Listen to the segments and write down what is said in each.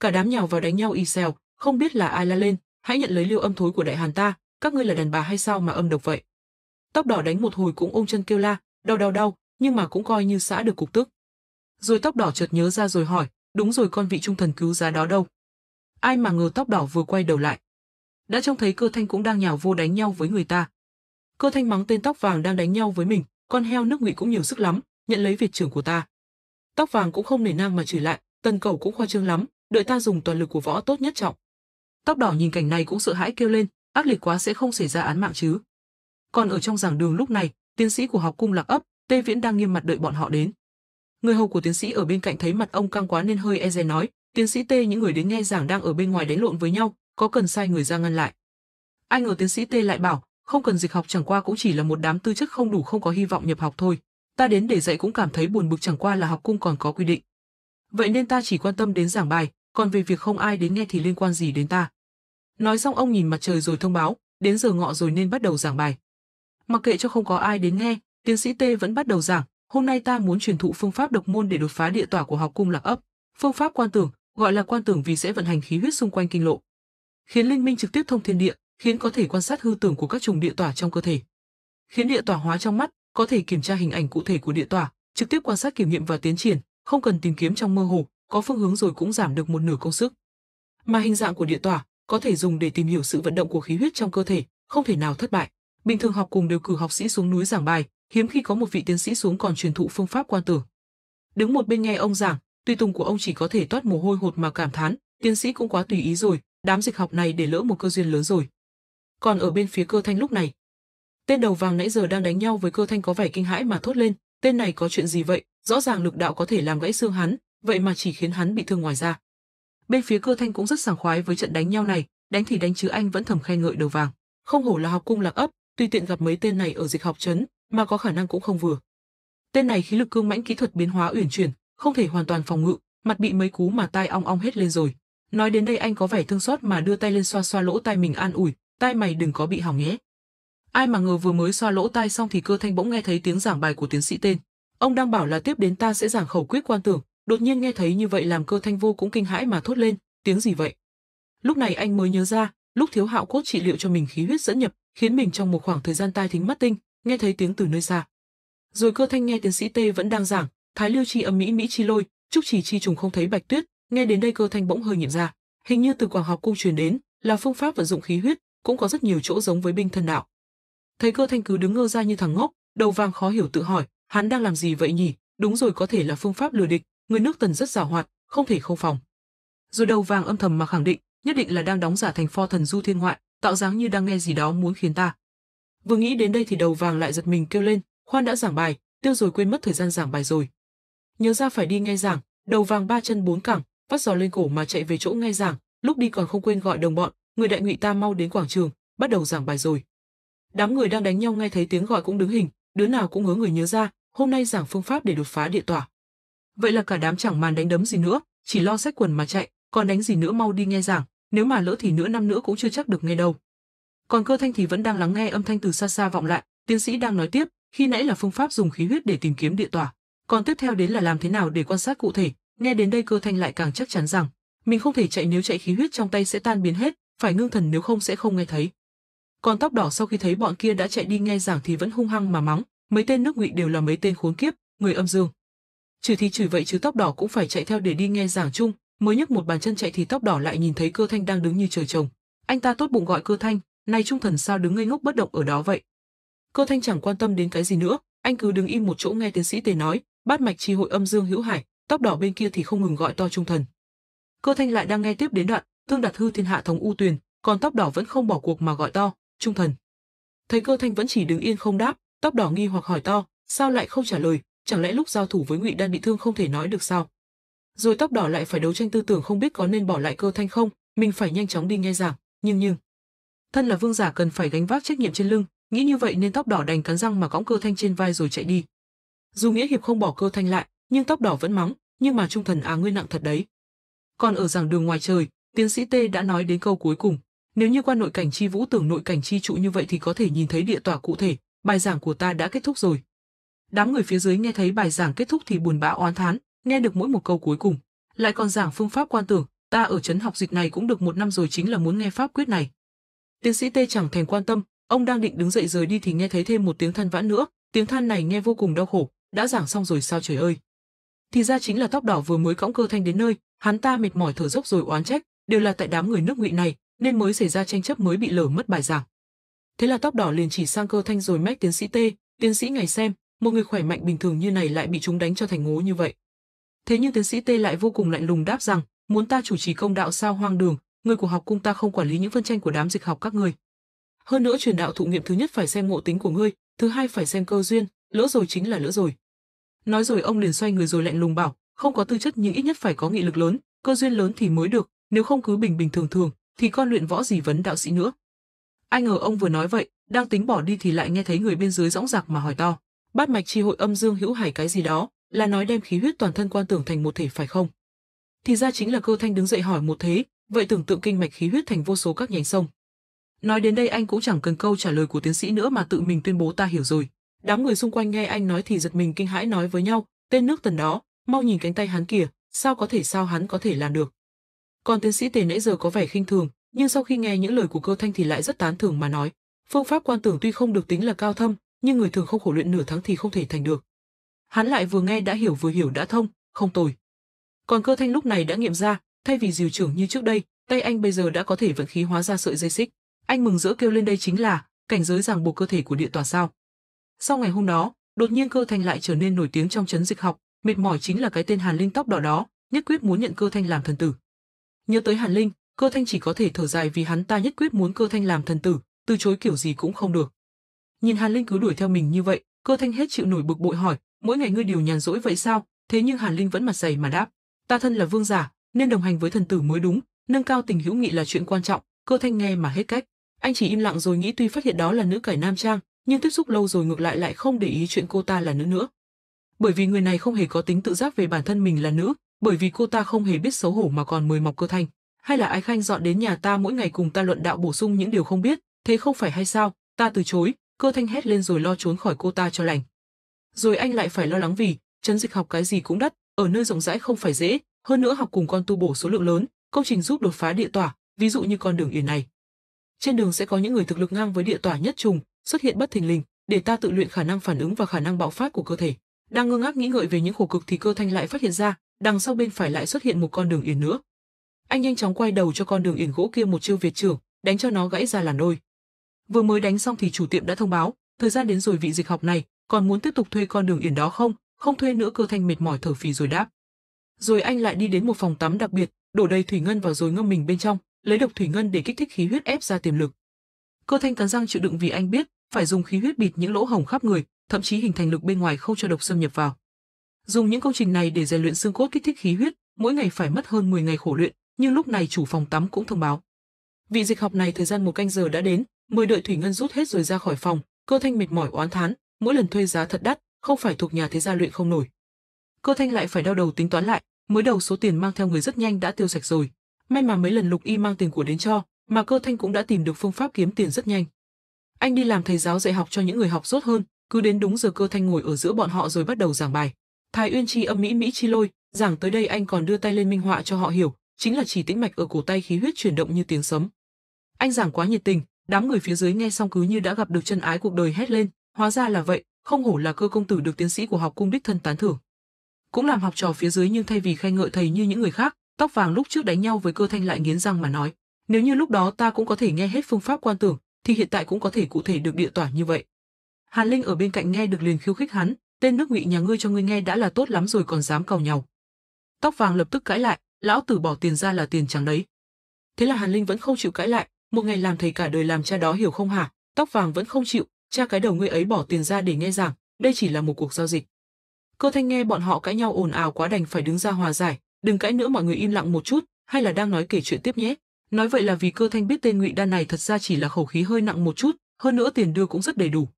cả đám nhào vào đánh nhau y xèo, không biết là ai la lên, hãy nhận lấy liêu âm thối của đại hàn ta, các ngươi là đàn bà hay sao mà âm độc vậy. Tóc đỏ đánh một hồi cũng ôm chân kêu la, đau đau đau, nhưng mà cũng coi như xã được cục tức. Rồi tóc đỏ chợt nhớ ra rồi hỏi, đúng rồi con vị trung thần cứu giá đó đâu. Ai mà ngờ tóc đỏ vừa quay đầu lại. Đã trông thấy cơ thanh cũng đang nhào vô đánh nhau với người ta. Cơ thanh mắng tên tóc vàng đang đánh nhau với mình, con heo nước ngụy cũng nhiều sức lắm, nhận lấy việc trưởng của ta. Tóc vàng cũng không nể nang mà chửi lại, tần cầu cũng khoa trương lắm, đợi ta dùng toàn lực của võ tốt nhất trọng. Tóc đỏ nhìn cảnh này cũng sợ hãi kêu lên, ác liệt quá sẽ không xảy ra án mạng chứ. Còn ở trong giảng đường lúc này, tiến sĩ của học cung lạc ấp, Tê Viễn đang nghiêm mặt đợi bọn họ đến. Người hầu của tiến sĩ ở bên cạnh thấy mặt ông căng quá nên hơi e dè nói, tiến sĩ Tê những người đến nghe giảng đang ở bên ngoài đánh lộn với nhau, có cần sai người ra ngăn lại. Ai ngờ tiến sĩ Tê lại bảo, không cần dịch học chẳng qua cũng chỉ là một đám tư chất không đủ không có hy vọng nhập học thôi. Ta đến để dạy cũng cảm thấy buồn bực chẳng qua là học cung còn có quy định. Vậy nên ta chỉ quan tâm đến giảng bài, còn về việc không ai đến nghe thì liên quan gì đến ta. Nói xong ông nhìn mặt trời rồi thông báo, đến giờ ngọ rồi nên bắt đầu giảng bài. Mặc kệ cho không có ai đến nghe, tiến sĩ T vẫn bắt đầu giảng, hôm nay ta muốn truyền thụ phương pháp độc môn để đột phá địa tỏa của học cung lạc ấp. Phương pháp quan tưởng, gọi là quan tưởng vì sẽ vận hành khí huyết xung quanh kinh lộ, khiến linh minh trực tiếp thông thiên địa, khiến có thể quan sát hư tưởng của các trùng địa tỏa trong cơ thể. Khiến địa tỏa hóa trong mắt, có thể kiểm tra hình ảnh cụ thể của địa tỏa, trực tiếp quan sát kiểm nghiệm và tiến triển, không cần tìm kiếm trong mơ hồ, có phương hướng rồi cũng giảm được một nửa công sức. Mà hình dạng của địa tỏa có thể dùng để tìm hiểu sự vận động của khí huyết trong cơ thể, không thể nào thất bại. Bình thường học cùng đều cử học sĩ xuống núi giảng bài, hiếm khi có một vị tiến sĩ xuống còn truyền thụ phương pháp quan tử. Đứng một bên nghe ông giảng, tùy tùng của ông chỉ có thể toát mồ hôi hột mà cảm thán, tiến sĩ cũng quá tùy ý rồi, đám dịch học này để lỡ một cơ duyên lớn rồi. Còn ở bên phía cơ thanh lúc này, tên đầu vàng nãy giờ đang đánh nhau với cơ thanh có vẻ kinh hãi mà thốt lên, tên này có chuyện gì vậy, rõ ràng lực đạo có thể làm gãy xương hắn, vậy mà chỉ khiến hắn bị thương ngoài ra Bên phía cơ thanh cũng rất sảng khoái với trận đánh nhau này, đánh thì đánh chứ anh vẫn thầm khen ngợi đầu vàng. Không hổ là học cung lạc ấp, tuy tiện gặp mấy tên này ở dịch học trấn, mà có khả năng cũng không vừa. Tên này khí lực cương mãnh kỹ thuật biến hóa uyển chuyển, không thể hoàn toàn phòng ngự, mặt bị mấy cú mà tai ong ong hết lên rồi. Nói đến đây anh có vẻ thương xót mà đưa tay lên xoa xoa lỗ tai mình an ủi, tai mày đừng có bị hỏng nhé. Ai mà ngờ vừa mới xoa lỗ tai xong thì cơ thanh bỗng nghe thấy tiếng giảng bài của tiến sĩ tên. Ông đang bảo là tiếp đến ta sẽ giảng khẩu quyết quan tưởng, Đột nhiên nghe thấy như vậy làm cơ thanh vô cũng kinh hãi mà thốt lên, tiếng gì vậy? Lúc này anh mới nhớ ra, lúc thiếu hạo cốt trị liệu cho mình khí huyết dẫn nhập, khiến mình trong một khoảng thời gian tai thính mắt tinh, nghe thấy tiếng từ nơi xa. Rồi cơ thanh nghe tiến sĩ Tê vẫn đang giảng, thái Lưu chi âm mỹ mỹ chi lôi, trúc chỉ chi trùng không thấy bạch tuyết, nghe đến đây cơ thanh bỗng hơi nghiệm ra, hình như từ quảng học cung truyền đến, là phương pháp vận dụng khí huyết, cũng có rất nhiều chỗ giống với binh thần đạo. Thấy cơ thanh cứ đứng ngơ ra như thằng ngốc, đầu vàng khó hiểu tự hỏi, hắn đang làm gì vậy nhỉ? Đúng rồi có thể là phương pháp lừa địch, người nước tần rất giàu hoạt, không thể không phòng. Rồi đầu vàng âm thầm mà khẳng định, nhất định là đang đóng giả thành pho thần du thiên ngoại, tạo dáng như đang nghe gì đó muốn khiến ta. Vừa nghĩ đến đây thì đầu vàng lại giật mình kêu lên, khoan đã giảng bài, tiêu rồi quên mất thời gian giảng bài rồi. Nhớ ra phải đi nghe giảng, đầu vàng ba chân bốn cẳng, vắt giò lên cổ mà chạy về chỗ nghe giảng, lúc đi còn không quên gọi đồng bọn, người đại ngụy ta mau đến quảng trường, bắt đầu giảng bài rồi. Đám người đang đánh nhau nghe thấy tiếng gọi cũng đứng hình, đứa nào cũng ngớ người nhớ ra, hôm nay giảng phương pháp để đột phá địa tỏa. Vậy là cả đám chẳng màn đánh đấm gì nữa, chỉ lo xách quần mà chạy, còn đánh gì nữa mau đi nghe giảng, nếu mà lỡ thì nửa năm nữa cũng chưa chắc được nghe đâu. Còn cơ thanh thì vẫn đang lắng nghe âm thanh từ xa xa vọng lại, tiến sĩ đang nói tiếp, khi nãy là phương pháp dùng khí huyết để tìm kiếm địa tỏa, còn tiếp theo đến là làm thế nào để quan sát cụ thể, nghe đến đây cơ thanh lại càng chắc chắn rằng, mình không thể chạy nếu chạy khí huyết trong tay sẽ tan biến hết, phải ngưng thần nếu không sẽ không nghe thấy. Còn tóc đỏ sau khi thấy bọn kia đã chạy đi nghe giảng thì vẫn hung hăng mà mắng, mấy tên nước ngụy đều là mấy tên khốn kiếp, người âm dương. Chửi thì chửi vậy chứ tóc đỏ cũng phải chạy theo để đi nghe giảng chung, mới nhấc một bàn chân chạy thì tóc đỏ lại nhìn thấy cơ thanh đang đứng như trời trồng. Anh ta tốt bụng gọi cơ thanh, này trung thần sao đứng ngây ngốc bất động ở đó vậy? Cơ thanh chẳng quan tâm đến cái gì nữa, anh cứ đứng im một chỗ nghe tiến sĩ tề nói, bát mạch chi hội âm dương hữu hải, tóc đỏ bên kia thì không ngừng gọi to trung thần. Cơ thanh lại đang nghe tiếp đến đoạn, tương đặt hư thiên hạ thống u tuyền, còn tóc đỏ vẫn không bỏ cuộc mà gọi to, trung thần. Thấy cơ thanh vẫn chỉ đứng yên không đáp, tóc đỏ nghi hoặc hỏi to, sao lại không trả lời, chẳng lẽ lúc giao thủ với ngụy đan bị thương không thể nói được sao rồi tóc đỏ lại phải đấu tranh tư tưởng không biết có nên bỏ lại cơ thanh không mình phải nhanh chóng đi nghe giảng nhưng nhưng thân là vương giả cần phải gánh vác trách nhiệm trên lưng nghĩ như vậy nên tóc đỏ đành cắn răng mà cõng cơ thanh trên vai rồi chạy đi dù nghĩa hiệp không bỏ cơ thanh lại nhưng tóc đỏ vẫn mắng nhưng mà trung thần á ngươi nặng thật đấy còn ở giảng đường ngoài trời tiến sĩ tê đã nói đến câu cuối cùng nếu như qua nội cảnh chi vũ tưởng nội cảnh chi trụ như vậy thì có thể nhìn thấy địa tỏa cụ thể bài giảng của ta đã kết thúc rồi Đám người phía dưới nghe thấy bài giảng kết thúc thì buồn bã oán thán, nghe được mỗi một câu cuối cùng. Lại còn giảng phương pháp quan tưởng, ta ở chấn học dịch này cũng được một năm rồi chính là muốn nghe pháp quyết này. Tiến sĩ Tê chẳng thèm quan tâm, ông đang định đứng dậy rời đi thì nghe thấy thêm một tiếng than vãn nữa, tiếng than này nghe vô cùng đau khổ, đã giảng xong rồi sao trời ơi. Thì ra chính là tóc đỏ vừa mới cõng cơ thanh đến nơi, hắn ta mệt mỏi thở dốc rồi oán trách, đều là tại đám người nước ngụy này, nên mới xảy ra tranh chấp mới bị lở mất bài giảng. Thế là tóc đỏ liền chỉ sang cơ thanh rồi mách tiến sĩ Tê, tiến sĩ ngày xem, một người khỏe mạnh bình thường như này lại bị chúng đánh cho thành ngố như vậy. Thế nhưng tiến sĩ T lại vô cùng lạnh lùng đáp rằng, muốn ta chủ trì công đạo sao hoang đường, người của học cung ta không quản lý những phân tranh của đám dịch học các ngươi. Hơn nữa truyền đạo thụ nghiệm thứ nhất phải xem ngộ tính của ngươi, thứ hai phải xem cơ duyên, lỡ rồi chính là lỡ rồi. Nói rồi ông liền xoay người rồi lạnh lùng bảo, không có tư chất nhưng ít nhất phải có nghị lực lớn, cơ duyên lớn thì mới được, nếu không cứ bình bình thường thường, thì con luyện võ gì vấn đạo sĩ nữa. Ai ngờ ông vừa nói vậy, đang tính bỏ đi thì lại nghe thấy người bên dưới rõng rạc mà hỏi to. Bát mạch chi hội âm dương hữu hải cái gì đó, là nói đem khí huyết toàn thân quan tưởng thành một thể phải không? Thì ra chính là cơ thanh đứng dậy hỏi một thế, vậy tưởng tượng kinh mạch khí huyết thành vô số các nhánh sông. Nói đến đây anh cũng chẳng cần câu trả lời của tiến sĩ nữa mà tự mình tuyên bố ta hiểu rồi. Đám người xung quanh nghe anh nói thì giật mình kinh hãi nói với nhau, tên nước tần đó, mau nhìn cánh tay hắn kìa, sao có thể sao hắn có thể làm được. Còn tiến sĩ tề nãy giờ có vẻ khinh thường, nhưng sau khi nghe những lời của cơ thanh thì lại rất tán thưởng mà nói. Phương pháp quan tưởng tuy không được tính là cao thâm, nhưng người thường không khổ luyện nửa tháng thì không thể thành được. Hắn lại vừa nghe đã hiểu vừa hiểu đã thông, không tồi. Còn cơ thanh lúc này đã nghiệm ra, thay vì diều trưởng như trước đây, tay anh bây giờ đã có thể vận khí hóa ra sợi dây xích. Anh mừng rỡ kêu lên đây chính là cảnh giới ràng buộc cơ thể của địa tòa sao. Sau ngày hôm đó, đột nhiên cơ thanh lại trở nên nổi tiếng trong chấn dịch học, mệt mỏi chính là cái tên Hàn Linh tóc đỏ đó, nhất quyết muốn nhận cơ thanh làm thần tử. Nhớ tới Hàn Linh, cơ thanh chỉ có thể thở dài vì hắn ta nhất quyết muốn cơ thanh làm thần tử, từ chối kiểu gì cũng không được. Nhìn Hàn Linh cứ đuổi theo mình như vậy, cơ thanh hết chịu nổi bực bội hỏi, mỗi ngày ngươi điều nhàn rỗi vậy sao? Thế nhưng Hàn Linh vẫn mặt dày mà đáp, ta thân là vương giả, nên đồng hành với thần tử mới đúng, nâng cao tình hữu nghị là chuyện quan trọng, cơ thanh nghe mà hết cách. Anh chỉ im lặng rồi nghĩ tuy phát hiện đó là nữ cải nam trang, nhưng tiếp xúc lâu rồi ngược lại lại không để ý chuyện cô ta là nữ nữa. Bởi vì người này không hề có tính tự giác về bản thân mình là nữ, bởi vì cô ta không hề biết xấu hổ mà còn mời mọc cơ thanh. Hay là Ái Khanh dọn đến nhà ta mỗi ngày cùng ta luận đạo bổ sung những điều không biết, thế không phải hay sao? Ta từ chối, cơ thanh hét lên rồi lo trốn khỏi cô ta cho lành. Rồi anh lại phải lo lắng vì, chấn dịch học cái gì cũng đắt, ở nơi rộng rãi không phải dễ, hơn nữa học cùng con tu bổ số lượng lớn, công trình giúp đột phá địa tỏa, ví dụ như con đường yển này. Trên đường sẽ có những người thực lực ngang với địa tỏa nhất trùng, xuất hiện bất thình lình, để ta tự luyện khả năng phản ứng và khả năng bạo phát của cơ thể. Đang ngơ ngác nghĩ ngợi về những khổ cực thì cơ thanh lại phát hiện ra, đằng sau bên phải lại xuất hiện một con đường yển nữa. Anh nhanh chóng quay đầu cho con đường yển gỗ kia một chiêu việt trưởng, đánh cho nó gãy ra làn đôi. Vừa mới đánh xong thì chủ tiệm đã thông báo, thời gian đến rồi vị dịch học này, còn muốn tiếp tục thuê con đường yển đó không? Không thuê nữa cơ thanh mệt mỏi thở phì rồi đáp. Rồi anh lại đi đến một phòng tắm đặc biệt, đổ đầy thủy ngân vào rồi ngâm mình bên trong, lấy độc thủy ngân để kích thích khí huyết ép ra tiềm lực. Cơ thanh cắn răng chịu đựng vì anh biết, phải dùng khí huyết bịt những lỗ hổng khắp người, thậm chí hình thành lực bên ngoài không cho độc xâm nhập vào. Dùng những công trình này để rèn luyện xương cốt kích thích khí huyết, mỗi ngày phải mất hơn 10 ngày khổ luyện, nhưng lúc này chủ phòng tắm cũng thông báo. Vị dịch học này thời gian một canh giờ đã đến, Mười đợi thủy ngân rút hết rồi ra khỏi phòng, cơ thanh mệt mỏi oán thán, mỗi lần thuê giá thật đắt, không phải thuộc nhà thế gia luyện không nổi. Cơ thanh lại phải đau đầu tính toán lại, mới đầu số tiền mang theo người rất nhanh đã tiêu sạch rồi. May mà mấy lần lục y mang tiền của đến cho, mà cơ thanh cũng đã tìm được phương pháp kiếm tiền rất nhanh. Anh đi làm thầy giáo dạy học cho những người học rốt hơn, cứ đến đúng giờ cơ thanh ngồi ở giữa bọn họ rồi bắt đầu giảng bài. Thái Uyên Chi âm mỹ mỹ chi lôi, giảng tới đây anh còn đưa tay lên minh họa cho họ hiểu, chính là chỉ tĩnh mạch ở cổ tay khí huyết chuyển động như tiếng sấm. Anh giảng quá nhiệt tình, Đám người phía dưới nghe xong cứ như đã gặp được chân ái cuộc đời hét lên, hóa ra là vậy, không hổ là cơ công tử được tiến sĩ của học cung đích thân tán thưởng. Cũng làm học trò phía dưới nhưng thay vì khen ngợi thầy như những người khác, tóc vàng lúc trước đánh nhau với cơ thanh lại nghiến răng mà nói, nếu như lúc đó ta cũng có thể nghe hết phương pháp quan tưởng, thì hiện tại cũng có thể cụ thể được địa tỏa như vậy. Hàn Linh ở bên cạnh nghe được liền khiêu khích hắn, tên nước ngụy nhà ngươi cho ngươi nghe đã là tốt lắm rồi còn dám cầu nhau. Tóc vàng lập tức cãi lại, lão tử bỏ tiền ra là tiền trắng đấy. Thế là Hàn Linh vẫn không chịu cãi lại, một ngày làm thầy cả đời làm cha đó hiểu không hả? Tóc vàng vẫn không chịu, cha cái đầu ngươi ấy bỏ tiền ra để nghe giảng, đây chỉ là một cuộc giao dịch. Cơ thanh nghe bọn họ cãi nhau ồn ào quá đành phải đứng ra hòa giải, đừng cãi nữa mọi người im lặng một chút, hay là đang nói kể chuyện tiếp nhé. Nói vậy là vì cơ thanh biết tên ngụy đan này thật ra chỉ là khẩu khí hơi nặng một chút, hơn nữa tiền đưa cũng rất đầy đủ.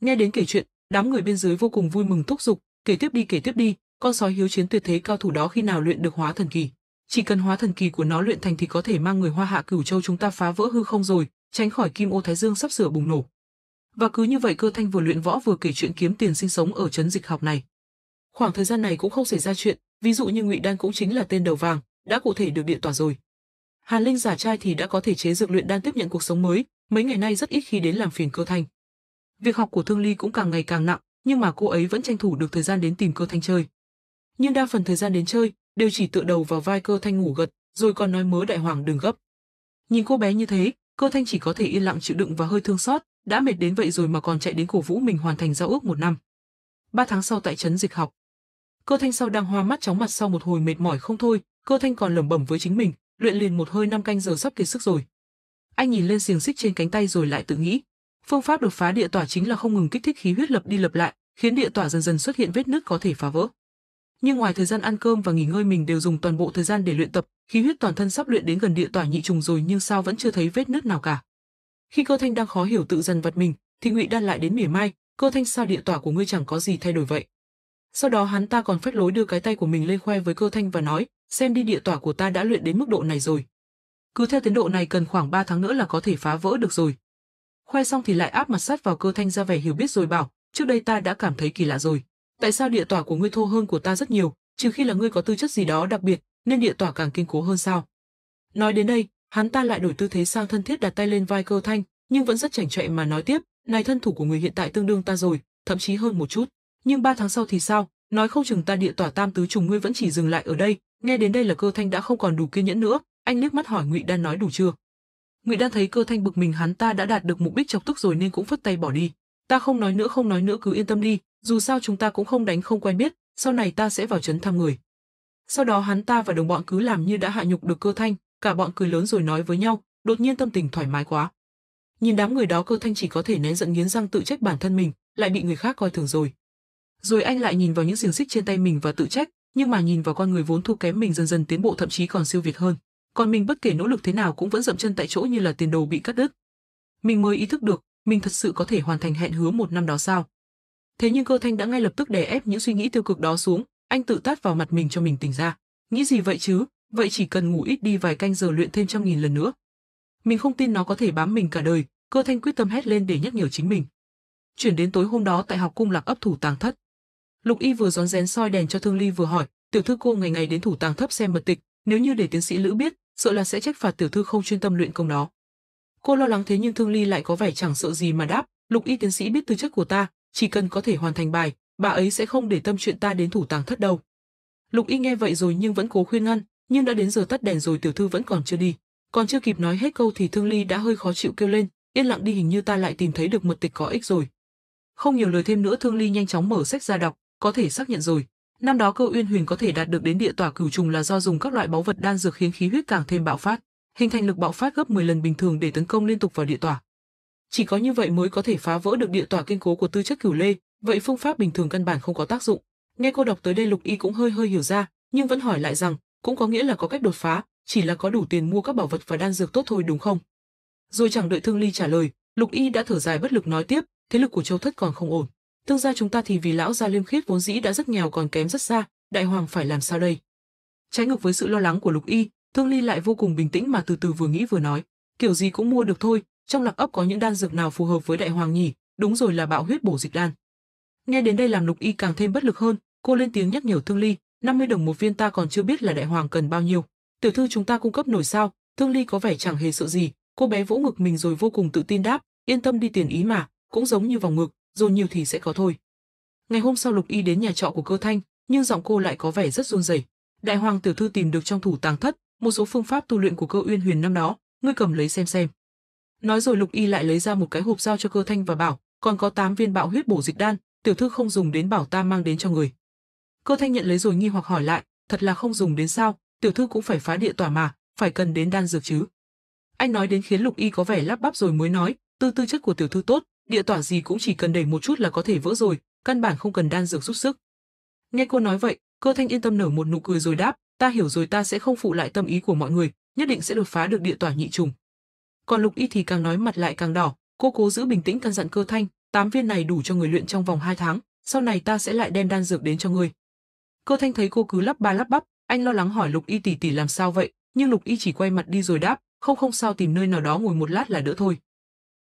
Nghe đến kể chuyện, đám người bên dưới vô cùng vui mừng thúc giục, kể tiếp đi kể tiếp đi, con sói hiếu chiến tuyệt thế cao thủ đó khi nào luyện được hóa thần kỳ. Chỉ cần hóa thần kỳ của nó luyện thành thì có thể mang người Hoa Hạ Cửu Châu chúng ta phá vỡ hư không rồi, tránh khỏi Kim Ô Thái Dương sắp sửa bùng nổ. Và cứ như vậy Cơ Thanh vừa luyện võ vừa kể chuyện kiếm tiền sinh sống ở trấn dịch học này. Khoảng thời gian này cũng không xảy ra chuyện, ví dụ như Ngụy Đan cũng chính là tên đầu vàng, đã cụ thể được điện tỏa rồi. Hàn Linh giả trai thì đã có thể chế dược luyện đan tiếp nhận cuộc sống mới, mấy ngày nay rất ít khi đến làm phiền Cơ Thanh. Việc học của Thương Ly cũng càng ngày càng nặng, nhưng mà cô ấy vẫn tranh thủ được thời gian đến tìm Cơ Thanh chơi. Nhưng đa phần thời gian đến chơi, đều chỉ tựa đầu vào vai cơ thanh ngủ gật, rồi còn nói mớ đại hoàng đừng gấp. Nhìn cô bé như thế, cơ thanh chỉ có thể yên lặng chịu đựng và hơi thương xót, đã mệt đến vậy rồi mà còn chạy đến cổ vũ mình hoàn thành giao ước một năm. Ba tháng sau tại trấn dịch học, cơ thanh sau đang hoa mắt chóng mặt sau một hồi mệt mỏi không thôi, cơ thanh còn lẩm bẩm với chính mình, luyện liền một hơi năm canh giờ sắp kiệt sức rồi. Anh nhìn lên xiềng xích trên cánh tay rồi lại tự nghĩ, phương pháp đột phá địa tỏa chính là không ngừng kích thích khí huyết lập đi lập lại, khiến địa tỏa dần dần xuất hiện vết nứt có thể phá vỡ nhưng ngoài thời gian ăn cơm và nghỉ ngơi mình đều dùng toàn bộ thời gian để luyện tập, khí huyết toàn thân sắp luyện đến gần địa tỏa nhị trùng rồi nhưng sao vẫn chưa thấy vết nứt nào cả. Khi Cơ Thanh đang khó hiểu tự dần vật mình, thì Ngụy Đan lại đến mỉa mai, "Cơ Thanh sao địa tỏa của ngươi chẳng có gì thay đổi vậy?" Sau đó hắn ta còn phách lối đưa cái tay của mình lên khoe với Cơ Thanh và nói, "Xem đi địa tỏa của ta đã luyện đến mức độ này rồi. Cứ theo tiến độ này cần khoảng 3 tháng nữa là có thể phá vỡ được rồi." Khoe xong thì lại áp mặt sát vào Cơ Thanh ra vẻ hiểu biết rồi bảo, "Trước đây ta đã cảm thấy kỳ lạ rồi." Tại sao địa tỏa của ngươi thô hơn của ta rất nhiều, trừ khi là ngươi có tư chất gì đó đặc biệt, nên địa tỏa càng kiên cố hơn sao? Nói đến đây, hắn ta lại đổi tư thế sang thân thiết đặt tay lên vai cơ thanh, nhưng vẫn rất chảnh chọe mà nói tiếp, này thân thủ của người hiện tại tương đương ta rồi, thậm chí hơn một chút. Nhưng ba tháng sau thì sao, nói không chừng ta địa tỏa tam tứ trùng ngươi vẫn chỉ dừng lại ở đây, nghe đến đây là cơ thanh đã không còn đủ kiên nhẫn nữa, anh liếc mắt hỏi Ngụy Đan nói đủ chưa? Ngụy Đan thấy cơ thanh bực mình hắn ta đã đạt được mục đích chọc tức rồi nên cũng phất tay bỏ đi. Ta không nói nữa không nói nữa cứ yên tâm đi, dù sao chúng ta cũng không đánh không quen biết, sau này ta sẽ vào trấn thăm người. Sau đó hắn ta và đồng bọn cứ làm như đã hạ nhục được cơ thanh, cả bọn cười lớn rồi nói với nhau, đột nhiên tâm tình thoải mái quá. Nhìn đám người đó cơ thanh chỉ có thể nén giận nghiến răng tự trách bản thân mình, lại bị người khác coi thường rồi. Rồi anh lại nhìn vào những xiềng xích trên tay mình và tự trách, nhưng mà nhìn vào con người vốn thua kém mình dần dần tiến bộ thậm chí còn siêu việt hơn. Còn mình bất kể nỗ lực thế nào cũng vẫn dậm chân tại chỗ như là tiền đồ bị cắt đứt. Mình mới ý thức được, mình thật sự có thể hoàn thành hẹn hứa một năm đó sao? Thế nhưng cơ thanh đã ngay lập tức đè ép những suy nghĩ tiêu cực đó xuống, anh tự tát vào mặt mình cho mình tỉnh ra. Nghĩ gì vậy chứ, vậy chỉ cần ngủ ít đi vài canh giờ luyện thêm trăm nghìn lần nữa. Mình không tin nó có thể bám mình cả đời, cơ thanh quyết tâm hét lên để nhắc nhở chính mình. Chuyển đến tối hôm đó tại học cung lạc ấp thủ tàng thất. Lục y vừa rón rén soi đèn cho thương ly vừa hỏi, tiểu thư cô ngày ngày đến thủ tàng thấp xem mật tịch, nếu như để tiến sĩ lữ biết, sợ là sẽ trách phạt tiểu thư không chuyên tâm luyện công đó. Cô lo lắng thế nhưng Thương Ly lại có vẻ chẳng sợ gì mà đáp, lục y tiến sĩ biết tư chất của ta, chỉ cần có thể hoàn thành bài, bà ấy sẽ không để tâm chuyện ta đến thủ tàng thất đâu. Lục y nghe vậy rồi nhưng vẫn cố khuyên ngăn, nhưng đã đến giờ tắt đèn rồi tiểu thư vẫn còn chưa đi. Còn chưa kịp nói hết câu thì Thương Ly đã hơi khó chịu kêu lên, yên lặng đi hình như ta lại tìm thấy được mật tịch có ích rồi. Không nhiều lời thêm nữa Thương Ly nhanh chóng mở sách ra đọc, có thể xác nhận rồi. Năm đó cơ uyên huyền có thể đạt được đến địa tỏa cửu trùng là do dùng các loại báu vật đan dược khiến khí huyết càng thêm bạo phát hình thành lực bạo phát gấp 10 lần bình thường để tấn công liên tục vào địa tỏa. Chỉ có như vậy mới có thể phá vỡ được địa tỏa kiên cố của tư chất cửu lê, vậy phương pháp bình thường căn bản không có tác dụng. Nghe cô đọc tới đây Lục Y cũng hơi hơi hiểu ra, nhưng vẫn hỏi lại rằng, cũng có nghĩa là có cách đột phá, chỉ là có đủ tiền mua các bảo vật và đan dược tốt thôi đúng không? Rồi chẳng đợi Thương Ly trả lời, Lục Y đã thở dài bất lực nói tiếp, thế lực của Châu Thất còn không ổn. Tương gia chúng ta thì vì lão gia Liêm Khiết vốn dĩ đã rất nghèo còn kém rất xa, đại hoàng phải làm sao đây? Trái ngược với sự lo lắng của Lục Y, Thương Ly lại vô cùng bình tĩnh mà từ từ vừa nghĩ vừa nói, kiểu gì cũng mua được thôi, trong lạc ấp có những đan dược nào phù hợp với đại hoàng nhỉ, đúng rồi là bạo huyết bổ dịch đan. Nghe đến đây làm Lục Y càng thêm bất lực hơn, cô lên tiếng nhắc nhở Thương Ly, 50 đồng một viên ta còn chưa biết là đại hoàng cần bao nhiêu, tiểu thư chúng ta cung cấp nổi sao? Thương Ly có vẻ chẳng hề sợ gì, cô bé vỗ ngực mình rồi vô cùng tự tin đáp, yên tâm đi tiền ý mà, cũng giống như vòng ngực, dồn nhiều thì sẽ có thôi. Ngày hôm sau Lục Y đến nhà trọ của Cơ Thanh, nhưng giọng cô lại có vẻ rất run rẩy. Đại hoàng tiểu thư tìm được trong thủ tàng thất, một số phương pháp tu luyện của cơ uyên huyền năm đó, ngươi cầm lấy xem xem. Nói rồi Lục Y lại lấy ra một cái hộp giao cho cơ thanh và bảo, còn có 8 viên bạo huyết bổ dịch đan, tiểu thư không dùng đến bảo ta mang đến cho người. Cơ thanh nhận lấy rồi nghi hoặc hỏi lại, thật là không dùng đến sao, tiểu thư cũng phải phá địa tỏa mà, phải cần đến đan dược chứ. Anh nói đến khiến Lục Y có vẻ lắp bắp rồi mới nói, tư tư chất của tiểu thư tốt, địa tỏa gì cũng chỉ cần đẩy một chút là có thể vỡ rồi, căn bản không cần đan dược giúp sức. Nghe cô nói vậy, cơ thanh yên tâm nở một nụ cười rồi đáp, Ta hiểu rồi ta sẽ không phụ lại tâm ý của mọi người, nhất định sẽ đột phá được địa tỏa nhị trùng. Còn Lục Y thì càng nói mặt lại càng đỏ, cô cố giữ bình tĩnh căn dặn cơ thanh, tám viên này đủ cho người luyện trong vòng 2 tháng, sau này ta sẽ lại đem đan dược đến cho ngươi. Cơ thanh thấy cô cứ lắp ba lắp bắp, anh lo lắng hỏi Lục Y tỷ tỷ làm sao vậy, nhưng Lục Y chỉ quay mặt đi rồi đáp, không không sao tìm nơi nào đó ngồi một lát là đỡ thôi.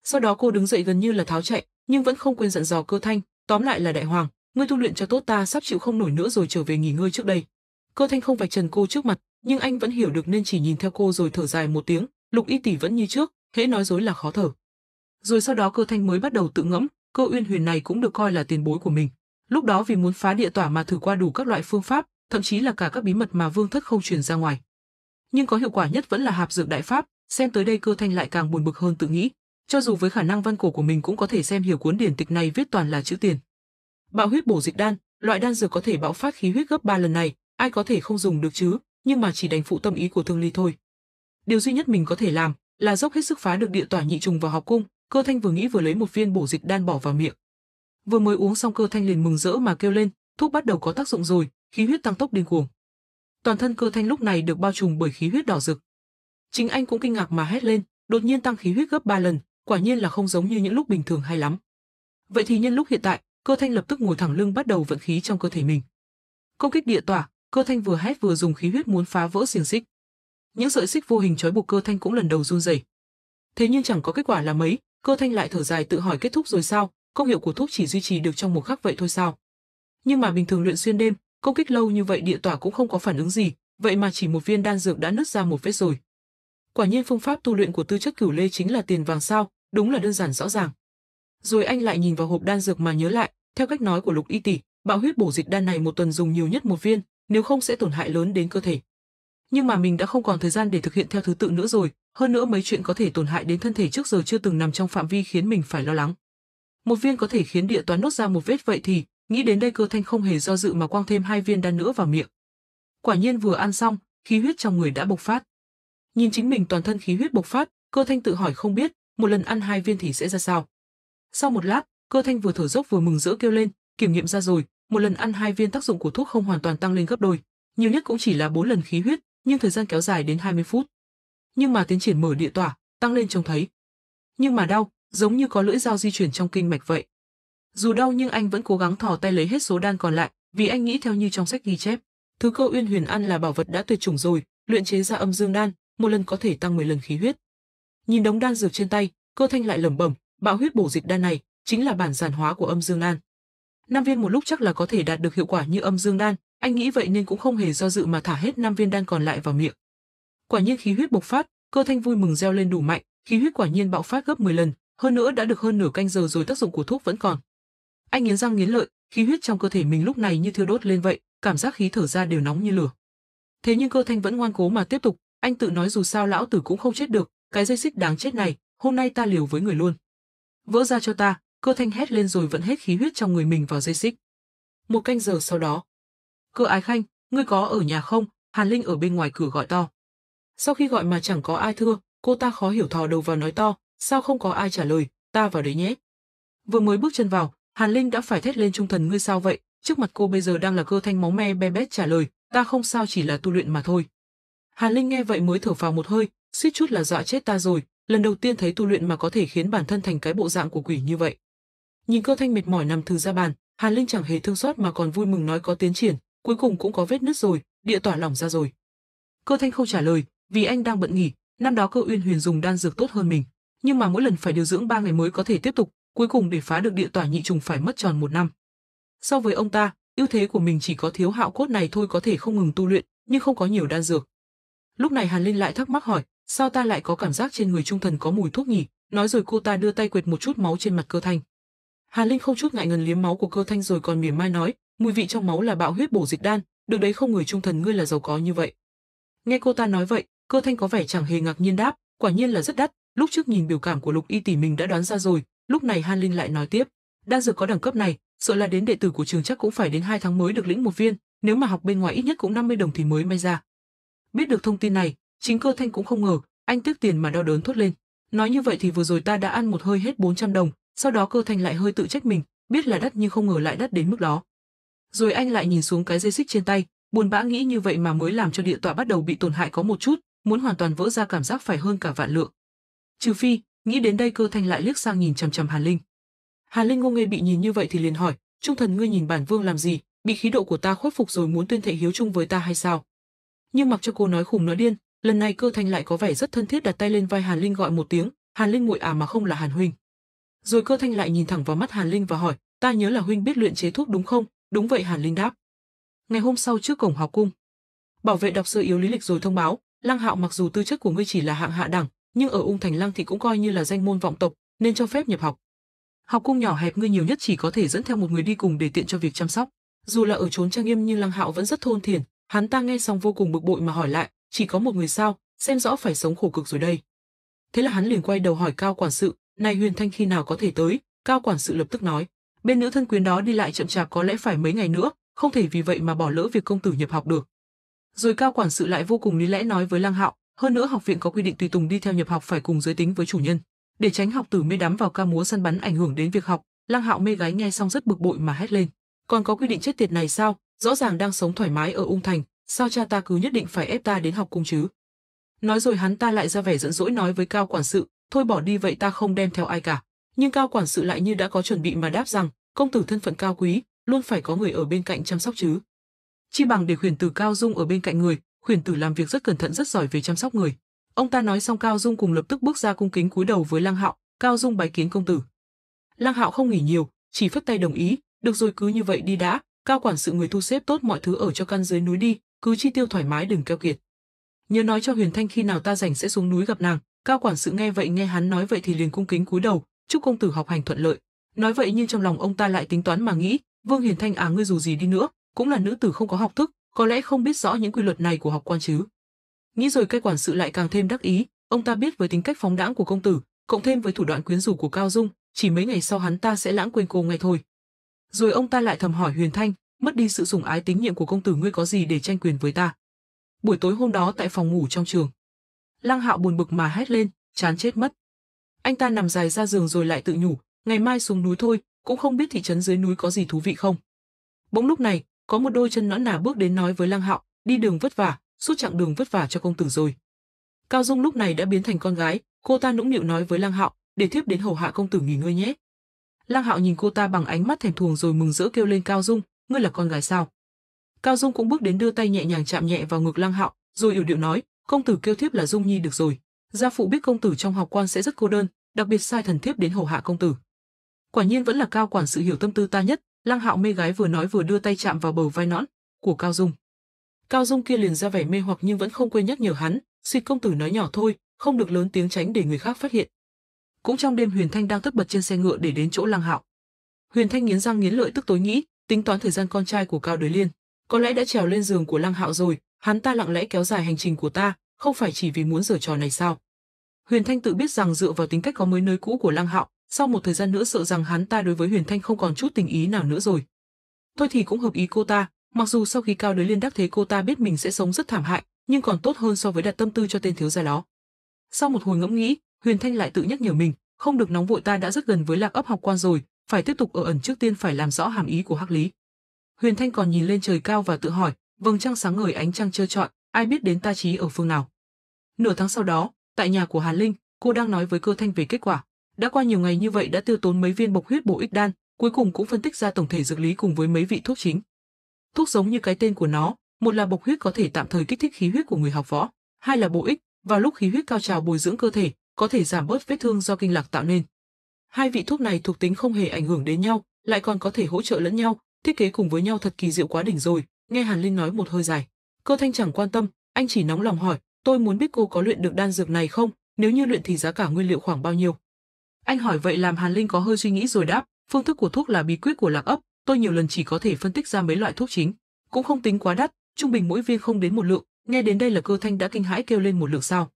Sau đó cô đứng dậy gần như là tháo chạy, nhưng vẫn không quên dặn dò cơ thanh, tóm lại là đại hoàng, ngươi tu luyện cho tốt ta sắp chịu không nổi nữa rồi trở về nghỉ ngơi trước đây. Cơ thanh không vạch trần cô trước mặt, nhưng anh vẫn hiểu được nên chỉ nhìn theo cô rồi thở dài một tiếng, lục y tỷ vẫn như trước, hễ nói dối là khó thở. Rồi sau đó cơ thanh mới bắt đầu tự ngẫm, cơ uyên huyền này cũng được coi là tiền bối của mình. Lúc đó vì muốn phá địa tỏa mà thử qua đủ các loại phương pháp, thậm chí là cả các bí mật mà vương thất không truyền ra ngoài. Nhưng có hiệu quả nhất vẫn là hạp dược đại pháp, xem tới đây cơ thanh lại càng buồn bực hơn tự nghĩ. Cho dù với khả năng văn cổ của mình cũng có thể xem hiểu cuốn điển tịch này viết toàn là chữ tiền. Bạo huyết bổ dịch đan, loại đan dược có thể bạo phát khí huyết gấp ba lần này, ai có thể không dùng được chứ, nhưng mà chỉ đánh phụ tâm ý của Thương Ly thôi. Điều duy nhất mình có thể làm là dốc hết sức phá được địa tỏa nhị trùng vào học cung, Cơ Thanh vừa nghĩ vừa lấy một viên bổ dịch đan bỏ vào miệng. Vừa mới uống xong Cơ Thanh liền mừng rỡ mà kêu lên, thuốc bắt đầu có tác dụng rồi, khí huyết tăng tốc điên cuồng. Toàn thân Cơ Thanh lúc này được bao trùm bởi khí huyết đỏ rực. Chính anh cũng kinh ngạc mà hét lên, đột nhiên tăng khí huyết gấp 3 lần, quả nhiên là không giống như những lúc bình thường hay lắm. Vậy thì nhân lúc hiện tại, Cơ Thanh lập tức ngồi thẳng lưng bắt đầu vận khí trong cơ thể mình. Công kích địa tỏa, cơ thanh vừa hét vừa dùng khí huyết muốn phá vỡ xiềng xích. Những sợi xích vô hình trói buộc cơ thanh cũng lần đầu run rẩy. Thế nhưng chẳng có kết quả là mấy, cơ thanh lại thở dài tự hỏi kết thúc rồi sao, công hiệu của thuốc chỉ duy trì được trong một khắc vậy thôi sao. Nhưng mà bình thường luyện xuyên đêm, công kích lâu như vậy địa tỏa cũng không có phản ứng gì, vậy mà chỉ một viên đan dược đã nứt ra một vết rồi. Quả nhiên phương pháp tu luyện của tư chất cửu lê chính là tiền vàng sao, đúng là đơn giản rõ ràng. Rồi anh lại nhìn vào hộp đan dược mà nhớ lại, theo cách nói của lục y tỷ, bạo huyết bổ dịch đan này một tuần dùng nhiều nhất một viên, nếu không sẽ tổn hại lớn đến cơ thể. Nhưng mà mình đã không còn thời gian để thực hiện theo thứ tự nữa rồi, hơn nữa mấy chuyện có thể tổn hại đến thân thể trước giờ chưa từng nằm trong phạm vi khiến mình phải lo lắng. Một viên có thể khiến địa toán nốt ra một vết vậy thì, nghĩ đến đây cơ thanh không hề do dự mà quăng thêm hai viên đan nữa vào miệng. Quả nhiên vừa ăn xong, khí huyết trong người đã bộc phát. Nhìn chính mình toàn thân khí huyết bộc phát, cơ thanh tự hỏi không biết, một lần ăn hai viên thì sẽ ra sao. Sau một lát, cơ thanh vừa thở dốc vừa mừng rỡ kêu lên, kiểm nghiệm ra rồi, một lần ăn hai viên tác dụng của thuốc không hoàn toàn tăng lên gấp đôi, nhiều nhất cũng chỉ là 4 lần khí huyết, nhưng thời gian kéo dài đến 20 phút. Nhưng mà tiến triển mở địa tỏa, tăng lên trông thấy. Nhưng mà đau, giống như có lưỡi dao di chuyển trong kinh mạch vậy. Dù đau nhưng anh vẫn cố gắng thò tay lấy hết số đan còn lại, vì anh nghĩ theo như trong sách ghi chép, thứ cơ uyên huyền ăn là bảo vật đã tuyệt chủng rồi, luyện chế ra âm dương đan, một lần có thể tăng 10 lần khí huyết. Nhìn đống đan dược trên tay, Cơ Thanh lại lẩm bẩm, bạo huyết bổ dịch đan này chính là bản giản hóa của âm dương đan, năm viên một lúc chắc là có thể đạt được hiệu quả như âm dương đan, anh nghĩ vậy nên cũng không hề do dự mà thả hết năm viên đan còn lại vào miệng. Quả nhiên khí huyết bộc phát, cơ thanh vui mừng reo lên đủ mạnh, khí huyết quả nhiên bạo phát gấp 10 lần, hơn nữa đã được hơn nửa canh giờ rồi tác dụng của thuốc vẫn còn. Anh nghiến răng nghiến lợi, khí huyết trong cơ thể mình lúc này như thiêu đốt lên vậy, cảm giác khí thở ra đều nóng như lửa. Thế nhưng cơ thanh vẫn ngoan cố mà tiếp tục, anh tự nói dù sao lão tử cũng không chết được, cái dây xích đáng chết này, hôm nay ta liều với người luôn. Vỡ ra cho ta, Cơ thanh hét lên rồi vẫn hết khí huyết trong người mình vào dây xích. Một canh giờ sau đó. Cơ ái khanh, ngươi có ở nhà không? Hàn Linh ở bên ngoài cửa gọi to. Sau khi gọi mà chẳng có ai thưa, cô ta khó hiểu thò đầu vào nói to, sao không có ai trả lời, ta vào đấy nhé. Vừa mới bước chân vào, Hàn Linh đã phải thét lên trung thần ngươi sao vậy, trước mặt cô bây giờ đang là cơ thanh máu me be bét trả lời, ta không sao chỉ là tu luyện mà thôi. Hàn Linh nghe vậy mới thở phào một hơi, suýt chút là dọa chết ta rồi, lần đầu tiên thấy tu luyện mà có thể khiến bản thân thành cái bộ dạng của quỷ như vậy. Nhìn cơ thanh mệt mỏi nằm thư ra bàn, Hàn Linh chẳng hề thương xót mà còn vui mừng nói có tiến triển, cuối cùng cũng có vết nứt rồi, địa tỏa lỏng ra rồi. Cơ thanh không trả lời, vì anh đang bận nghỉ, năm đó cơ uyên huyền dùng đan dược tốt hơn mình, nhưng mà mỗi lần phải điều dưỡng 3 ngày mới có thể tiếp tục, cuối cùng để phá được địa tỏa nhị trùng phải mất tròn một năm. So với ông ta, ưu thế của mình chỉ có thiếu hạo cốt này thôi có thể không ngừng tu luyện, nhưng không có nhiều đan dược. Lúc này Hàn Linh lại thắc mắc hỏi, sao ta lại có cảm giác trên người trung thần có mùi thuốc nhỉ? Nói rồi cô ta đưa tay quệt một chút máu trên mặt cơ thanh. Hà Linh không chút ngại ngần liếm máu của Cơ Thanh rồi còn mỉa mai nói, mùi vị trong máu là bạo huyết bổ dịch đan, được đấy không người trung thần ngươi là giàu có như vậy. Nghe cô ta nói vậy, Cơ Thanh có vẻ chẳng hề ngạc nhiên đáp, quả nhiên là rất đắt, lúc trước nhìn biểu cảm của Lục Y tỷ mình đã đoán ra rồi, lúc này Hà Linh lại nói tiếp, đa dược có đẳng cấp này, sợ là đến đệ tử của trường chắc cũng phải đến 2 tháng mới được lĩnh một viên, nếu mà học bên ngoài ít nhất cũng 50 đồng thì mới may ra. Biết được thông tin này, chính Cơ Thanh cũng không ngờ, anh tức tiền mà đau đớn thốt lên. Nói như vậy thì vừa rồi ta đã ăn một hơi hết 400 đồng, sau đó cơ thành lại hơi tự trách mình, biết là đắt nhưng không ngờ lại đắt đến mức đó. Rồi anh lại nhìn xuống cái dây xích trên tay, buồn bã nghĩ như vậy mà mới làm cho địa tọa bắt đầu bị tổn hại có một chút, muốn hoàn toàn vỡ ra cảm giác phải hơn cả vạn lượng. Trừ phi, nghĩ đến đây cơ thanh lại liếc sang nhìn chằm chằm Hàn Linh. Hàn Linh ngô nghê bị nhìn như vậy thì liền hỏi, trung thần ngươi nhìn bản vương làm gì, bị khí độ của ta khuất phục rồi muốn tuyên thệ hiếu chung với ta hay sao? Nhưng mặc cho cô nói khủng nói điên, lần này cơ thanh lại có vẻ rất thân thiết đặt tay lên vai Hàn Linh gọi một tiếng, Hàn Linh nguội à mà không là Hàn huynh. Rồi cơ thanh lại nhìn thẳng vào mắt Hàn Linh và hỏi, ta nhớ là huynh biết luyện chế thuốc đúng không? Đúng vậy Hàn Linh đáp. Ngày hôm sau trước cổng học cung, bảo vệ đọc sơ yếu lý lịch rồi thông báo, Lăng Hạo mặc dù tư chất của ngươi chỉ là hạng hạ đẳng, nhưng ở Ung Thành Lăng thì cũng coi như là danh môn vọng tộc, nên cho phép nhập học. Học cung nhỏ hẹp ngươi nhiều nhất chỉ có thể dẫn theo một người đi cùng để tiện cho việc chăm sóc. Dù là ở trốn trang nghiêm nhưng Lăng Hạo vẫn rất thôn thiển, hắn ta nghe xong vô cùng bực bội mà hỏi lại, chỉ có một người sao, xem rõ phải sống khổ cực rồi đây. Thế là hắn liền quay đầu hỏi cao quản sự, này Huyền Thanh khi nào có thể tới? Cao quản sự lập tức nói. Bên nữ thân quyến đó đi lại chậm chạp có lẽ phải mấy ngày nữa, không thể vì vậy mà bỏ lỡ việc công tử nhập học được. Rồi cao quản sự lại vô cùng lý lẽ nói với Lang Hạo, hơn nữa học viện có quy định tùy tùng đi theo nhập học phải cùng giới tính với chủ nhân, để tránh học tử mê đắm vào ca múa săn bắn ảnh hưởng đến việc học. Lang Hạo mê gái nghe xong rất bực bội mà hét lên. Còn có quy định chết tiệt này sao? Rõ ràng đang sống thoải mái ở ung thành, sao cha ta cứ nhất định phải ép ta đến học cùng chứ? Nói rồi hắn ta lại ra vẻ giận dỗi nói với cao quản sự, thôi bỏ đi vậy ta không đem theo ai cả. Nhưng cao quản sự lại như đã có chuẩn bị mà đáp rằng, công tử thân phận cao quý, luôn phải có người ở bên cạnh chăm sóc chứ. Chi bằng để khuyển tử Cao Dung ở bên cạnh người, khuyển tử làm việc rất cẩn thận rất giỏi về chăm sóc người. Ông ta nói xong Cao Dung cùng lập tức bước ra cung kính cúi đầu với Lăng Hạo, Cao Dung bái kiến công tử. Lăng Hạo không nghỉ nhiều, chỉ phất tay đồng ý, được rồi cứ như vậy đi đã, cao quản sự người thu xếp tốt mọi thứ ở cho căn dưới núi đi, cứ chi tiêu thoải mái đừng keo kiệt. Nhớ nói cho Huyền Thanh khi nào ta rảnh sẽ xuống núi gặp nàng, Cao quản sự nghe vậy nghe hắn nói vậy thì liền cung kính cúi đầu, chúc công tử học hành thuận lợi. Nói vậy nhưng trong lòng ông ta lại tính toán mà nghĩ, Vương Hiền Thanh à ngươi dù gì đi nữa, cũng là nữ tử không có học thức, có lẽ không biết rõ những quy luật này của học quan chứ. Nghĩ rồi cái quản sự lại càng thêm đắc ý, ông ta biết với tính cách phóng đãng của công tử, cộng thêm với thủ đoạn quyến rũ của Cao Dung, chỉ mấy ngày sau hắn ta sẽ lãng quên cô ngay thôi. Rồi ông ta lại thầm hỏi Huyền Thanh, mất đi sự dùng ái tín nhiệm của công tử ngươi có gì để tranh quyền với ta. Buổi tối hôm đó tại phòng ngủ trong trường, Lăng Hạo buồn bực mà hét lên, chán chết mất. Anh ta nằm dài ra giường rồi lại tự nhủ, ngày mai xuống núi thôi, cũng không biết thị trấn dưới núi có gì thú vị không. Bỗng lúc này, có một đôi chân nõn nà bước đến nói với Lăng Hạo, đi đường vất vả, suốt chặng đường vất vả cho công tử rồi. Cao Dung lúc này đã biến thành con gái, cô ta nũng nịu nói với Lăng Hạo, để thiếp đến hầu hạ công tử nghỉ ngơi nhé. Lăng Hạo nhìn cô ta bằng ánh mắt thèm thuồng rồi mừng rỡ kêu lên Cao Dung, ngươi là con gái sao? Cao Dung cũng bước đến đưa tay nhẹ nhàng chạm nhẹ vào ngực Lăng Hạo, rồi yểu điệu nói, công tử kêu thiếp là dung nhi được rồi gia phụ biết công tử trong học quan sẽ rất cô đơn đặc biệt sai thần thiếp đến hầu hạ công tử quả nhiên vẫn là cao quản sự hiểu tâm tư ta nhất lăng hạo mê gái vừa nói vừa đưa tay chạm vào bờ vai nõn của cao dung cao dung kia liền ra vẻ mê hoặc nhưng vẫn không quên nhắc nhở hắn suy công tử nói nhỏ thôi không được lớn tiếng tránh để người khác phát hiện cũng trong đêm huyền thanh đang tất bật trên xe ngựa để đến chỗ lăng hạo huyền thanh nghiến răng nghiến lợi tức tối nghĩ tính toán thời gian con trai của cao đới liên có lẽ đã trèo lên giường của lăng hạo rồi Hắn ta lặng lẽ kéo dài hành trình của ta, không phải chỉ vì muốn giở trò này sao? Huyền Thanh tự biết rằng dựa vào tính cách có mới nơi cũ của Lăng Hạo, sau một thời gian nữa sợ rằng hắn ta đối với Huyền Thanh không còn chút tình ý nào nữa rồi. Thôi thì cũng hợp ý cô ta, mặc dù sau khi cao đối liên đắc thế cô ta biết mình sẽ sống rất thảm hại, nhưng còn tốt hơn so với đặt tâm tư cho tên thiếu gia đó. Sau một hồi ngẫm nghĩ, Huyền Thanh lại tự nhắc nhở mình, không được nóng vội ta đã rất gần với lạc ấp học quan rồi, phải tiếp tục ở ẩn trước tiên phải làm rõ hàm ý của hắc lý. Huyền Thanh còn nhìn lên trời cao và tự hỏi, vầng trăng sáng ngời ánh trăng trơ trọi, ai biết đến ta trí ở phương nào. Nửa tháng sau đó, tại nhà của Hàn Linh, cô đang nói với cơ thanh về kết quả. Đã qua nhiều ngày như vậy đã tiêu tốn mấy viên bộc huyết bổ ích đan, cuối cùng cũng phân tích ra tổng thể dược lý cùng với mấy vị thuốc chính. Thuốc giống như cái tên của nó, một là bộc huyết có thể tạm thời kích thích khí huyết của người học võ, hai là bổ ích, vào lúc khí huyết cao trào bồi dưỡng cơ thể, có thể giảm bớt vết thương do kinh lạc tạo nên. Hai vị thuốc này thuộc tính không hề ảnh hưởng đến nhau, lại còn có thể hỗ trợ lẫn nhau, thiết kế cùng với nhau thật kỳ diệu quá đỉnh rồi, Nghe Hàn Linh nói một hơi dài, cơ thanh chẳng quan tâm, anh chỉ nóng lòng hỏi, tôi muốn biết cô có luyện được đan dược này không, nếu như luyện thì giá cả nguyên liệu khoảng bao nhiêu. Anh hỏi vậy làm Hàn Linh có hơi suy nghĩ rồi đáp, phương thức của thuốc là bí quyết của lạc ấp, tôi nhiều lần chỉ có thể phân tích ra mấy loại thuốc chính, cũng không tính quá đắt, trung bình mỗi viên không đến một lượng, nghe đến đây là cơ thanh đã kinh hãi kêu lên một lượng sao.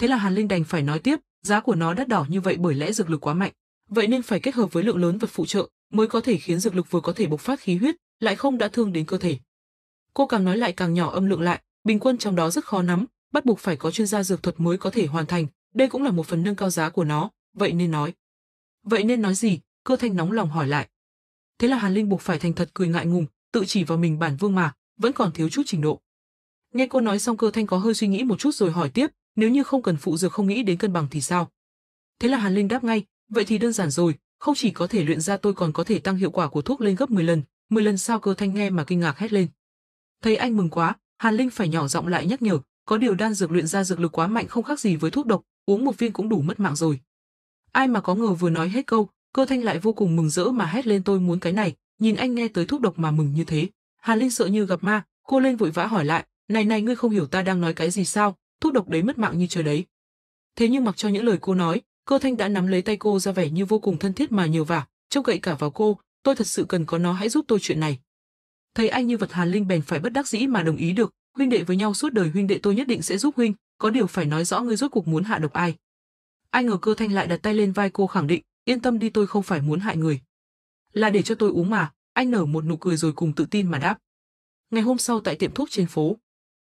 Thế là Hàn Linh đành phải nói tiếp, giá của nó đắt đỏ như vậy bởi lẽ dược lực quá mạnh, vậy nên phải kết hợp với lượng lớn vật phụ trợ mới có thể khiến dược lực vừa có thể bộc phát khí huyết, lại không đã thương đến cơ thể. Cô càng nói lại càng nhỏ âm lượng lại, bình quân trong đó rất khó nắm, bắt buộc phải có chuyên gia dược thuật mới có thể hoàn thành, đây cũng là một phần nâng cao giá của nó, vậy nên nói. Vậy nên nói gì? Cơ thanh nóng lòng hỏi lại. Thế là Hàn Linh buộc phải thành thật cười ngại ngùng, tự chỉ vào mình bản vương mà, vẫn còn thiếu chút trình độ. Nghe cô nói xong cơ thanh có hơi suy nghĩ một chút rồi hỏi tiếp, nếu như không cần phụ dược không nghĩ đến cân bằng thì sao? Thế là Hàn Linh đáp ngay, vậy thì đơn giản rồi, không chỉ có thể luyện ra tôi còn có thể tăng hiệu quả của thuốc lên gấp 10 lần, 10 lần sao cơ thanh nghe mà kinh ngạc hét lên. Thấy anh mừng quá, Hàn Linh phải nhỏ giọng lại nhắc nhở, có điều đan dược luyện ra dược lực quá mạnh không khác gì với thuốc độc, uống một viên cũng đủ mất mạng rồi. Ai mà có ngờ vừa nói hết câu, cơ thanh lại vô cùng mừng rỡ mà hét lên tôi muốn cái này, nhìn anh nghe tới thuốc độc mà mừng như thế. Hàn Linh sợ như gặp ma, cô lên vội vã hỏi lại, này này ngươi không hiểu ta đang nói cái gì sao, thuốc độc đấy mất mạng như trời đấy. Thế nhưng mặc cho những lời cô nói, cơ thanh đã nắm lấy tay cô ra vẻ như vô cùng thân thiết mà nhờ vả, trông cậy cả vào cô, tôi thật sự cần có nó hãy giúp tôi chuyện này thấy anh như vật hàn linh bèn phải bất đắc dĩ mà đồng ý được huynh đệ với nhau suốt đời huynh đệ tôi nhất định sẽ giúp huynh có điều phải nói rõ ngươi rốt cuộc muốn hạ độc ai anh ngờ cơ thanh lại đặt tay lên vai cô khẳng định yên tâm đi tôi không phải muốn hại người là để cho tôi uống mà anh nở một nụ cười rồi cùng tự tin mà đáp ngày hôm sau tại tiệm thuốc trên phố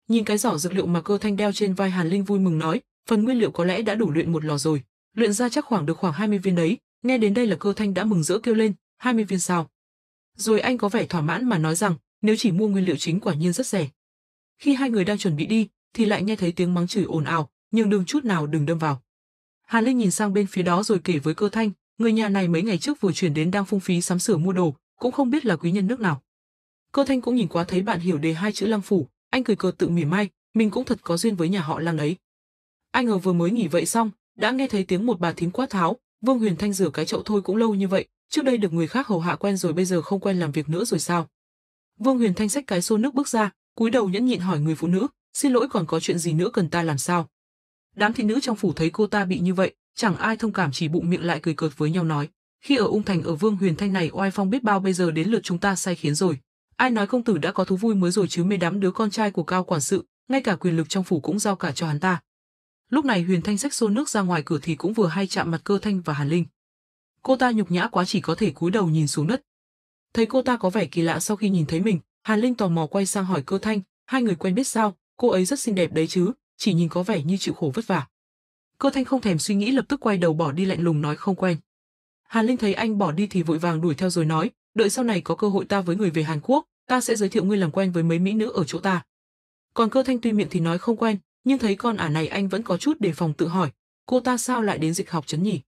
nhìn cái giỏ dược liệu mà cơ thanh đeo trên vai hàn linh vui mừng nói phần nguyên liệu có lẽ đã đủ luyện một lò rồi luyện ra chắc khoảng được khoảng hai mươi viên đấy nghe đến đây là cơ thanh đã mừng rỡ kêu lên hai mươi viên sao rồi anh có vẻ thỏa mãn mà nói rằng, nếu chỉ mua nguyên liệu chính quả nhiên rất rẻ. Khi hai người đang chuẩn bị đi, thì lại nghe thấy tiếng mắng chửi ồn ào, nhưng đừng chút nào đừng đâm vào. Hà Linh nhìn sang bên phía đó rồi kể với cơ thanh, người nhà này mấy ngày trước vừa chuyển đến đang phung phí sắm sửa mua đồ, cũng không biết là quý nhân nước nào. Cơ thanh cũng nhìn qua thấy bạn hiểu đề hai chữ lăng phủ, anh cười cợt tự mỉa mai, mình cũng thật có duyên với nhà họ lăng ấy. Anh ngờ vừa mới nghỉ vậy xong, đã nghe thấy tiếng một bà thím quát tháo, Vương Huyền Thanh rửa cái chậu thôi cũng lâu như vậy, Trước đây được người khác hầu hạ quen rồi bây giờ không quen làm việc nữa rồi sao? Vương Huyền Thanh xách cái xô nước bước ra, cúi đầu nhẫn nhịn hỏi người phụ nữ, xin lỗi còn có chuyện gì nữa cần ta làm sao? Đám thị nữ trong phủ thấy cô ta bị như vậy, chẳng ai thông cảm chỉ bụng miệng lại cười cợt với nhau nói. Khi ở ung thành ở Vương Huyền Thanh này oai phong biết bao bây giờ đến lượt chúng ta sai khiến rồi. Ai nói công tử đã có thú vui mới rồi chứ mê đám đứa con trai của cao quản sự, ngay cả quyền lực trong phủ cũng giao cả cho hắn ta. Lúc này Huyền Thanh xách xô nước ra ngoài cửa thì cũng vừa hay chạm mặt cơ thanh và Hàn Linh. Cô ta nhục nhã quá chỉ có thể cúi đầu nhìn xuống đất. Thấy cô ta có vẻ kỳ lạ sau khi nhìn thấy mình, Hàn Linh tò mò quay sang hỏi cơ thanh, hai người quen biết sao, cô ấy rất xinh đẹp đấy chứ, chỉ nhìn có vẻ như chịu khổ vất vả. Cơ thanh không thèm suy nghĩ lập tức quay đầu bỏ đi lạnh lùng nói không quen. Hàn Linh thấy anh bỏ đi thì vội vàng đuổi theo rồi nói, đợi sau này có cơ hội ta với người về Hàn Quốc, ta sẽ giới thiệu ngươi làm quen với mấy mỹ nữ ở chỗ ta. Còn cơ thanh tuy miệng thì nói không quen, nhưng thấy con ả này anh vẫn có chút đề phòng tự hỏi, cô ta sao lại đến dịch học chấn nhỉ?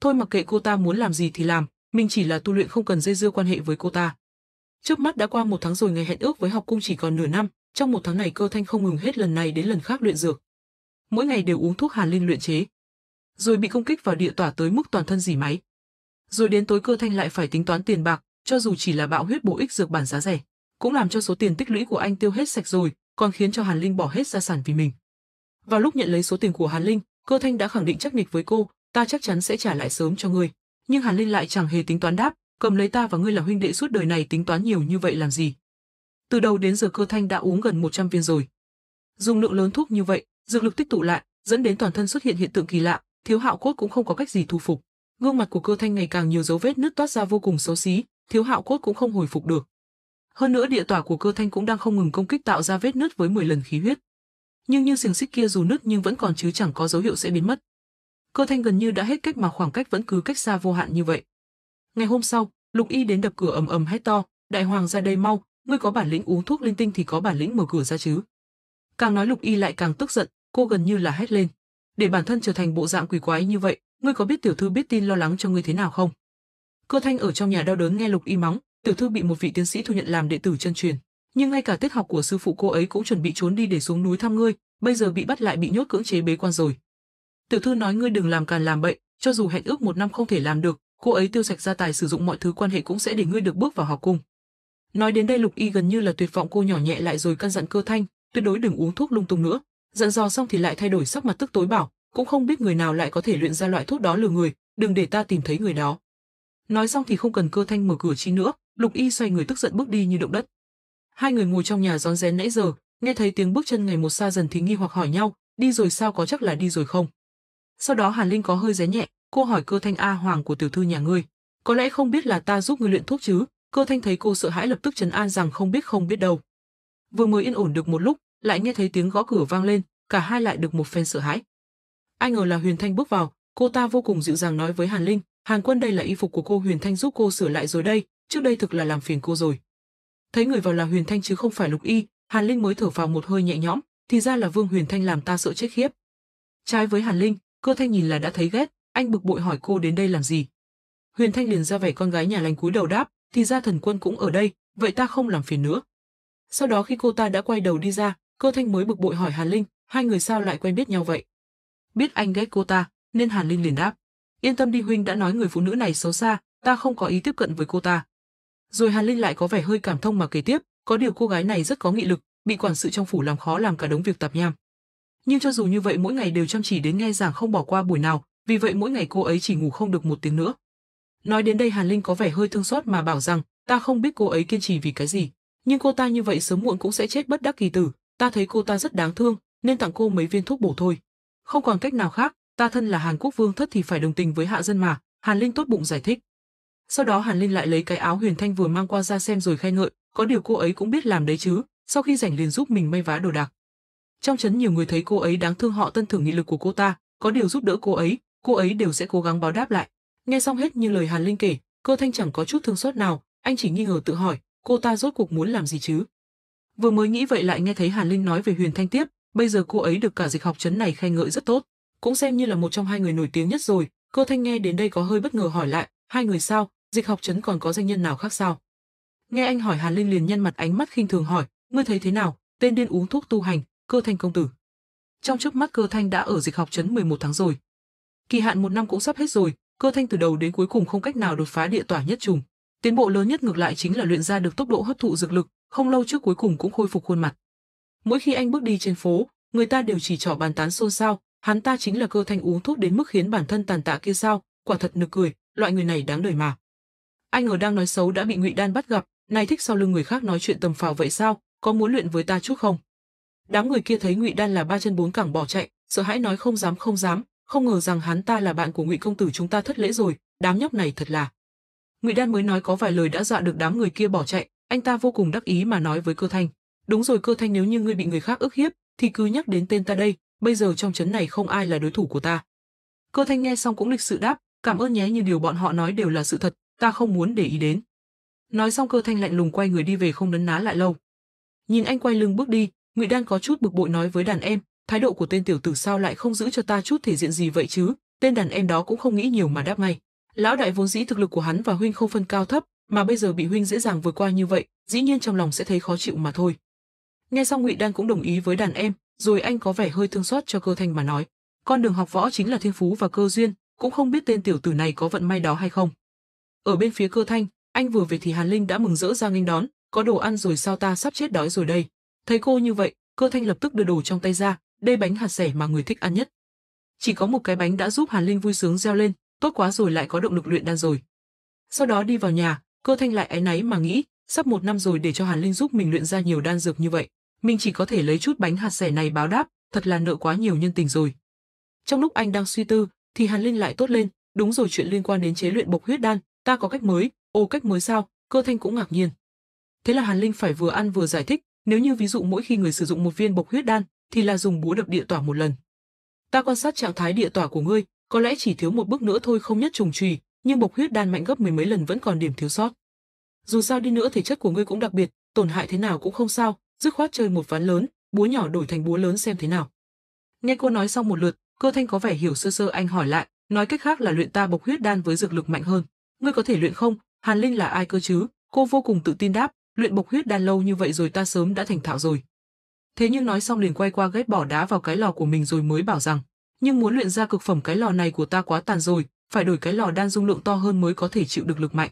Thôi mặc kệ cô ta muốn làm gì thì làm, mình chỉ là tu luyện không cần dây dưa quan hệ với cô ta. Trước mắt đã qua một tháng rồi ngày hẹn ước với học cung chỉ còn nửa năm, trong một tháng này cơ thanh không ngừng hết lần này đến lần khác luyện dược. Mỗi ngày đều uống thuốc hàn linh luyện chế. Rồi bị công kích vào địa tỏa tới mức toàn thân dỉ máy. Rồi đến tối cơ thanh lại phải tính toán tiền bạc, cho dù chỉ là bạo huyết bổ ích dược bản giá rẻ, cũng làm cho số tiền tích lũy của anh tiêu hết sạch rồi, còn khiến cho Hàn Linh bỏ hết gia sản vì mình. Vào lúc nhận lấy số tiền của Hàn Linh, Cơ Thanh đã khẳng định chắc nịch với cô, ta chắc chắn sẽ trả lại sớm cho ngươi. Nhưng Hàn Linh lại chẳng hề tính toán đáp, cầm lấy ta và ngươi là huynh đệ suốt đời này tính toán nhiều như vậy làm gì. Từ đầu đến giờ cơ thanh đã uống gần 100 viên rồi. Dùng lượng lớn thuốc như vậy, dược lực tích tụ lại, dẫn đến toàn thân xuất hiện hiện tượng kỳ lạ, thiếu hạo cốt cũng không có cách gì thu phục. Gương mặt của cơ thanh ngày càng nhiều dấu vết nứt toát ra vô cùng xấu xí, thiếu hạo cốt cũng không hồi phục được. Hơn nữa địa tỏa của cơ thanh cũng đang không ngừng công kích tạo ra vết nứt với 10 lần khí huyết. Nhưng như xiềng xích kia dù nứt nhưng vẫn còn chứ chẳng có dấu hiệu sẽ biến mất. Cơ thanh gần như đã hết cách mà khoảng cách vẫn cứ cách xa vô hạn như vậy. Ngày hôm sau, Lục Y đến đập cửa ầm ầm hét to, "Đại hoàng ra đây mau, ngươi có bản lĩnh uống thuốc linh tinh thì có bản lĩnh mở cửa ra chứ." Càng nói Lục Y lại càng tức giận, cô gần như là hét lên, "Để bản thân trở thành bộ dạng quỷ quái như vậy, ngươi có biết tiểu thư biết tin lo lắng cho ngươi thế nào không?" Cơ Thanh ở trong nhà đau đớn nghe Lục Y mắng, tiểu thư bị một vị tiến sĩ thu nhận làm đệ tử chân truyền, nhưng ngay cả tiết học của sư phụ cô ấy cũng chuẩn bị trốn đi để xuống núi thăm ngươi, bây giờ bị bắt lại bị nhốt cưỡng chế bế quan rồi, Tiểu thư nói ngươi đừng làm càn làm bậy, cho dù hẹn ước một năm không thể làm được, cô ấy tiêu sạch gia tài sử dụng mọi thứ quan hệ cũng sẽ để ngươi được bước vào học cung. Nói đến đây Lục Y gần như là tuyệt vọng cô nhỏ nhẹ lại rồi căn dặn Cơ Thanh, tuyệt đối đừng uống thuốc lung tung nữa. Dặn dò xong thì lại thay đổi sắc mặt tức tối bảo, cũng không biết người nào lại có thể luyện ra loại thuốc đó lừa người, đừng để ta tìm thấy người đó. Nói xong thì không cần Cơ Thanh mở cửa chi nữa, Lục Y xoay người tức giận bước đi như động đất. Hai người ngồi trong nhà rón rén nãy giờ, nghe thấy tiếng bước chân ngày một xa dần thì nghi hoặc hỏi nhau, đi rồi sao có chắc là đi rồi không? Sau đó Hàn Linh có hơi rén nhẹ, cô hỏi cơ thanh A Hoàng của tiểu thư nhà ngươi. Có lẽ không biết là ta giúp ngươi luyện thuốc chứ, cơ thanh thấy cô sợ hãi lập tức chấn an rằng không biết không biết đâu. Vừa mới yên ổn được một lúc, lại nghe thấy tiếng gõ cửa vang lên, cả hai lại được một phen sợ hãi. Ai ngờ là Huyền Thanh bước vào, cô ta vô cùng dịu dàng nói với Hàn Linh, Hàn quân đây là y phục của cô Huyền Thanh giúp cô sửa lại rồi đây, trước đây thực là làm phiền cô rồi. Thấy người vào là Huyền Thanh chứ không phải Lục Y, Hàn Linh mới thở vào một hơi nhẹ nhõm, thì ra là Vương Huyền Thanh làm ta sợ chết khiếp. Trái với Hàn Linh, Cơ Thanh nhìn là đã thấy ghét, anh bực bội hỏi cô đến đây làm gì. Huyền Thanh liền ra vẻ con gái nhà lành cúi đầu đáp, thì ra thần quân cũng ở đây, vậy ta không làm phiền nữa. Sau đó khi cô ta đã quay đầu đi ra, cơ thanh mới bực bội hỏi Hàn Linh, hai người sao lại quen biết nhau vậy? Biết anh ghét cô ta, nên Hàn Linh liền đáp. Yên tâm đi huynh đã nói người phụ nữ này xấu xa, ta không có ý tiếp cận với cô ta. Rồi Hàn Linh lại có vẻ hơi cảm thông mà kể tiếp, có điều cô gái này rất có nghị lực, bị quản sự trong phủ làm khó làm cả đống việc tạp nham nhưng cho dù như vậy mỗi ngày đều chăm chỉ đến nghe giảng không bỏ qua buổi nào, vì vậy mỗi ngày cô ấy chỉ ngủ không được một tiếng nữa. Nói đến đây Hàn Linh có vẻ hơi thương xót mà bảo rằng, ta không biết cô ấy kiên trì vì cái gì, nhưng cô ta như vậy sớm muộn cũng sẽ chết bất đắc kỳ tử, ta thấy cô ta rất đáng thương, nên tặng cô mấy viên thuốc bổ thôi. Không còn cách nào khác, ta thân là Hàn Quốc vương thất thì phải đồng tình với hạ dân mà, Hàn Linh tốt bụng giải thích. Sau đó Hàn Linh lại lấy cái áo Huyền Thanh vừa mang qua ra xem rồi khen ngợi, có điều cô ấy cũng biết làm đấy chứ, sau khi rảnh liền giúp mình may vá đồ đạc. Trong chấn nhiều người thấy cô ấy đáng thương họ tân thưởng nghị lực của cô ta, có điều giúp đỡ cô ấy, cô ấy đều sẽ cố gắng báo đáp lại. Nghe xong hết như lời Hàn Linh kể, cơ thanh chẳng có chút thương xót nào, anh chỉ nghi ngờ tự hỏi, cô ta rốt cuộc muốn làm gì chứ? Vừa mới nghĩ vậy lại nghe thấy Hàn Linh nói về Huyền Thanh tiếp, bây giờ cô ấy được cả dịch học chấn này khen ngợi rất tốt, cũng xem như là một trong hai người nổi tiếng nhất rồi. Cơ thanh nghe đến đây có hơi bất ngờ hỏi lại, hai người sao, dịch học chấn còn có danh nhân nào khác sao? Nghe anh hỏi Hàn Linh liền nhăn mặt ánh mắt khinh thường hỏi, ngươi thấy thế nào, tên điên uống thuốc tu hành, Cơ Thanh công tử. Trong chớp mắt Cơ Thanh đã ở dịch học trấn 11 tháng rồi. Kỳ hạn một năm cũng sắp hết rồi, Cơ Thanh từ đầu đến cuối cùng không cách nào đột phá địa tỏa nhất trùng. Tiến bộ lớn nhất ngược lại chính là luyện ra được tốc độ hấp thụ dược lực, không lâu trước cuối cùng cũng khôi phục khuôn mặt. Mỗi khi anh bước đi trên phố, người ta đều chỉ trỏ bàn tán xôn xao, hắn ta chính là Cơ Thanh uống thuốc đến mức khiến bản thân tàn tạ kia sao, quả thật nực cười, loại người này đáng đời mà. Anh ở đang nói xấu đã bị Ngụy Đan bắt gặp, này thích sau lưng người khác nói chuyện tầm phào vậy sao, có muốn luyện với ta chút không? Đám người kia thấy Ngụy Đan là ba chân bốn cẳng bỏ chạy, sợ hãi nói không dám không dám, không ngờ rằng hắn ta là bạn của Ngụy công tử chúng ta thất lễ rồi, đám nhóc này thật là. Ngụy Đan mới nói có vài lời đã dọa được đám người kia bỏ chạy, anh ta vô cùng đắc ý mà nói với Cơ Thanh, "Đúng rồi Cơ Thanh, nếu như ngươi bị người khác ức hiếp, thì cứ nhắc đến tên ta đây, bây giờ trong trấn này không ai là đối thủ của ta." Cơ Thanh nghe xong cũng lịch sự đáp, "Cảm ơn nhé, như điều bọn họ nói đều là sự thật, ta không muốn để ý đến." Nói xong Cơ Thanh lạnh lùng quay người đi về không nấn ná lại lâu. Nhìn anh quay lưng bước đi, Ngụy Đan có chút bực bội nói với đàn em, thái độ của tên tiểu tử sao lại không giữ cho ta chút thể diện gì vậy chứ? Tên đàn em đó cũng không nghĩ nhiều mà đáp ngay. Lão đại vốn dĩ thực lực của hắn và huynh không phân cao thấp, mà bây giờ bị huynh dễ dàng vượt qua như vậy, dĩ nhiên trong lòng sẽ thấy khó chịu mà thôi. Nghe xong Ngụy Đan cũng đồng ý với đàn em, rồi anh có vẻ hơi thương xót cho Cơ Thanh mà nói, con đường học võ chính là thiên phú và cơ duyên, cũng không biết tên tiểu tử này có vận may đó hay không. Ở bên phía Cơ Thanh, anh vừa về thì Hàn Linh đã mừng rỡ ra nghênh đón, có đồ ăn rồi sao ta sắp chết đói rồi đây. Thấy cô như vậy, cơ thanh lập tức đưa đồ trong tay ra, đây bánh hạt sẻ mà người thích ăn nhất. Chỉ có một cái bánh đã giúp Hàn Linh vui sướng reo lên, tốt quá rồi lại có động lực luyện đan rồi. Sau đó đi vào nhà, cơ thanh lại áy náy mà nghĩ, sắp một năm rồi để cho Hàn Linh giúp mình luyện ra nhiều đan dược như vậy. Mình chỉ có thể lấy chút bánh hạt sẻ này báo đáp, thật là nợ quá nhiều nhân tình rồi. Trong lúc anh đang suy tư, thì Hàn Linh lại tốt lên, đúng rồi chuyện liên quan đến chế luyện bộc huyết đan, ta có cách mới, ồ cách mới sao, cơ thanh cũng ngạc nhiên. Thế là Hàn Linh phải vừa ăn vừa giải thích, nếu như ví dụ mỗi khi người sử dụng một viên bộc huyết đan, thì là dùng búa đập địa tỏa một lần. Ta quan sát trạng thái địa tỏa của ngươi, có lẽ chỉ thiếu một bước nữa thôi không nhất trùng trùy, nhưng bộc huyết đan mạnh gấp mười mấy lần vẫn còn điểm thiếu sót. Dù sao đi nữa thể chất của ngươi cũng đặc biệt, tổn hại thế nào cũng không sao, dứt khoát chơi một ván lớn, búa nhỏ đổi thành búa lớn xem thế nào. Nghe cô nói xong một lượt, cơ thanh có vẻ hiểu sơ sơ anh hỏi lại, nói cách khác là luyện ta bộc huyết đan với dược lực mạnh hơn. Ngươi có thể luyện không? Hàn Linh là ai cơ chứ? Cô vô cùng tự tin đáp, luyện bộc huyết đan lâu như vậy rồi ta sớm đã thành thạo rồi. Thế nhưng nói xong liền quay qua ghét bỏ đá vào cái lò của mình rồi mới bảo rằng, nhưng muốn luyện ra cực phẩm cái lò này của ta quá tàn rồi, phải đổi cái lò đan dung lượng to hơn mới có thể chịu được lực mạnh.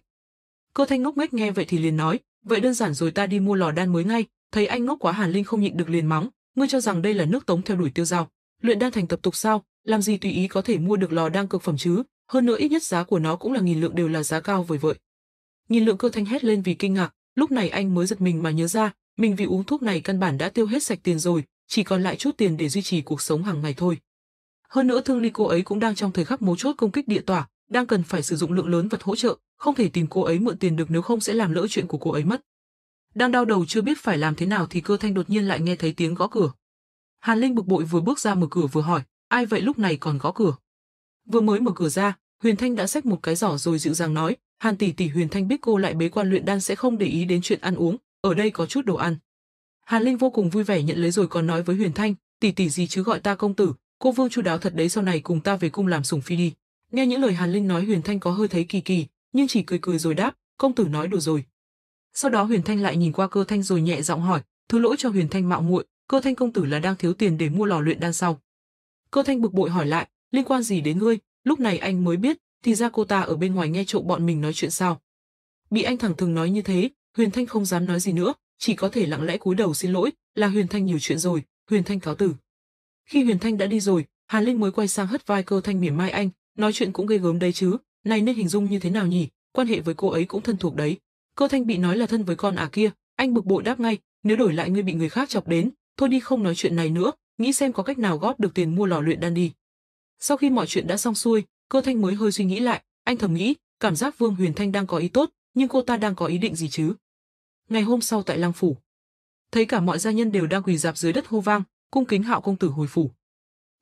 Cơ thanh ngốc nghếch nghe vậy thì liền nói, vậy đơn giản rồi ta đi mua lò đan mới ngay, thấy anh ngốc quá Hàn Linh không nhịn được liền mắng, ngươi cho rằng đây là nước tống theo đuổi tiêu dao, luyện đan thành tập tục sao, làm gì tùy ý có thể mua được lò đan cực phẩm chứ, hơn nữa ít nhất giá của nó cũng là nghìn lượng đều là giá cao vời vợi. Nghìn lượng cơ thanh hét lên vì kinh ngạc, Lúc này anh mới giật mình mà nhớ ra, mình vì uống thuốc này căn bản đã tiêu hết sạch tiền rồi, chỉ còn lại chút tiền để duy trì cuộc sống hàng ngày thôi. Hơn nữa thương ly cô ấy cũng đang trong thời khắc mấu chốt công kích địa tỏa, đang cần phải sử dụng lượng lớn vật hỗ trợ, không thể tìm cô ấy mượn tiền được nếu không sẽ làm lỡ chuyện của cô ấy mất. Đang đau đầu chưa biết phải làm thế nào thì cơ thanh đột nhiên lại nghe thấy tiếng gõ cửa. Hàn Linh bực bội vừa bước ra mở cửa vừa hỏi, ai vậy lúc này còn gõ cửa? Vừa mới mở cửa ra, Huyền Thanh đã xách một cái giỏ rồi dịu dàng nói, Hàn tỷ tỷ Huyền Thanh biết cô lại bế quan luyện đan sẽ không để ý đến chuyện ăn uống, ở đây có chút đồ ăn. Hàn Linh vô cùng vui vẻ nhận lấy rồi còn nói với Huyền Thanh, tỷ tỷ gì chứ gọi ta công tử, cô vương chu đáo thật đấy sau này cùng ta về cung làm sủng phi đi. Nghe những lời Hàn Linh nói Huyền Thanh có hơi thấy kỳ kỳ, nhưng chỉ cười cười rồi đáp, công tử nói đủ rồi. Sau đó Huyền Thanh lại nhìn qua Cơ Thanh rồi nhẹ giọng hỏi, thứ lỗi cho Huyền Thanh mạo muội, Cơ Thanh công tử là đang thiếu tiền để mua lò luyện đan sau. Cơ Thanh bực bội hỏi lại, liên quan gì đến ngươi? Lúc này anh mới biết, thì ra cô ta ở bên ngoài nghe trộm bọn mình nói chuyện sao. Bị anh thẳng thừng nói như thế, Huyền Thanh không dám nói gì nữa, chỉ có thể lặng lẽ cúi đầu xin lỗi, là Huyền Thanh nhiều chuyện rồi, Huyền Thanh cáo tử. Khi Huyền Thanh đã đi rồi, Hàn Linh mới quay sang hất vai cơ thanh mỉa mai anh, nói chuyện cũng gây gớm đấy chứ, này nên hình dung như thế nào nhỉ, quan hệ với cô ấy cũng thân thuộc đấy. Cơ thanh bị nói là thân với con à kia, anh bực bội đáp ngay, nếu đổi lại ngươi bị người khác chọc đến, thôi đi không nói chuyện này nữa, nghĩ xem có cách nào góp được tiền mua lò luyện đan đi. Sau khi mọi chuyện đã xong xuôi, Cơ Thanh mới hơi suy nghĩ lại, anh thầm nghĩ, cảm giác Vương Huyền Thanh đang có ý tốt, nhưng cô ta đang có ý định gì chứ? Ngày hôm sau tại Lăng phủ, thấy cả mọi gia nhân đều đang quỳ dạp dưới đất hô vang, cung kính Hạo công tử hồi phủ.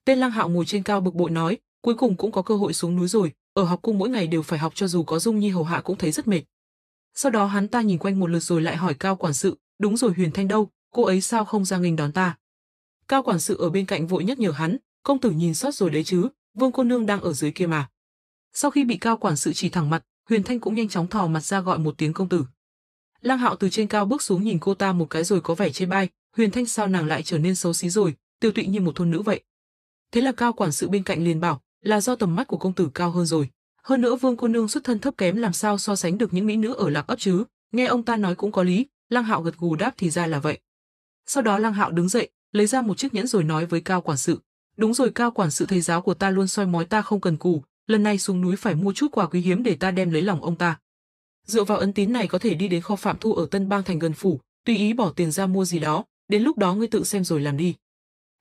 Tên Lăng Hạo ngồi trên cao bực bội nói, cuối cùng cũng có cơ hội xuống núi rồi, ở học cung mỗi ngày đều phải học cho dù có Dung Nhi hầu hạ cũng thấy rất mệt. Sau đó hắn ta nhìn quanh một lượt rồi lại hỏi Cao quản sự, đúng rồi Huyền Thanh đâu, cô ấy sao không ra nghênh đón ta? Cao quản sự ở bên cạnh vội nhắc nhở hắn, công tử nhìn sót rồi đấy chứ, Vương cô nương đang ở dưới kia mà. Sau khi bị cao quản sự chỉ thẳng mặt, Huyền Thanh cũng nhanh chóng thò mặt ra gọi một tiếng công tử. Lăng Hạo từ trên cao bước xuống nhìn cô ta một cái rồi có vẻ chê bai, Huyền Thanh sao nàng lại trở nên xấu xí rồi, tiêu tụy như một thôn nữ vậy. Thế là cao quản sự bên cạnh liền bảo, là do tầm mắt của công tử cao hơn rồi. Hơn nữa vương cô nương xuất thân thấp kém làm sao so sánh được những mỹ nữ ở lạc ấp chứ, nghe ông ta nói cũng có lý, Lăng Hạo gật gù đáp thì ra là vậy. Sau đó Lăng Hạo đứng dậy, lấy ra một chiếc nhẫn rồi nói với cao quản sự, Đúng rồi cao quản sự thầy giáo của ta luôn soi mói ta không cần cù, lần này xuống núi phải mua chút quà quý hiếm để ta đem lấy lòng ông ta. Dựa vào ấn tín này có thể đi đến kho phạm thu ở Tân Bang thành gần phủ, tùy ý bỏ tiền ra mua gì đó, đến lúc đó ngươi tự xem rồi làm đi.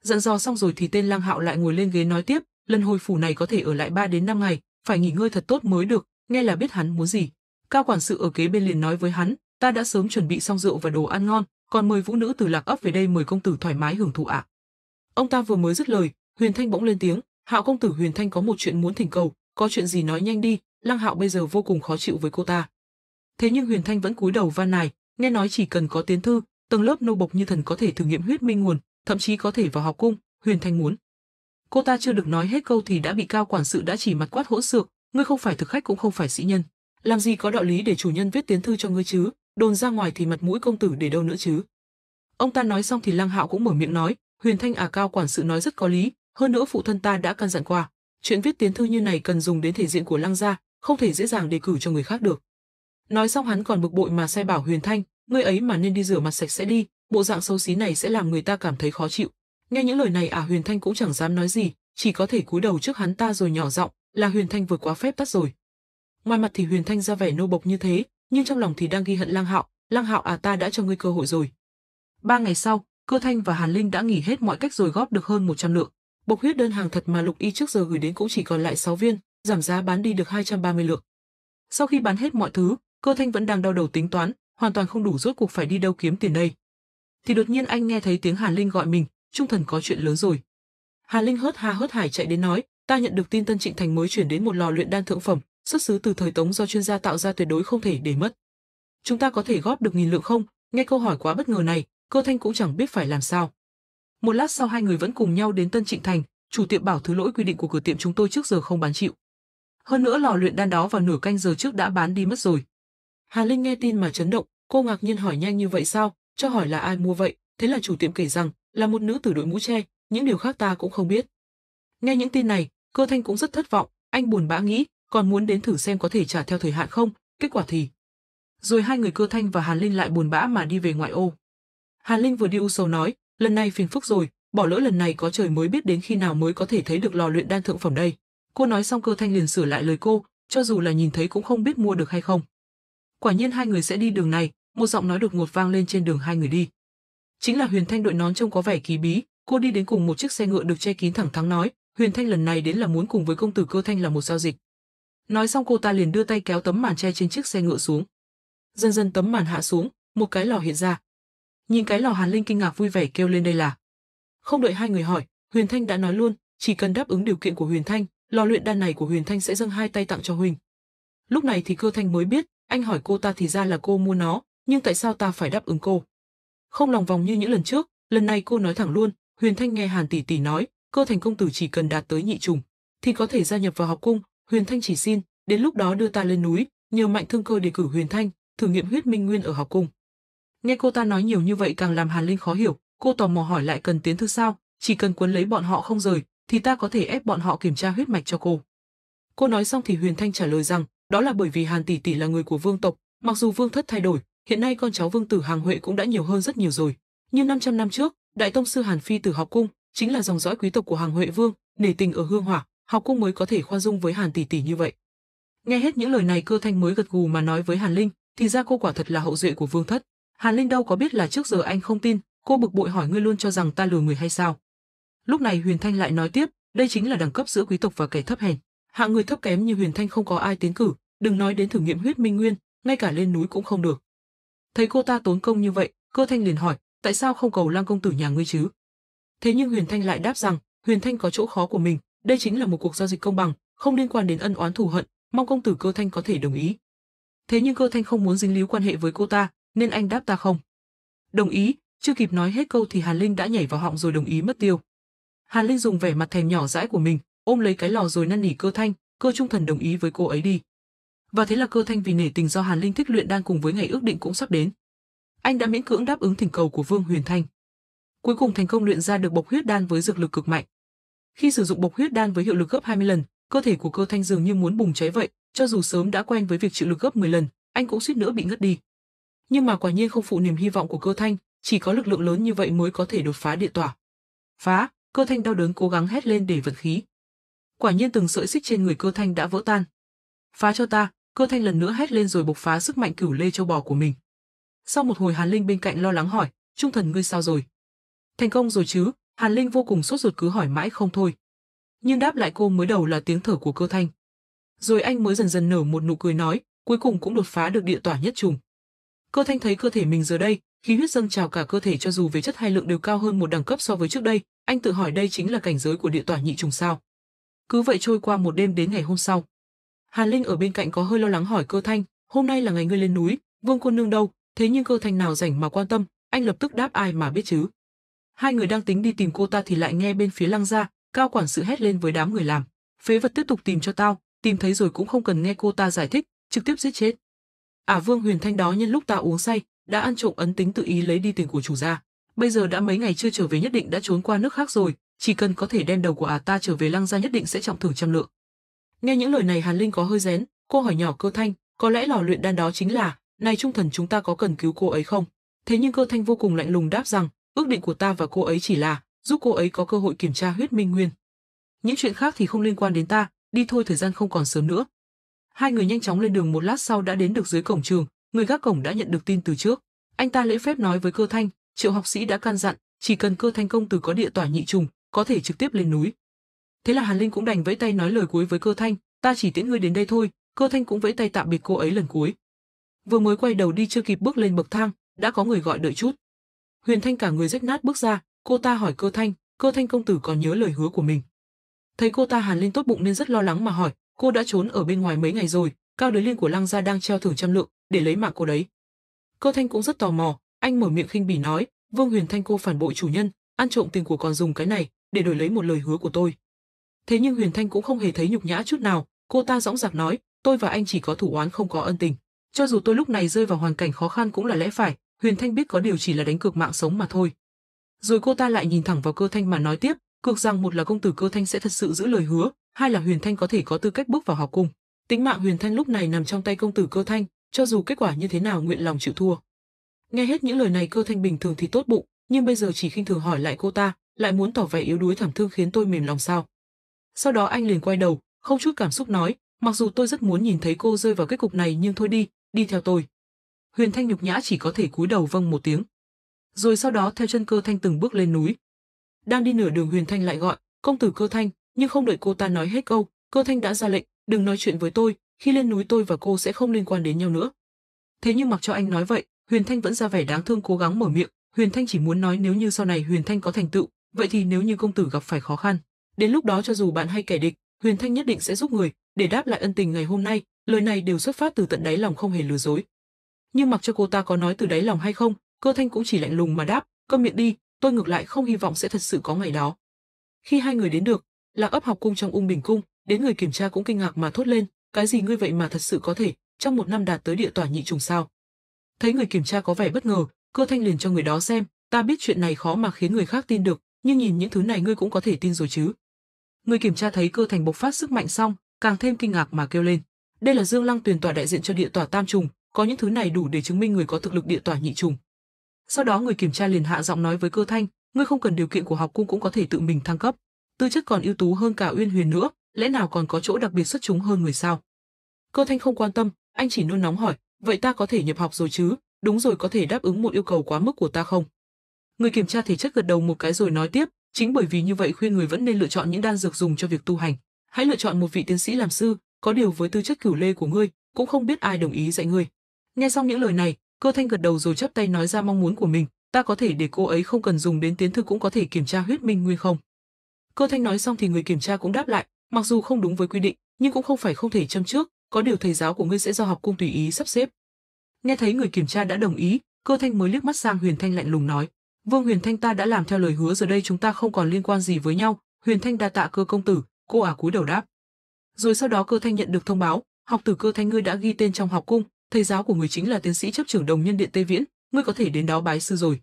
Dặn dò xong rồi thì tên Lang Hạo lại ngồi lên ghế nói tiếp, lần hồi phủ này có thể ở lại 3 đến 5 ngày, phải nghỉ ngơi thật tốt mới được, nghe là biết hắn muốn gì. Cao quản sự ở kế bên liền nói với hắn, ta đã sớm chuẩn bị xong rượu và đồ ăn ngon, còn mời vũ nữ từ lạc ấp về đây mời công tử thoải mái hưởng thụ ạ. Ông ta vừa mới dứt lời, Huyền Thanh bỗng lên tiếng, "Hạo công tử Huyền Thanh có một chuyện muốn thỉnh cầu, có chuyện gì nói nhanh đi, Lăng Hạo bây giờ vô cùng khó chịu với cô ta." Thế nhưng Huyền Thanh vẫn cúi đầu van nài, nghe nói chỉ cần có tiến thư, tầng lớp nô bộc như thần có thể thử nghiệm huyết minh nguồn, thậm chí có thể vào học cung, Huyền Thanh muốn. Cô ta chưa được nói hết câu thì đã bị cao quản sự đã chỉ mặt quát hỗn xược, "Ngươi không phải thực khách cũng không phải sĩ nhân, làm gì có đạo lý để chủ nhân viết tiến thư cho ngươi chứ, đồn ra ngoài thì mặt mũi công tử để đâu nữa chứ?" Ông ta nói xong thì Lăng Hạo cũng mở miệng nói, Huyền Thanh à cao quản sự nói rất có lý, hơn nữa phụ thân ta đã căn dặn qua, chuyện viết tiến thư như này cần dùng đến thể diện của Lăng gia, không thể dễ dàng đề cử cho người khác được. Nói xong hắn còn bực bội mà sai bảo Huyền Thanh, ngươi ấy mà nên đi rửa mặt sạch sẽ đi, bộ dạng xấu xí này sẽ làm người ta cảm thấy khó chịu. Nghe những lời này à Huyền Thanh cũng chẳng dám nói gì, chỉ có thể cúi đầu trước hắn ta rồi nhỏ giọng, là Huyền Thanh vượt quá phép tắt rồi. Ngoài mặt thì Huyền Thanh ra vẻ nô bộc như thế, nhưng trong lòng thì đang ghi hận Lăng Hạo, Lăng Hạo à ta đã cho ngươi cơ hội rồi. Ba ngày sau, Cơ Thanh và Hàn Linh đã nghỉ hết mọi cách rồi góp được hơn một trăm lượng. Bộc huyết đơn hàng thật mà Lục Y trước giờ gửi đến cũng chỉ còn lại 6 viên, giảm giá bán đi được 230 lượng. Sau khi bán hết mọi thứ, Cơ Thanh vẫn đang đau đầu tính toán, hoàn toàn không đủ rốt cuộc phải đi đâu kiếm tiền đây. Thì đột nhiên anh nghe thấy tiếng Hàn Linh gọi mình, Trung Thần có chuyện lớn rồi. Hàn Linh hớt ha hớt hải chạy đến nói, ta nhận được tin Tân Trịnh Thành mới chuyển đến một lò luyện đan thượng phẩm, xuất xứ từ thời Tống do chuyên gia tạo ra tuyệt đối không thể để mất. Chúng ta có thể góp được nghìn lượng không? Nghe câu hỏi quá bất ngờ này, Cơ Thanh cũng chẳng biết phải làm sao. Một lát sau hai người vẫn cùng nhau đến Tân Trịnh Thành, chủ tiệm bảo thứ lỗi quy định của cửa tiệm chúng tôi trước giờ không bán chịu. Hơn nữa lò luyện đan đó vào nửa canh giờ trước đã bán đi mất rồi. Hà Linh nghe tin mà chấn động, cô ngạc nhiên hỏi nhanh như vậy sao, cho hỏi là ai mua vậy, thế là chủ tiệm kể rằng, là một nữ tử đội mũ che những điều khác ta cũng không biết. Nghe những tin này, cơ thanh cũng rất thất vọng, anh buồn bã nghĩ, còn muốn đến thử xem có thể trả theo thời hạn không, kết quả thì. Rồi hai người cơ thanh và Hà Linh lại buồn bã mà đi về ngoại ô. Hà Linh vừa đi u sầu nói, lần này phiền phức rồi, bỏ lỡ lần này có trời mới biết đến khi nào mới có thể thấy được lò luyện đan thượng phẩm đây. Cô nói xong cơ thanh liền sửa lại lời cô, cho dù là nhìn thấy cũng không biết mua được hay không. Quả nhiên hai người sẽ đi đường này, một giọng nói đột ngột vang lên trên đường hai người đi. Chính là Huyền Thanh đội nón trông có vẻ kỳ bí, cô đi đến cùng một chiếc xe ngựa được che kín thẳng thắn nói, Huyền Thanh lần này đến là muốn cùng với công tử cơ thanh là một giao dịch. Nói xong cô ta liền đưa tay kéo tấm màn che trên chiếc xe ngựa xuống. Dần dần tấm màn hạ xuống, một cái lò hiện ra, Nhìn cái lò Hàn Linh kinh ngạc vui vẻ kêu lên đây là. Không đợi hai người hỏi, Huyền Thanh đã nói luôn, chỉ cần đáp ứng điều kiện của Huyền Thanh, lò luyện đan này của Huyền Thanh sẽ dâng hai tay tặng cho Huỳnh. Lúc này thì Cơ Thanh mới biết, anh hỏi cô ta thì ra là cô mua nó, nhưng tại sao ta phải đáp ứng cô? Không lòng vòng như những lần trước, lần này cô nói thẳng luôn, Huyền Thanh nghe Hàn tỷ tỷ nói, Cơ Thành công tử chỉ cần đạt tới nhị trùng thì có thể gia nhập vào học cung, Huyền Thanh chỉ xin, đến lúc đó đưa ta lên núi, nhờ mạnh thương cơ đề cử Huyền Thanh thử nghiệm huyết minh nguyên ở học cung. Nghe cô ta nói nhiều như vậy càng làm Hàn Linh khó hiểu, cô tò mò hỏi lại cần tiến thư sao, chỉ cần cuốn lấy bọn họ không rời, thì ta có thể ép bọn họ kiểm tra huyết mạch cho cô. Cô nói xong thì Huyền Thanh trả lời rằng, đó là bởi vì Hàn tỷ tỷ là người của vương tộc, mặc dù vương thất thay đổi, hiện nay con cháu vương tử Hàng Huệ cũng đã nhiều hơn rất nhiều rồi. Nhưng 500 năm trước, đại tông sư Hàn Phi từ học cung, chính là dòng dõi quý tộc của Hàng Huệ vương, nể tình ở Hương Hỏa, học cung mới có thể khoan dung với Hàn tỷ tỷ như vậy. Nghe hết những lời này, Cơ Thanh mới gật gù mà nói với Hàn Linh, thì ra cô quả thật là hậu duệ của vương thất. Hàn Linh đâu có biết là trước giờ anh không tin, cô bực bội hỏi ngươi luôn cho rằng ta lừa người hay sao? Lúc này Huyền Thanh lại nói tiếp, đây chính là đẳng cấp giữa quý tộc và kẻ thấp hèn. Hạng người thấp kém như Huyền Thanh không có ai tiến cử, đừng nói đến thử nghiệm huyết minh nguyên, ngay cả lên núi cũng không được. Thấy cô ta tốn công như vậy, Cơ Thanh liền hỏi, tại sao không cầu Lang công tử nhà ngươi chứ? Thế nhưng Huyền Thanh lại đáp rằng, Huyền Thanh có chỗ khó của mình, đây chính là một cuộc giao dịch công bằng, không liên quan đến ân oán thù hận, mong công tử Cơ Thanh có thể đồng ý. Thế nhưng Cơ Thanh không muốn dính líu quan hệ với cô ta, nên anh đáp ta không? Đồng ý, chưa kịp nói hết câu thì Hàn Linh đã nhảy vào họng rồi đồng ý mất tiêu. Hàn Linh dùng vẻ mặt thèm nhỏ dãi của mình, ôm lấy cái lò rồi năn nỉ cơ thanh, cơ trung thần đồng ý với cô ấy đi. Và thế là cơ thanh vì nể tình do Hàn Linh thích luyện đang cùng với ngày ước định cũng sắp đến. Anh đã miễn cưỡng đáp ứng thỉnh cầu của Vương Huyền Thanh. Cuối cùng thành công luyện ra được bộc huyết đan với dược lực cực mạnh. Khi sử dụng bộc huyết đan với hiệu lực gấp 20 lần, cơ thể của cơ thanh dường như muốn bùng cháy vậy, cho dù sớm đã quen với việc chịu lực gấp 10 lần, anh cũng suýt nữa bị ngất đi nhưng mà quả nhiên không phụ niềm hy vọng của cơ thanh, chỉ có lực lượng lớn như vậy mới có thể đột phá địa tỏa. Phá, cơ thanh đau đớn cố gắng hét lên để vận khí. Quả nhiên từng sợi xích trên người cơ thanh đã vỡ tan. Phá cho ta, cơ thanh lần nữa hét lên rồi bộc phá sức mạnh cửu lê châu bò của mình. Sau một hồi Hàn Linh bên cạnh lo lắng hỏi, trung thần ngươi sao rồi? Thành công rồi chứ, Hàn Linh vô cùng sốt ruột cứ hỏi mãi không thôi. Nhưng đáp lại cô mới đầu là tiếng thở của cơ thanh. Rồi anh mới dần dần nở một nụ cười nói, cuối cùng cũng đột phá được địa tỏa nhất trùng. Cơ Thanh thấy cơ thể mình giờ đây, khí huyết dâng trào cả cơ thể cho dù về chất hay lượng đều cao hơn một đẳng cấp so với trước đây, anh tự hỏi đây chính là cảnh giới của địa tỏa nhị trùng sao. Cứ vậy trôi qua một đêm đến ngày hôm sau. Hàn Linh ở bên cạnh có hơi lo lắng hỏi cơ Thanh, hôm nay là ngày ngươi lên núi, vương Quân nương đâu, thế nhưng cơ Thanh nào rảnh mà quan tâm, anh lập tức đáp ai mà biết chứ. Hai người đang tính đi tìm cô ta thì lại nghe bên phía lăng ra, cao quản sự hét lên với đám người làm. Phế vật tiếp tục tìm cho tao, tìm thấy rồi cũng không cần nghe cô ta giải thích, trực tiếp giết chết. Ả à, Vương Huyền Thanh đó nhân lúc ta uống say, đã ăn trộm ấn tính tự ý lấy đi tiền của chủ gia. Bây giờ đã mấy ngày chưa trở về nhất định đã trốn qua nước khác rồi, chỉ cần có thể đem đầu của Ả à ta trở về lăng gia nhất định sẽ trọng thưởng trăm lượng. Nghe những lời này Hàn Linh có hơi rén, cô hỏi nhỏ Cơ Thanh, có lẽ lò luyện đan đó chính là, này trung thần chúng ta có cần cứu cô ấy không? Thế nhưng Cơ Thanh vô cùng lạnh lùng đáp rằng, ước định của ta và cô ấy chỉ là giúp cô ấy có cơ hội kiểm tra huyết minh nguyên. Những chuyện khác thì không liên quan đến ta, đi thôi thời gian không còn sớm nữa, Hai người nhanh chóng lên đường một lát sau đã đến được dưới cổng trường, người gác cổng đã nhận được tin từ trước. Anh ta lễ phép nói với cơ thanh, triệu học sĩ đã căn dặn, chỉ cần cơ thanh công tử có địa tỏa nhị trùng, có thể trực tiếp lên núi. Thế là Hàn Linh cũng đành vẫy tay nói lời cuối với cơ thanh, ta chỉ tiễn ngươi đến đây thôi, cơ thanh cũng vẫy tay tạm biệt cô ấy lần cuối. Vừa mới quay đầu đi chưa kịp bước lên bậc thang, đã có người gọi đợi chút. Huyền Thanh cả người rách nát bước ra, cô ta hỏi cơ thanh, cơ thanh công tử còn nhớ lời hứa của mình. Thấy cô ta Hàn Linh tốt bụng nên rất lo lắng mà hỏi, Cô đã trốn ở bên ngoài mấy ngày rồi, cao đới liên của Lăng Gia đang treo thưởng trăm lượng, để lấy mạng cô đấy. Cơ Thanh cũng rất tò mò, anh mở miệng khinh bỉ nói, Vương Huyền Thanh cô phản bội chủ nhân, ăn trộm tiền của còn dùng cái này, để đổi lấy một lời hứa của tôi. Thế nhưng Huyền Thanh cũng không hề thấy nhục nhã chút nào, cô ta dõng dạc nói, tôi và anh chỉ có thủ oán không có ân tình. Cho dù tôi lúc này rơi vào hoàn cảnh khó khăn cũng là lẽ phải, Huyền Thanh biết có điều chỉ là đánh cược mạng sống mà thôi. Rồi cô ta lại nhìn thẳng vào cơ thanh mà nói tiếp, cược rằng một là công tử cơ thanh sẽ thật sự giữ lời hứa, hai là Huyền Thanh có thể có tư cách bước vào học cung. Tính mạng Huyền Thanh lúc này nằm trong tay công tử Cơ Thanh, cho dù kết quả như thế nào nguyện lòng chịu thua. Nghe hết những lời này Cơ Thanh bình thường thì tốt bụng, nhưng bây giờ chỉ khinh thường hỏi lại cô ta, lại muốn tỏ vẻ yếu đuối thảm thương khiến tôi mềm lòng sao. Sau đó anh liền quay đầu, không chút cảm xúc nói, mặc dù tôi rất muốn nhìn thấy cô rơi vào kết cục này nhưng thôi đi, đi theo tôi. Huyền Thanh nhục nhã chỉ có thể cúi đầu vâng một tiếng. Rồi sau đó theo chân Cơ Thanh từng bước lên núi. Đang đi nửa đường Huyền Thanh lại gọi, công tử Cơ Thanh, nhưng không đợi cô ta nói hết câu, cơ thanh đã ra lệnh, đừng nói chuyện với tôi, khi lên núi tôi và cô sẽ không liên quan đến nhau nữa. Thế nhưng mặc cho anh nói vậy, Huyền Thanh vẫn ra vẻ đáng thương cố gắng mở miệng, Huyền Thanh chỉ muốn nói nếu như sau này Huyền Thanh có thành tựu, vậy thì nếu như công tử gặp phải khó khăn, đến lúc đó cho dù bạn hay kẻ địch, Huyền Thanh nhất định sẽ giúp người, để đáp lại ân tình ngày hôm nay, lời này đều xuất phát từ tận đáy lòng không hề lừa dối. Nhưng mặc cho cô ta có nói từ đáy lòng hay không, cơ thanh cũng chỉ lạnh lùng mà đáp, câm miệng đi, tôi ngược lại không hy vọng sẽ thật sự có ngày đó. Khi hai người đến được, Lạc ấp học cung trong ung bình cung, đến người kiểm tra cũng kinh ngạc mà thốt lên, cái gì ngươi vậy mà thật sự có thể, trong một năm đạt tới địa tỏa nhị trùng sao. Thấy người kiểm tra có vẻ bất ngờ, cơ thanh liền cho người đó xem, ta biết chuyện này khó mà khiến người khác tin được, nhưng nhìn những thứ này ngươi cũng có thể tin rồi chứ. Người kiểm tra thấy cơ thành bộc phát sức mạnh xong, càng thêm kinh ngạc mà kêu lên. Đây là Dương Lăng tuyển tỏa đại diện cho địa tỏa tam trùng, có những thứ này đủ để chứng minh người có thực lực địa tỏa nhị trùng. Sau đó người kiểm tra liền hạ giọng nói với cơ thanh, ngươi không cần điều kiện của học cung cũng có thể tự mình thăng cấp tư chất còn ưu tú hơn cả Uyên Huyền nữa, lẽ nào còn có chỗ đặc biệt xuất chúng hơn người sao? Cơ Thanh không quan tâm, anh chỉ nôn nóng hỏi, vậy ta có thể nhập học rồi chứ? Đúng rồi có thể đáp ứng một yêu cầu quá mức của ta không? Người kiểm tra thể chất gật đầu một cái rồi nói tiếp, chính bởi vì như vậy khuyên người vẫn nên lựa chọn những đan dược dùng cho việc tu hành. Hãy lựa chọn một vị tiến sĩ làm sư, có điều với tư chất cửu lê của ngươi, cũng không biết ai đồng ý dạy ngươi. Nghe xong những lời này, Cơ Thanh gật đầu rồi chắp tay nói ra mong muốn của mình, ta có thể để cô ấy không cần dùng đến tiến thư cũng có thể kiểm tra huyết minh nguyên không? Cơ Thanh nói xong thì người kiểm tra cũng đáp lại, mặc dù không đúng với quy định, nhưng cũng không phải không thể châm trước, có điều thầy giáo của ngươi sẽ do học cung tùy ý sắp xếp. Nghe thấy người kiểm tra đã đồng ý, Cơ Thanh mới liếc mắt sang Huyền Thanh lạnh lùng nói, Vương Huyền Thanh ta đã làm theo lời hứa giờ đây chúng ta không còn liên quan gì với nhau, Huyền Thanh đa tạ Cơ công tử, cô ả à cúi đầu đáp. Rồi sau đó Cơ Thanh nhận được thông báo, học tử Cơ Thanh ngươi đã ghi tên trong học cung, thầy giáo của người chính là tiến sĩ chấp trưởng đồng nhân điện Tây Viễn, ngươi có thể đến đó bái sư rồi.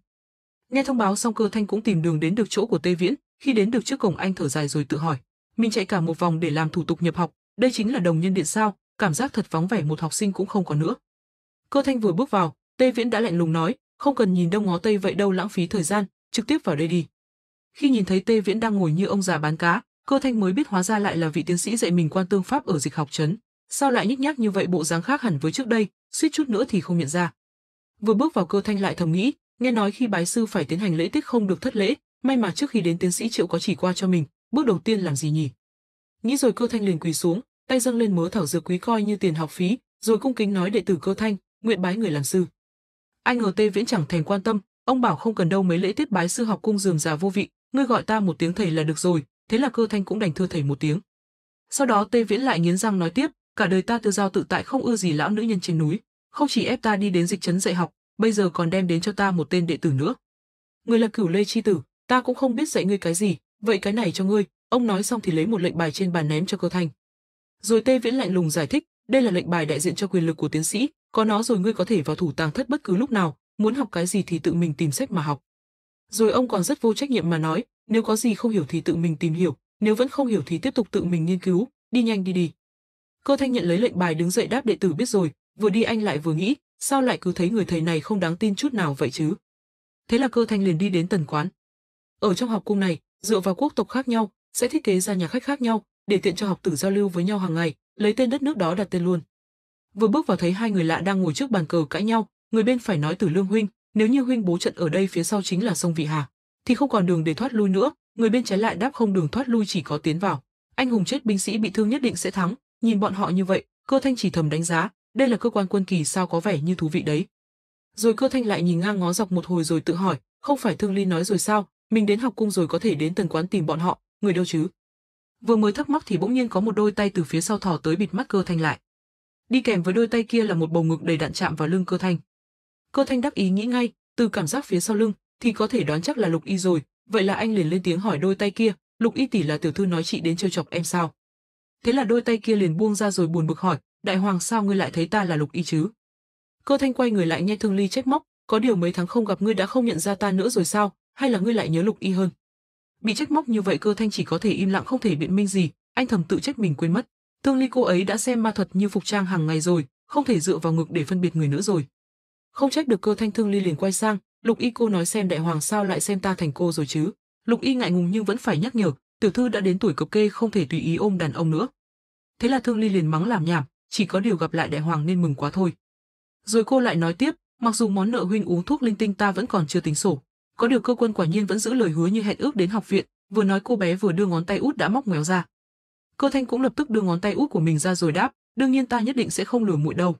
Nghe thông báo xong Cơ Thanh cũng tìm đường đến được chỗ của Tây Viễn, khi đến được trước cổng anh thở dài rồi tự hỏi, mình chạy cả một vòng để làm thủ tục nhập học, đây chính là đồng nhân điện sao, cảm giác thật vắng vẻ một học sinh cũng không có nữa. Cơ Thanh vừa bước vào, Tê Viễn đã lạnh lùng nói, không cần nhìn đông ngó tây vậy đâu lãng phí thời gian, trực tiếp vào đây đi. Khi nhìn thấy Tê Viễn đang ngồi như ông già bán cá, Cơ Thanh mới biết hóa ra lại là vị tiến sĩ dạy mình quan tương pháp ở dịch học trấn. Sao lại nhích nhác như vậy bộ dáng khác hẳn với trước đây, suýt chút nữa thì không nhận ra. Vừa bước vào Cơ Thanh lại thầm nghĩ, nghe nói khi bái sư phải tiến hành lễ tiết không được thất lễ, May mà trước khi đến tiến sĩ Triệu có chỉ qua cho mình, bước đầu tiên làm gì nhỉ? Nghĩ rồi cơ thanh liền quỳ xuống, tay dâng lên mớ thảo dược quý coi như tiền học phí, rồi cung kính nói đệ tử cơ thanh, nguyện bái người làm sư. Ai ngờ Tê Viễn chẳng thèm quan tâm, ông bảo không cần đâu mấy lễ tiết bái sư học cung dườm già vô vị, ngươi gọi ta một tiếng thầy là được rồi, thế là cơ thanh cũng đành thưa thầy một tiếng. Sau đó Tê Viễn lại nghiến răng nói tiếp, cả đời ta tự giao tự tại không ưa gì lão nữ nhân trên núi, không chỉ ép ta đi đến dịch trấn dạy học, bây giờ còn đem đến cho ta một tên đệ tử nữa. Người là cửu lê chi tử, ta cũng không biết dạy ngươi cái gì, vậy cái này cho ngươi. Ông nói xong thì lấy một lệnh bài trên bàn ném cho cơ thành. Rồi Tê Viễn lạnh lùng giải thích, đây là lệnh bài đại diện cho quyền lực của tiến sĩ, có nó rồi ngươi có thể vào thủ tàng thất bất cứ lúc nào, muốn học cái gì thì tự mình tìm sách mà học. Rồi ông còn rất vô trách nhiệm mà nói, nếu có gì không hiểu thì tự mình tìm hiểu, nếu vẫn không hiểu thì tiếp tục tự mình nghiên cứu, đi nhanh đi đi. Cơ Thanh nhận lấy lệnh bài đứng dậy đáp đệ tử biết rồi, vừa đi anh lại vừa nghĩ, sao lại cứ thấy người thầy này không đáng tin chút nào vậy chứ. Thế là Cơ Thanh liền đi đến tần quán, ở trong học cung này, dựa vào quốc tộc khác nhau, sẽ thiết kế ra nhà khách khác nhau, để tiện cho học tử giao lưu với nhau hàng ngày, lấy tên đất nước đó đặt tên luôn. Vừa bước vào thấy hai người lạ đang ngồi trước bàn cờ cãi nhau, người bên phải nói từ Lương huynh, nếu như huynh bố trận ở đây phía sau chính là sông Vị Hà, thì không còn đường để thoát lui nữa, người bên trái lại đáp không đường thoát lui chỉ có tiến vào. Anh hùng chết binh sĩ bị thương nhất định sẽ thắng, nhìn bọn họ như vậy, Cơ Thanh chỉ thầm đánh giá, đây là cơ quan quân kỳ sao có vẻ như thú vị đấy. Rồi Cơ Thanh lại nhìn ngang ngó dọc một hồi rồi tự hỏi, không phải Thương Ly nói rồi sao, mình đến học cung rồi có thể đến tần quán tìm bọn họ, người đâu chứ? Vừa mới thắc mắc thì bỗng nhiên có một đôi tay từ phía sau thò tới bịt mắt cơ thanh lại. Đi kèm với đôi tay kia là một bầu ngực đầy đạn chạm vào lưng cơ thanh. Cơ thanh đắc ý nghĩ ngay, từ cảm giác phía sau lưng thì có thể đoán chắc là lục y rồi, vậy là anh liền lên tiếng hỏi đôi tay kia, lục y tỷ là tiểu thư nói chị đến trêu chọc em sao? Thế là đôi tay kia liền buông ra rồi buồn bực hỏi, đại hoàng sao ngươi lại thấy ta là lục y chứ? Cơ thanh quay người lại nghe thương ly trách móc, có điều mấy tháng không gặp ngươi đã không nhận ra ta nữa rồi sao, hay là ngươi lại nhớ lục y hơn? Bị trách móc như vậy cơ thanh chỉ có thể im lặng không thể biện minh gì, anh thầm tự trách mình quên mất. Tương ly cô ấy đã xem ma thuật như phục trang hàng ngày rồi, không thể dựa vào ngực để phân biệt người nữa rồi. Không trách được cơ thanh thương ly liền quay sang, lục y cô nói xem đại hoàng sao lại xem ta thành cô rồi chứ. Lục y ngại ngùng nhưng vẫn phải nhắc nhở, tiểu thư đã đến tuổi cập kê không thể tùy ý ôm đàn ông nữa. Thế là thương ly liền mắng làm nhảm, chỉ có điều gặp lại đại hoàng nên mừng quá thôi. Rồi cô lại nói tiếp, mặc dù món nợ huynh uống thuốc linh tinh ta vẫn còn chưa tính sổ, có điều cơ quân quả nhiên vẫn giữ lời hứa như hẹn ước đến học viện, vừa nói cô bé vừa đưa ngón tay út đã móc ngoéo ra. Cơ Thanh cũng lập tức đưa ngón tay út của mình ra rồi đáp, đương nhiên ta nhất định sẽ không lừa muội đâu.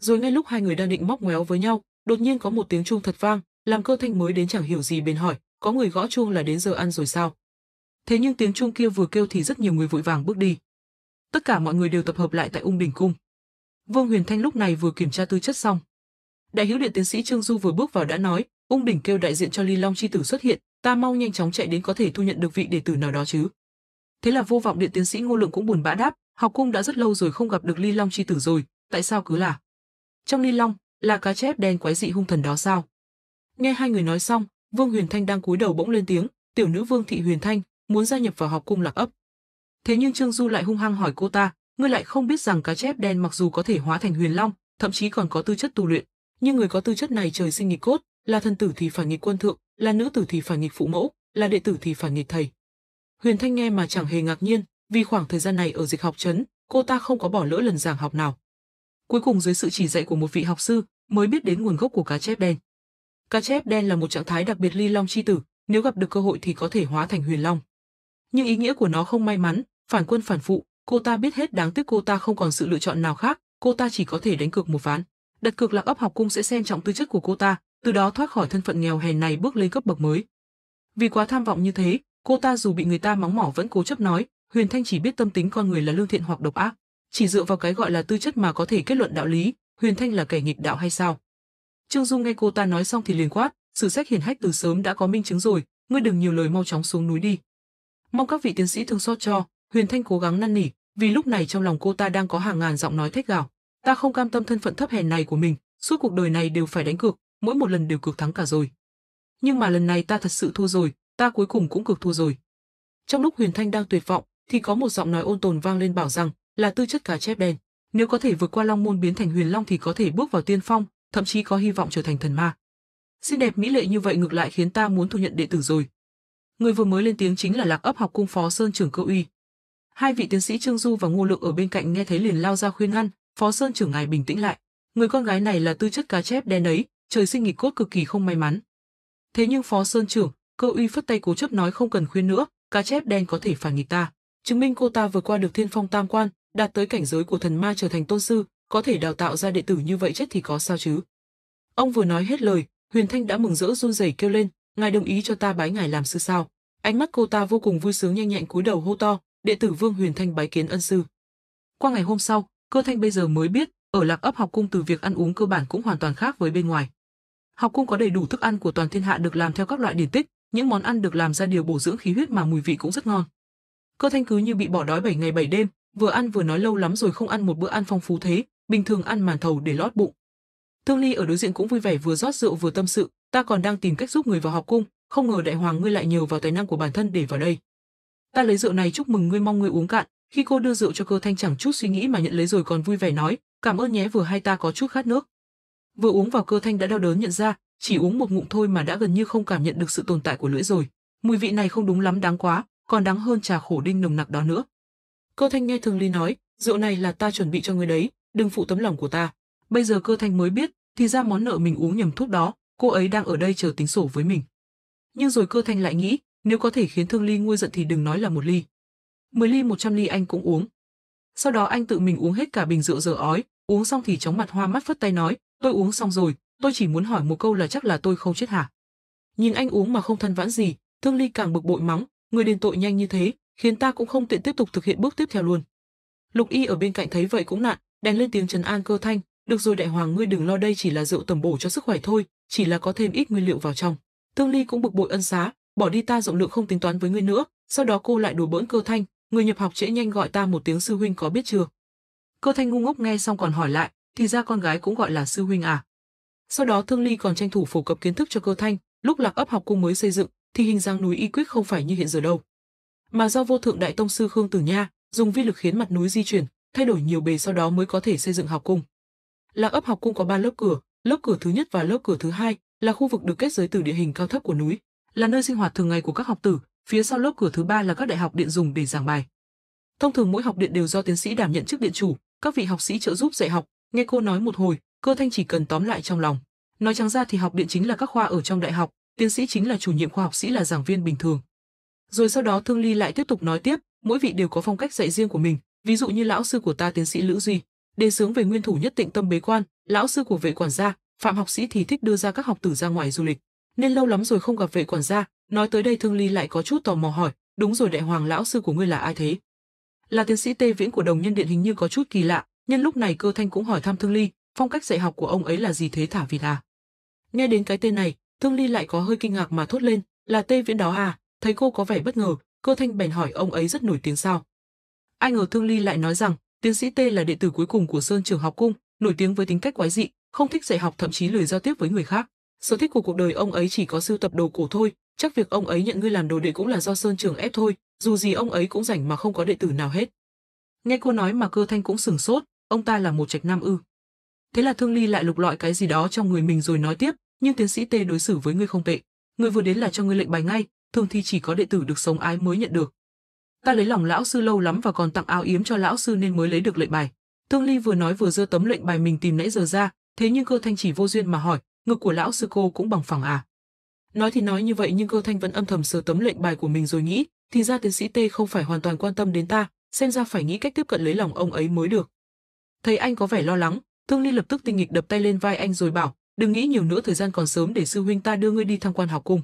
Rồi ngay lúc hai người đang định móc ngoéo với nhau, đột nhiên có một tiếng chuông thật vang, làm Cơ Thanh mới đến chẳng hiểu gì bên hỏi, có người gõ chuông là đến giờ ăn rồi sao? Thế nhưng tiếng chuông kia vừa kêu thì rất nhiều người vội vàng bước đi. Tất cả mọi người đều tập hợp lại tại ung đình cung. Vương Huyền Thanh lúc này vừa kiểm tra tư chất xong. Đại hữu điện tiến sĩ Trương Du vừa bước vào đã nói, Ung Đỉnh kêu đại diện cho Ly Long chi tử xuất hiện, ta mau nhanh chóng chạy đến có thể thu nhận được vị đệ tử nào đó chứ. Thế là vô vọng điện tiến sĩ Ngô Lượng cũng buồn bã đáp, học cung đã rất lâu rồi không gặp được Ly Long chi tử rồi, tại sao cứ là? Trong Ly Long, là cá chép đen quái dị hung thần đó sao? Nghe hai người nói xong, Vương Huyền Thanh đang cúi đầu bỗng lên tiếng, tiểu nữ Vương Thị Huyền Thanh muốn gia nhập vào học cung lạc ấp. Thế nhưng Trương Du lại hung hăng hỏi cô ta, ngươi lại không biết rằng cá chép đen mặc dù có thể hóa thành huyền long, thậm chí còn có tư chất tu luyện, nhưng người có tư chất này trời sinh nghịch cốt, là thần tử thì phải nghịch quân thượng, là nữ tử thì phải nghịch phụ mẫu, là đệ tử thì phải nghịch thầy. Huyền Thanh nghe mà chẳng hề ngạc nhiên, vì khoảng thời gian này ở dịch học trấn, cô ta không có bỏ lỡ lần giảng học nào. Cuối cùng dưới sự chỉ dạy của một vị học sư, mới biết đến nguồn gốc của cá chép đen. Cá chép đen là một trạng thái đặc biệt ly long chi tử, nếu gặp được cơ hội thì có thể hóa thành huyền long. Nhưng ý nghĩa của nó không may mắn, phản quân phản phụ, cô ta biết hết đáng tiếc cô ta không còn sự lựa chọn nào khác, cô ta chỉ có thể đánh cược một ván. Đặt cược là ấp học cung sẽ xem trọng tư chất của cô ta, từ đó thoát khỏi thân phận nghèo hèn này bước lên cấp bậc mới. Vì quá tham vọng như thế, cô ta dù bị người ta mắng mỏ vẫn cố chấp nói, Huyền Thanh chỉ biết tâm tính con người là lương thiện hoặc độc ác, chỉ dựa vào cái gọi là tư chất mà có thể kết luận đạo lý, Huyền Thanh là kẻ nghịch đạo hay sao? Trương Dung nghe cô ta nói xong thì liền quát, sự sách hiển hách từ sớm đã có minh chứng rồi, ngươi đừng nhiều lời mau chóng xuống núi đi. Mong các vị tiến sĩ thương xót cho, Huyền Thanh cố gắng năn nỉ, vì lúc này trong lòng cô ta đang có hàng ngàn giọng nói thách gào. Ta không cam tâm thân phận thấp hèn này của mình, suốt cuộc đời này đều phải đánh cược, mỗi một lần đều cược thắng cả rồi. Nhưng mà lần này ta thật sự thua rồi, ta cuối cùng cũng cược thua rồi. Trong lúc Huyền Thanh đang tuyệt vọng, thì có một giọng nói ôn tồn vang lên bảo rằng là tư chất cá chép đen. Nếu có thể vượt qua Long Môn biến thành Huyền Long thì có thể bước vào tiên phong, thậm chí có hy vọng trở thành thần ma. Xinh đẹp mỹ lệ như vậy ngược lại khiến ta muốn thu nhận đệ tử rồi. Người vừa mới lên tiếng chính là Lạc ấp học cung phó Sơn trưởng cơ uy. Hai vị tiến sĩ Trương Du và Ngô Lượng ở bên cạnh nghe thấy liền lao ra khuyên ngăn, phó Sơn trưởng ngài bình tĩnh lại. Người con gái này là tư chất cá chép đen ấy, trời sinh nghịch cốt cực kỳ không may mắn. Thế nhưng Phó Sơn trưởng, Cơ Uy phất tay cố chấp nói không cần khuyên nữa, cá chép đen có thể phản nghịch ta, chứng minh cô ta vừa qua được thiên phong tam quan, đạt tới cảnh giới của thần ma trở thành tôn sư, có thể đào tạo ra đệ tử như vậy chết thì có sao chứ. Ông vừa nói hết lời, Huyền Thanh đã mừng rỡ run rẩy kêu lên, ngài đồng ý cho ta bái ngài làm sư sao? Ánh mắt cô ta vô cùng vui sướng nhanh nhẹn cúi đầu hô to, đệ tử Vương Huyền Thanh bái kiến ân sư. Qua ngày hôm sau, Cơ Thanh bây giờ mới biết, ở Lạc ấp học cung từ việc ăn uống cơ bản cũng hoàn toàn khác với bên ngoài học cung có đầy đủ thức ăn của toàn thiên hạ được làm theo các loại điển tích, những món ăn được làm ra điều bổ dưỡng khí huyết mà mùi vị cũng rất ngon. Cơ Thanh cứ như bị bỏ đói 7 ngày 7 đêm, vừa ăn vừa nói lâu lắm rồi không ăn một bữa ăn phong phú thế, bình thường ăn màn thầu để lót bụng. Thương Ly ở đối diện cũng vui vẻ vừa rót rượu vừa tâm sự, ta còn đang tìm cách giúp người vào học cung, không ngờ đại hoàng ngươi lại nhờ vào tài năng của bản thân để vào đây. Ta lấy rượu này chúc mừng ngươi mong ngươi uống cạn, khi cô đưa rượu cho Cơ Thanh chẳng chút suy nghĩ mà nhận lấy rồi còn vui vẻ nói, cảm ơn nhé vừa hay ta có chút khát nước. Vừa uống vào cơ thanh đã đau đớn nhận ra, chỉ uống một ngụm thôi mà đã gần như không cảm nhận được sự tồn tại của lưỡi rồi. Mùi vị này không đúng lắm đáng quá, còn đáng hơn trà khổ đinh nồng nặc đó nữa. Cơ thanh nghe thường ly nói, rượu này là ta chuẩn bị cho người đấy, đừng phụ tấm lòng của ta. Bây giờ cơ thanh mới biết, thì ra món nợ mình uống nhầm thuốc đó, cô ấy đang ở đây chờ tính sổ với mình. Nhưng rồi cơ thanh lại nghĩ, nếu có thể khiến thương ly nguôi giận thì đừng nói là một ly. Mười ly một trăm ly anh cũng uống. Sau đó anh tự mình uống hết cả bình rượu giờ ói, uống xong thì chóng mặt hoa mắt phất tay nói, Tôi uống xong rồi, tôi chỉ muốn hỏi một câu là chắc là tôi không chết hả? Nhìn anh uống mà không thân vãn gì, Thương Ly càng bực bội mắng, người đền tội nhanh như thế, khiến ta cũng không tiện tiếp tục thực hiện bước tiếp theo luôn. Lục Y ở bên cạnh thấy vậy cũng nạn, đèn lên tiếng trấn an cơ thanh, "Được rồi đại hoàng ngươi đừng lo đây chỉ là rượu tầm bổ cho sức khỏe thôi, chỉ là có thêm ít nguyên liệu vào trong." Thương Ly cũng bực bội ân xá, "Bỏ đi ta rộng lượng không tính toán với ngươi nữa." Sau đó cô lại đùa bỡn cơ thanh, "Người nhập học trễ nhanh gọi ta một tiếng sư huynh có biết chưa?" Cơ thanh ngu ngốc nghe xong còn hỏi lại, thì ra con gái cũng gọi là sư huynh à. Sau đó Thương Ly còn tranh thủ phổ cập kiến thức cho cơ thanh, lúc lạc ấp học cung mới xây dựng, thì hình dáng núi y quyết không phải như hiện giờ đâu. Mà do vô thượng đại tông sư Khương Tử Nha dùng vi lực khiến mặt núi di chuyển, thay đổi nhiều bề sau đó mới có thể xây dựng học cung. Lạc ấp học cung có ba lớp cửa, lớp cửa thứ nhất và lớp cửa thứ hai là khu vực được kết giới từ địa hình cao thấp của núi, là nơi sinh hoạt thường ngày của các học tử, phía sau lớp cửa thứ ba là các đại học điện dùng để giảng bài. Thông thường mỗi học điện đều do tiến sĩ đảm nhận chức điện chủ, các vị học sĩ trợ giúp dạy học, Nghe cô nói một hồi, cơ thanh chỉ cần tóm lại trong lòng. Nói trắng ra thì học điện chính là các khoa ở trong đại học, tiến sĩ chính là chủ nhiệm khoa học sĩ là giảng viên bình thường. Rồi sau đó Thương Ly lại tiếp tục nói tiếp, mỗi vị đều có phong cách dạy riêng của mình, ví dụ như lão sư của ta tiến sĩ Lữ Duy, đề sướng về nguyên thủ nhất tịnh tâm bế quan, lão sư của vệ quản gia, Phạm học sĩ thì thích đưa ra các học tử ra ngoài du lịch, nên lâu lắm rồi không gặp vệ quản gia, nói tới đây Thương Ly lại có chút tò mò hỏi, đúng rồi đại hoàng lão sư của ngươi là ai thế? Là tiến sĩ Tê Viễn của Đồng Nhân Điện hình như có chút kỳ lạ, Nhân lúc này cơ thanh cũng hỏi thăm Thương Ly, phong cách dạy học của ông ấy là gì thế thả vịt à? Nghe đến cái tên này, Thương Ly lại có hơi kinh ngạc mà thốt lên, là Tê Viễn đó à? Thấy cô có vẻ bất ngờ, cơ thanh bèn hỏi ông ấy rất nổi tiếng sao. Ai ngờ Thương Ly lại nói rằng, tiến sĩ Tê là đệ tử cuối cùng của Sơn Trường Học Cung, nổi tiếng với tính cách quái dị, không thích dạy học thậm chí lười giao tiếp với người khác. Sở thích của cuộc đời ông ấy chỉ có sưu tập đồ cổ thôi, chắc việc ông ấy nhận ngươi làm đồ đệ cũng là do Sơn Trường ép thôi, dù gì ông ấy cũng rảnh mà không có đệ tử nào hết. Nghe cô nói mà cơ thanh cũng sừng sốt, ông ta là một trạch nam ư. Thế là Thương Ly lại lục lọi cái gì đó trong người mình rồi nói tiếp, nhưng tiến sĩ Tê đối xử với ngươi không tệ. người vừa đến là cho ngươi lệnh bài ngay, thường thì chỉ có đệ tử được sống ái mới nhận được. Ta lấy lòng lão sư lâu lắm và còn tặng áo yếm cho lão sư nên mới lấy được lệnh bài. Thương Ly vừa nói vừa giơ tấm lệnh bài mình tìm nãy giờ ra, thế nhưng cơ thanh chỉ vô duyên mà hỏi, ngực của lão sư cô cũng bằng phẳng à. Nói thì nói như vậy nhưng cơ thanh vẫn âm thầm sờ tấm lệnh bài của mình rồi nghĩ, thì ra tiến sĩ T không phải hoàn toàn quan tâm đến ta, xem ra phải nghĩ cách tiếp cận lấy lòng ông ấy mới được. Thấy anh có vẻ lo lắng, Thương Ly lập tức tinh nghịch đập tay lên vai anh rồi bảo, đừng nghĩ nhiều nữa thời gian còn sớm để sư huynh ta đưa ngươi đi tham quan học cung.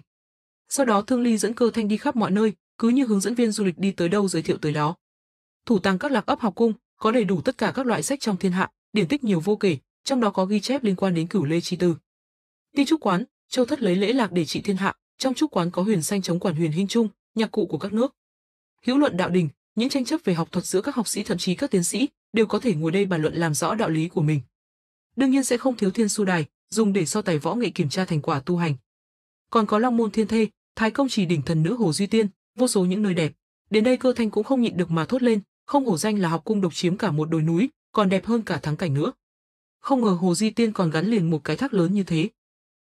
Sau đó Thương Ly dẫn cơ thanh đi khắp mọi nơi, cứ như hướng dẫn viên du lịch đi tới đâu giới thiệu tới đó. Thủ tàng các lạc ấp học cung, có đầy đủ tất cả các loại sách trong thiên hạ, điển tích nhiều vô kể, trong đó có ghi chép liên quan đến cửu lê chi tư. Ti trúc quán, Châu Thất lấy lễ lạc để trị thiên hạ, trong trúc quán có huyền xanh chống quản huyền hình trung, nhạc cụ của các nước. Hữu luận đạo đình, những tranh chấp về học thuật giữa các học sĩ thậm chí các tiến sĩ, đều có thể ngồi đây bàn luận làm rõ đạo lý của mình. Đương nhiên sẽ không thiếu thiên su đài, dùng để so tài võ nghệ kiểm tra thành quả tu hành. Còn có Long môn thiên thê, Thái công chỉ đỉnh thần nữ Hồ Duy Tiên, vô số những nơi đẹp. Đến đây cơ thanh cũng không nhịn được mà thốt lên, không hổ danh là học cung độc chiếm cả một đồi núi, còn đẹp hơn cả thắng cảnh nữa. Không ngờ Hồ Di Tiên còn gắn liền một cái thác lớn như thế.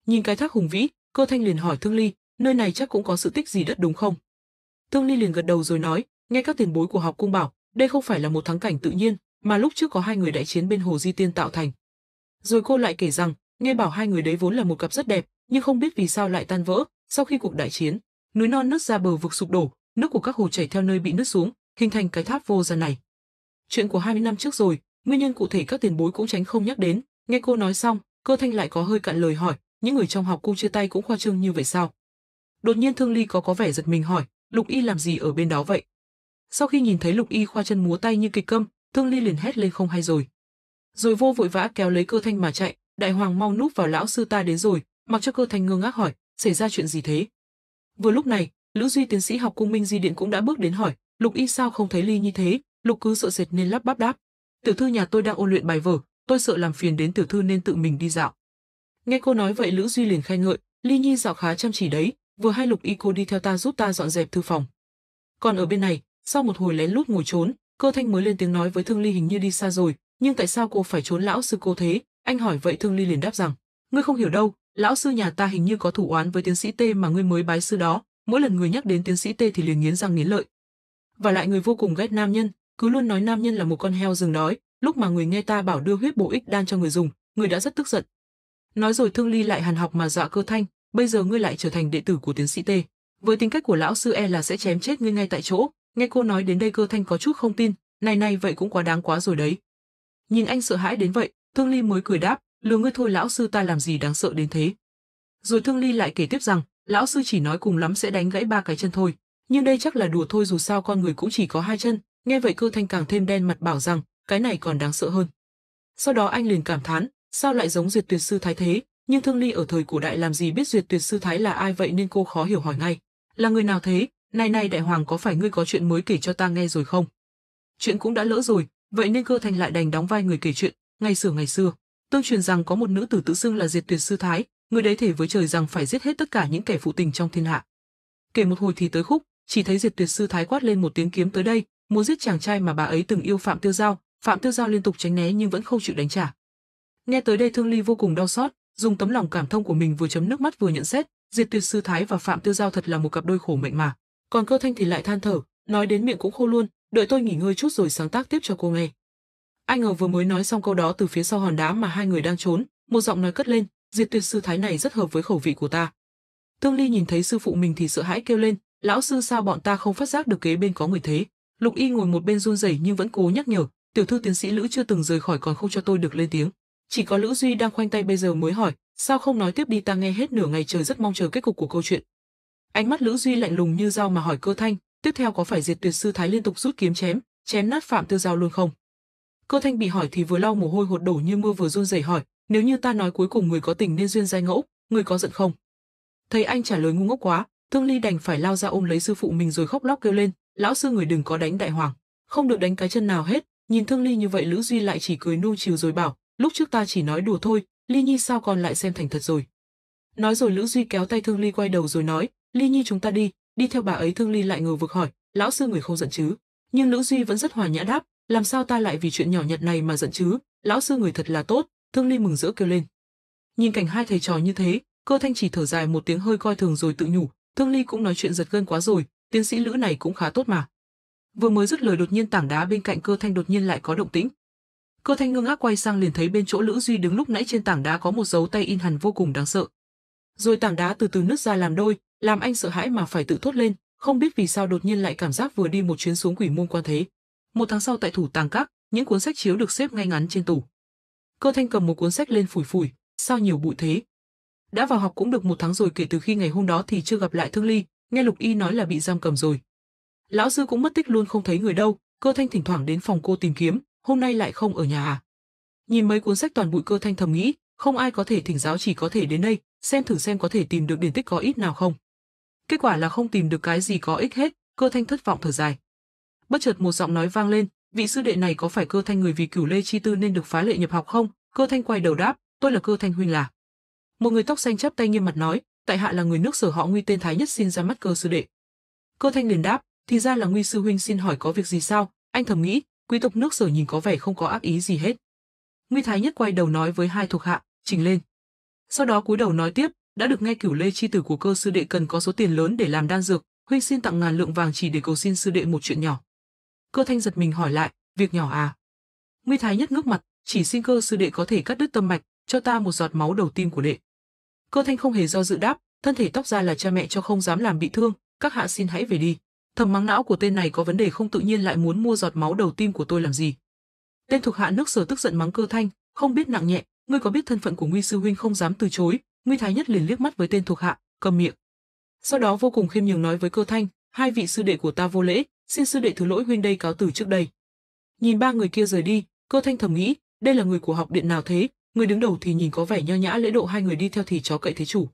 Nhìn cái thác hùng vĩ, cơ thanh liền hỏi Thương Ly, nơi này chắc cũng có sự tích gì đất đúng không? Thương Ly liền gật đầu rồi nói, nghe các tiền bối của học cung bảo, đây không phải là một thắng cảnh tự nhiên, mà lúc trước có hai người đại chiến bên Hồ Di Tiên tạo thành. Rồi cô lại kể rằng, nghe bảo hai người đấy vốn là một cặp rất đẹp, nhưng không biết vì sao lại tan vỡ, sau khi cuộc đại chiến, núi non nứt ra bờ vực sụp đổ, nước của các hồ chảy theo nơi bị nứt xuống, hình thành cái tháp vô gian này. Chuyện của 20 năm trước rồi, nguyên nhân cụ thể các tiền bối cũng tránh không nhắc đến, nghe cô nói xong, cơ thanh lại có hơi cạn lời hỏi, những người trong học cung chia tay cũng khoa trương như vậy sao? Đột nhiên Thương Ly có có vẻ giật mình hỏi, Lục Y làm gì ở bên đó vậy? Sau khi nhìn thấy Lục Y khoa chân múa tay như kịch câm, Thương Ly liền hét lên không hay rồi. Rồi vô vội vã kéo lấy cơ thanh mà chạy, đại hoàng mau núp vào lão sư ta đến rồi, mặc cho cơ thanh ngơ ngác hỏi, xảy ra chuyện gì thế? Vừa lúc này, Lữ Duy tiến sĩ học cung minh di điện cũng đã bước đến hỏi, Lục Y sao không thấy Ly như thế, Lục cứ sợ sệt nên lắp bắp đáp. Tiểu thư nhà tôi đang ôn luyện bài vở, tôi sợ làm phiền đến tiểu thư nên tự mình đi dạo. Nghe cô nói vậy Lữ Duy liền khen ngợi, Ly Nhi dạo khá chăm chỉ đấy, vừa hay Lục Y cô đi theo ta giúp ta dọn dẹp thư phòng. Còn ở bên này, sau một hồi lén lút ngồi trốn, Cơ thanh mới lên tiếng nói với Thương Ly hình như đi xa rồi, nhưng tại sao cô phải trốn lão sư cô thế? Anh hỏi vậy Thương Ly liền đáp rằng, ngươi không hiểu đâu, lão sư nhà ta hình như có thủ oán với tiến sĩ T mà ngươi mới bái sư đó, mỗi lần người nhắc đến tiến sĩ T thì liền nghiến răng nghiến lợi. Và lại người vô cùng ghét nam nhân, cứ luôn nói nam nhân là một con heo rừng đói, lúc mà người nghe ta bảo đưa huyết bổ ích đan cho người dùng, người đã rất tức giận. Nói rồi Thương Ly lại hàn học mà dọa dạ cơ thanh, bây giờ ngươi lại trở thành đệ tử của tiến sĩ T. Với tính cách của lão sư e là sẽ chém chết ngươi ngay tại chỗ, Nghe cô nói đến đây cơ thanh có chút không tin, này này vậy cũng quá đáng quá rồi đấy. Nhìn anh sợ hãi đến vậy, Thương Ly mới cười đáp, lừa ngươi thôi lão sư ta làm gì đáng sợ đến thế. Rồi Thương Ly lại kể tiếp rằng, lão sư chỉ nói cùng lắm sẽ đánh gãy ba cái chân thôi, nhưng đây chắc là đùa thôi dù sao con người cũng chỉ có hai chân, nghe vậy cơ thanh càng thêm đen mặt bảo rằng, cái này còn đáng sợ hơn. Sau đó anh liền cảm thán, sao lại giống duyệt tuyệt sư thái thế, nhưng Thương Ly ở thời cổ đại làm gì biết duyệt tuyệt sư thái là ai vậy nên cô khó hiểu hỏi ngay. Là người nào thế, nay nay đại hoàng có phải ngươi có chuyện mới kể cho ta nghe rồi không? Chuyện cũng đã lỡ rồi, vậy nên cơ thành lại đành đóng vai người kể chuyện, ngày xưa ngày xưa. Tương truyền rằng có một nữ tử tự xưng là Diệt Tuyệt Sư Thái, người đấy thể với trời rằng phải giết hết tất cả những kẻ phụ tình trong thiên hạ. Kể một hồi thì tới khúc, chỉ thấy Diệt Tuyệt Sư Thái quát lên một tiếng kiếm tới đây, muốn giết chàng trai mà bà ấy từng yêu Phạm Tiêu Giao, Phạm Tiêu Giao liên tục tránh né nhưng vẫn không chịu đánh trả. Nghe tới đây Thương Ly vô cùng đau xót, dùng tấm lòng cảm thông của mình vừa chấm nước mắt vừa nhận xét, Diệt Tuyệt Sư Thái và Phạm Tiêu Giao thật là một cặp đôi khổ mệnh mà. Còn cơ thanh thì lại than thở, nói đến miệng cũng khô luôn, đợi tôi nghỉ ngơi chút rồi sáng tác tiếp cho cô nghe. Ai ngờ vừa mới nói xong câu đó từ phía sau hòn đá mà hai người đang trốn, một giọng nói cất lên, diệt tuyệt sư thái này rất hợp với khẩu vị của ta. Tương Ly nhìn thấy sư phụ mình thì sợ hãi kêu lên, lão sư sao bọn ta không phát giác được kế bên có người thế. Lục Y ngồi một bên run rẩy nhưng vẫn cố nhắc nhở, tiểu thư tiến sĩ Lữ chưa từng rời khỏi còn không cho tôi được lên tiếng. Chỉ có Lữ Duy đang khoanh tay bây giờ mới hỏi, sao không nói tiếp đi ta nghe hết nửa ngày trời rất mong chờ kết cục của câu chuyện. Ánh mắt Lữ Duy lạnh lùng như dao mà hỏi Cơ Thanh, tiếp theo có phải Diệt Tuyệt Sư Thái liên tục rút kiếm chém, chém nát Phạm Tư Giao luôn không? Cơ Thanh bị hỏi thì vừa lau mồ hôi hột đổ như mưa vừa run rẩy hỏi, nếu như ta nói cuối cùng người có tình nên duyên giai ngẫu, người có giận không? Thấy anh trả lời ngu ngốc quá, Thương Ly đành phải lao ra ôm lấy sư phụ mình rồi khóc lóc kêu lên, lão sư người đừng có đánh đại hoàng, không được đánh cái chân nào hết. Nhìn Thương Ly như vậy Lữ Duy lại chỉ cười nuông chiều rồi bảo, lúc trước ta chỉ nói đùa thôi, Ly Nhi sao còn lại xem thành thật rồi. Nói rồi Lữ Duy kéo tay Thương Ly quay đầu rồi nói, Ly Nhi chúng ta đi, đi theo bà ấy Thương Ly lại ngờ vực hỏi, lão sư người không giận chứ? Nhưng Lữ Duy vẫn rất hòa nhã đáp, làm sao ta lại vì chuyện nhỏ nhặt này mà giận chứ? Lão sư người thật là tốt, Thương Ly mừng rỡ kêu lên. Nhìn cảnh hai thầy trò như thế, Cơ Thanh chỉ thở dài một tiếng hơi coi thường rồi tự nhủ, Thương Ly cũng nói chuyện giật gân quá rồi, tiến sĩ Lữ này cũng khá tốt mà. Vừa mới dứt lời đột nhiên tảng đá bên cạnh Cơ Thanh đột nhiên lại có động tĩnh. Cơ Thanh ngưng ác quay sang liền thấy bên chỗ Lữ Duy đứng lúc nãy trên tảng đá có một dấu tay in hằn vô cùng đáng sợ, rồi tảng đá từ từ nứt ra làm đôi, làm anh sợ hãi mà phải tự thốt lên, không biết vì sao đột nhiên lại cảm giác vừa đi một chuyến xuống quỷ môn quan thế. Một tháng sau tại thủ tàng các, những cuốn sách chiếu được xếp ngay ngắn trên tủ. Cơ thanh cầm một cuốn sách lên phủi phủi, sao nhiều bụi thế? Đã vào học cũng được một tháng rồi kể từ khi ngày hôm đó thì chưa gặp lại Thương Ly, nghe Lục Y nói là bị giam cầm rồi. Lão sư cũng mất tích luôn không thấy người đâu, cơ thanh thỉnh thoảng đến phòng cô tìm kiếm, hôm nay lại không ở nhà à? Nhìn mấy cuốn sách toàn bụi cơ thanh thầm nghĩ, không ai có thể thỉnh giáo chỉ có thể đến đây, xem thử xem có thể tìm được điển tích có ít nào không. Kết quả là không tìm được cái gì có ích hết, cơ thanh thất vọng thở dài. Bất chợt một giọng nói vang lên, vị sư đệ này có phải cơ thanh người vì cửu lê chi tư nên được phá lệ nhập học không? Cơ thanh quay đầu đáp, tôi là cơ thanh huynh là. Một người tóc xanh chắp tay nghiêm mặt nói, tại hạ là người nước sở họ nguy tên thái nhất xin ra mắt cơ sư đệ. Cơ thanh liền đáp, thì ra là nguy sư huynh xin hỏi có việc gì sao? Anh thầm nghĩ, quý tộc nước sở nhìn có vẻ không có ác ý gì hết. Nguy thái nhất quay đầu nói với hai thuộc hạ, trình lên. Sau đó cúi đầu nói tiếp, đã được nghe cửu lê chi tử của cơ sư đệ cần có số tiền lớn để làm đan dược, huynh xin tặng ngàn lượng vàng chỉ để cầu xin sư đệ một chuyện nhỏ. Cơ thanh giật mình hỏi lại, việc nhỏ à? Nguy thái nhất ngước mặt, chỉ xin cơ sư đệ có thể cắt đứt tâm mạch, cho ta một giọt máu đầu tiên của đệ. Cơ thanh không hề do dự đáp, thân thể tóc ra là cha mẹ cho không dám làm bị thương, các hạ xin hãy về đi. Thầm mắng não của tên này có vấn đề không tự nhiên lại muốn mua giọt máu đầu tim của tôi làm gì. Tên thuộc hạ nước sở tức giận mắng cơ thanh, không biết nặng nhẹ, ngươi có biết thân phận của Nguy sư huynh không dám từ chối, Nguy Thái Nhất liền liếc mắt với tên thuộc hạ, cầm miệng. Sau đó vô cùng khiêm nhường nói với Cơ Thanh, hai vị sư đệ của ta vô lễ, xin sư đệ thứ lỗi huynh đây cáo từ trước đây. Nhìn ba người kia rời đi, Cơ Thanh thầm nghĩ, đây là người của học điện nào thế, người đứng đầu thì nhìn có vẻ nho nhã lễ độ hai người đi theo thì chó cậy thế chủ.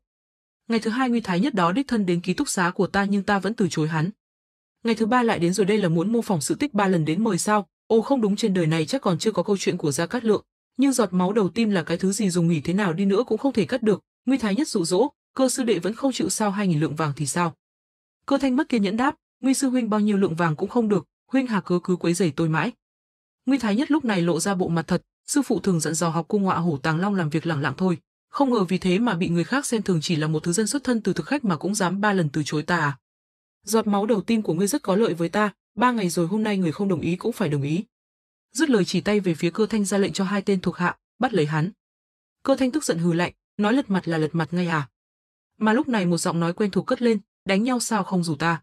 Ngày thứ hai Nguy Thái Nhất đó đích thân đến ký túc xá của ta nhưng ta vẫn từ chối hắn. Ngày thứ ba lại đến rồi đây là muốn mô phỏng sự tích ba lần đến mời sao, ô không đúng trên đời này chắc còn chưa có câu chuyện của Gia Cát Lượng, nhưng giọt máu đầu tim là cái thứ gì dùng nghỉ thế nào đi nữa cũng không thể cắt được nguy thái nhất dụ dỗ cơ sư đệ vẫn không chịu sao hai nghìn lượng vàng thì sao cơ thanh mất kiên nhẫn đáp nguy sư huynh bao nhiêu lượng vàng cũng không được huynh hà cứ cứ quấy rầy tôi mãi nguy thái nhất lúc này lộ ra bộ mặt thật sư phụ thường dặn dò học cung họa hổ tàng long làm việc lẳng lặng thôi không ngờ vì thế mà bị người khác xem thường chỉ là một thứ dân xuất thân từ thực khách mà cũng dám ba lần từ chối ta à giọt máu đầu tiên của ngươi rất có lợi với ta ba ngày rồi hôm nay người không đồng ý cũng phải đồng ý dứt lời chỉ tay về phía cơ thanh ra lệnh cho hai tên thuộc hạ bắt lấy hắn cơ thanh tức giận hừ lạnh nói lật mặt là lật mặt ngay à mà lúc này một giọng nói quen thuộc cất lên đánh nhau sao không rủ ta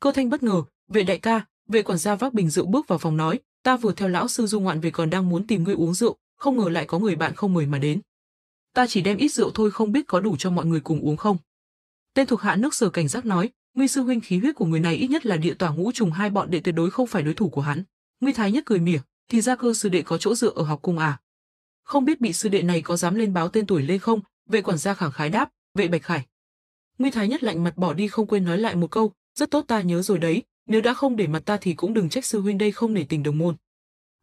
cơ thanh bất ngờ vệ đại ca vệ quản gia vác bình rượu bước vào phòng nói ta vừa theo lão sư du ngoạn về còn đang muốn tìm ngươi uống rượu không ngờ lại có người bạn không mời mà đến ta chỉ đem ít rượu thôi không biết có đủ cho mọi người cùng uống không tên thuộc hạ nước sờ cảnh giác nói nguy sư huynh khí huyết của người này ít nhất là địa tỏa ngũ trùng hai bọn đệ tuyệt đối không phải đối thủ của hắn Nguy Thái Nhất cười mỉa, thì ra cơ sư đệ có chỗ dựa ở học cung à. Không biết bị sư đệ này có dám lên báo tên tuổi lên không, vệ quản gia khẳng khái đáp, vệ bạch khải. Nguy Thái Nhất lạnh mặt bỏ đi không quên nói lại một câu, rất tốt ta nhớ rồi đấy, nếu đã không để mặt ta thì cũng đừng trách sư huynh đây không nể tình đồng môn.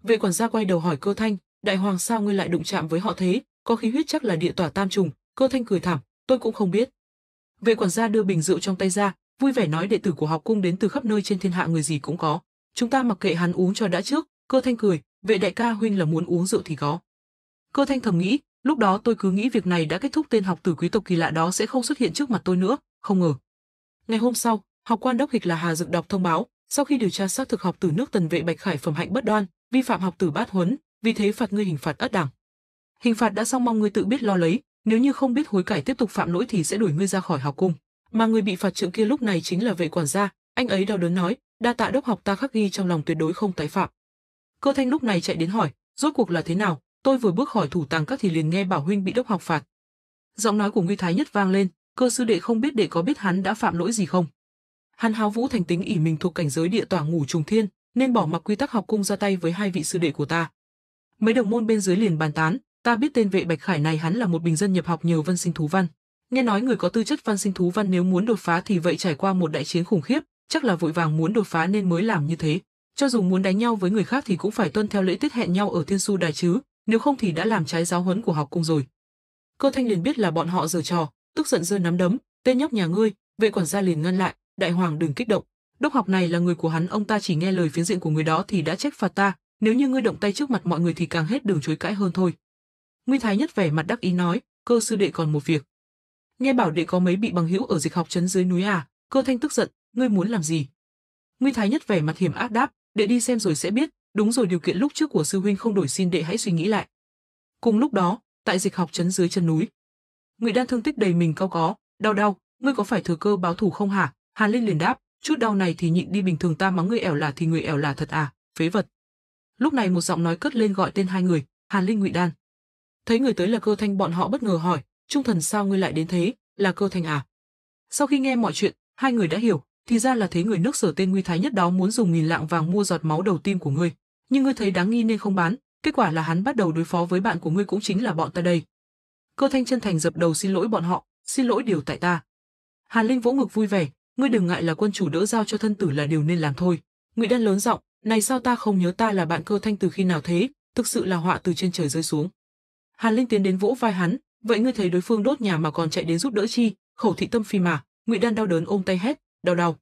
Vệ quản gia quay đầu hỏi cơ thanh, đại hoàng sao ngươi lại đụng chạm với họ thế, có khí huyết chắc là địa tỏa tam trùng, cơ thanh cười thảm, tôi cũng không biết. Vệ quản gia đưa bình rượu trong tay ra, vui vẻ nói đệ tử của học cung đến từ khắp nơi trên thiên hạ người gì cũng có. Chúng ta mặc kệ hắn uống cho đã trước, cơ thanh cười, vệ đại ca huynh là muốn uống rượu thì có. Cơ thanh thầm nghĩ, lúc đó tôi cứ nghĩ việc này đã kết thúc tên học tử quý tộc kỳ lạ đó sẽ không xuất hiện trước mặt tôi nữa, không ngờ. Ngày hôm sau, học quan đốc hịch là Hà Dực đọc thông báo, sau khi điều tra xác thực học tử nước Tần vệ Bạch Khải phẩm hạnh bất đoan, vi phạm học tử bát huấn, vì thế phạt ngươi hình phạt ất đẳng. Hình phạt đã xong mong ngươi tự biết lo lấy, nếu như không biết hối cải tiếp tục phạm lỗi thì sẽ đuổi ngươi ra khỏi học cung. Mà người bị phạt trượng kia lúc này chính là vệ quản gia, anh ấy đau đớn nói, đa tạ đốc học ta khắc ghi trong lòng tuyệt đối không tái phạm. Cơ thanh lúc này chạy đến hỏi, rốt cuộc là thế nào, tôi vừa bước khỏi thủ tàng các thì liền nghe bảo huynh bị đốc học phạt. Giọng nói của Nguy Thái Nhất vang lên, cơ sư đệ không biết đệ có biết hắn đã phạm lỗi gì không. Hắn háo vũ thành tính ỉ mình thuộc cảnh giới địa tỏa ngủ trùng thiên, nên bỏ mặc quy tắc học cung ra tay với hai vị sư đệ của ta. Mấy đồng môn bên dưới liền bàn tán, ta biết tên vệ Bạch Khải này hắn là một bình dân nhập học nhờ văn sinh thú văn. Nghe nói người có tư chất văn sinh thú văn nếu muốn đột phá thì vậy trải qua một đại chiến khủng khiếp, chắc là vội vàng muốn đột phá nên mới làm như thế. Cho dù muốn đánh nhau với người khác thì cũng phải tuân theo lễ tiết hẹn nhau ở Thiên Su Đài chứ, nếu không thì đã làm trái giáo huấn của học cung rồi. Cơ Thanh liền biết là bọn họ giở trò, tức giận giơ nắm đấm, tên nhóc nhà ngươi, vệ quản gia liền ngăn lại, đại hoàng đừng kích động, đốc học này là người của hắn, ông ta chỉ nghe lời phiến diện của người đó thì đã trách phạt ta, nếu như ngươi động tay trước mặt mọi người thì càng hết đường chối cãi hơn thôi. Nguyên Thái nhất vẻ mặt đắc ý nói, cơ sư đệ còn một việc. Nghe bảo đệ có mấy bị bằng hữu ở dịch học trấn dưới núi à, cơ thanh tức giận, ngươi muốn làm gì? Nguy Thái Nhất vẻ mặt hiểm ác đáp, đệ đi xem rồi sẽ biết, đúng rồi điều kiện lúc trước của sư huynh không đổi xin đệ hãy suy nghĩ lại. Cùng lúc đó, tại dịch học trấn dưới chân núi, Ngụy Đan thương tích đầy mình cao có, đau đau, ngươi có phải thừa cơ báo thù không hả? Hàn Linh liền đáp, chút đau này thì nhịn đi bình thường ta mắng ngươi ẻo là thì ngươi ẻo là thật à, phế vật. Lúc này một giọng nói cất lên gọi tên hai người, Hàn Linh Ngụy Đan. Thấy người tới là Cơ Thanh bọn họ bất ngờ hỏi, "Trung thần sao ngươi lại đến thế, là Cơ Thanh à?" Sau khi nghe mọi chuyện, hai người đã hiểu, thì ra là thế người nước sở tên Nguy Thái nhất đó muốn dùng nghìn lạng vàng mua giọt máu đầu tim của ngươi. Nhưng ngươi thấy đáng nghi nên không bán, kết quả là hắn bắt đầu đối phó với bạn của ngươi cũng chính là bọn ta đây. Cơ thanh chân thành dập đầu xin lỗi bọn họ, xin lỗi điều tại ta. Hàn Linh vỗ ngực vui vẻ, ngươi đừng ngại là quân chủ đỡ giao cho thân tử là điều nên làm thôi. Ngụy Đan lớn giọng, này sao ta không nhớ ta là bạn cơ thanh từ khi nào thế, thực sự là họa từ trên trời rơi xuống. Hàn Linh tiến đến vỗ vai hắn, vậy ngươi thấy đối phương đốt nhà mà còn chạy đến giúp đỡ chi, khẩu thị tâm phi mà, Ngụy Đan đau đớn ôm tay hét, đau đau.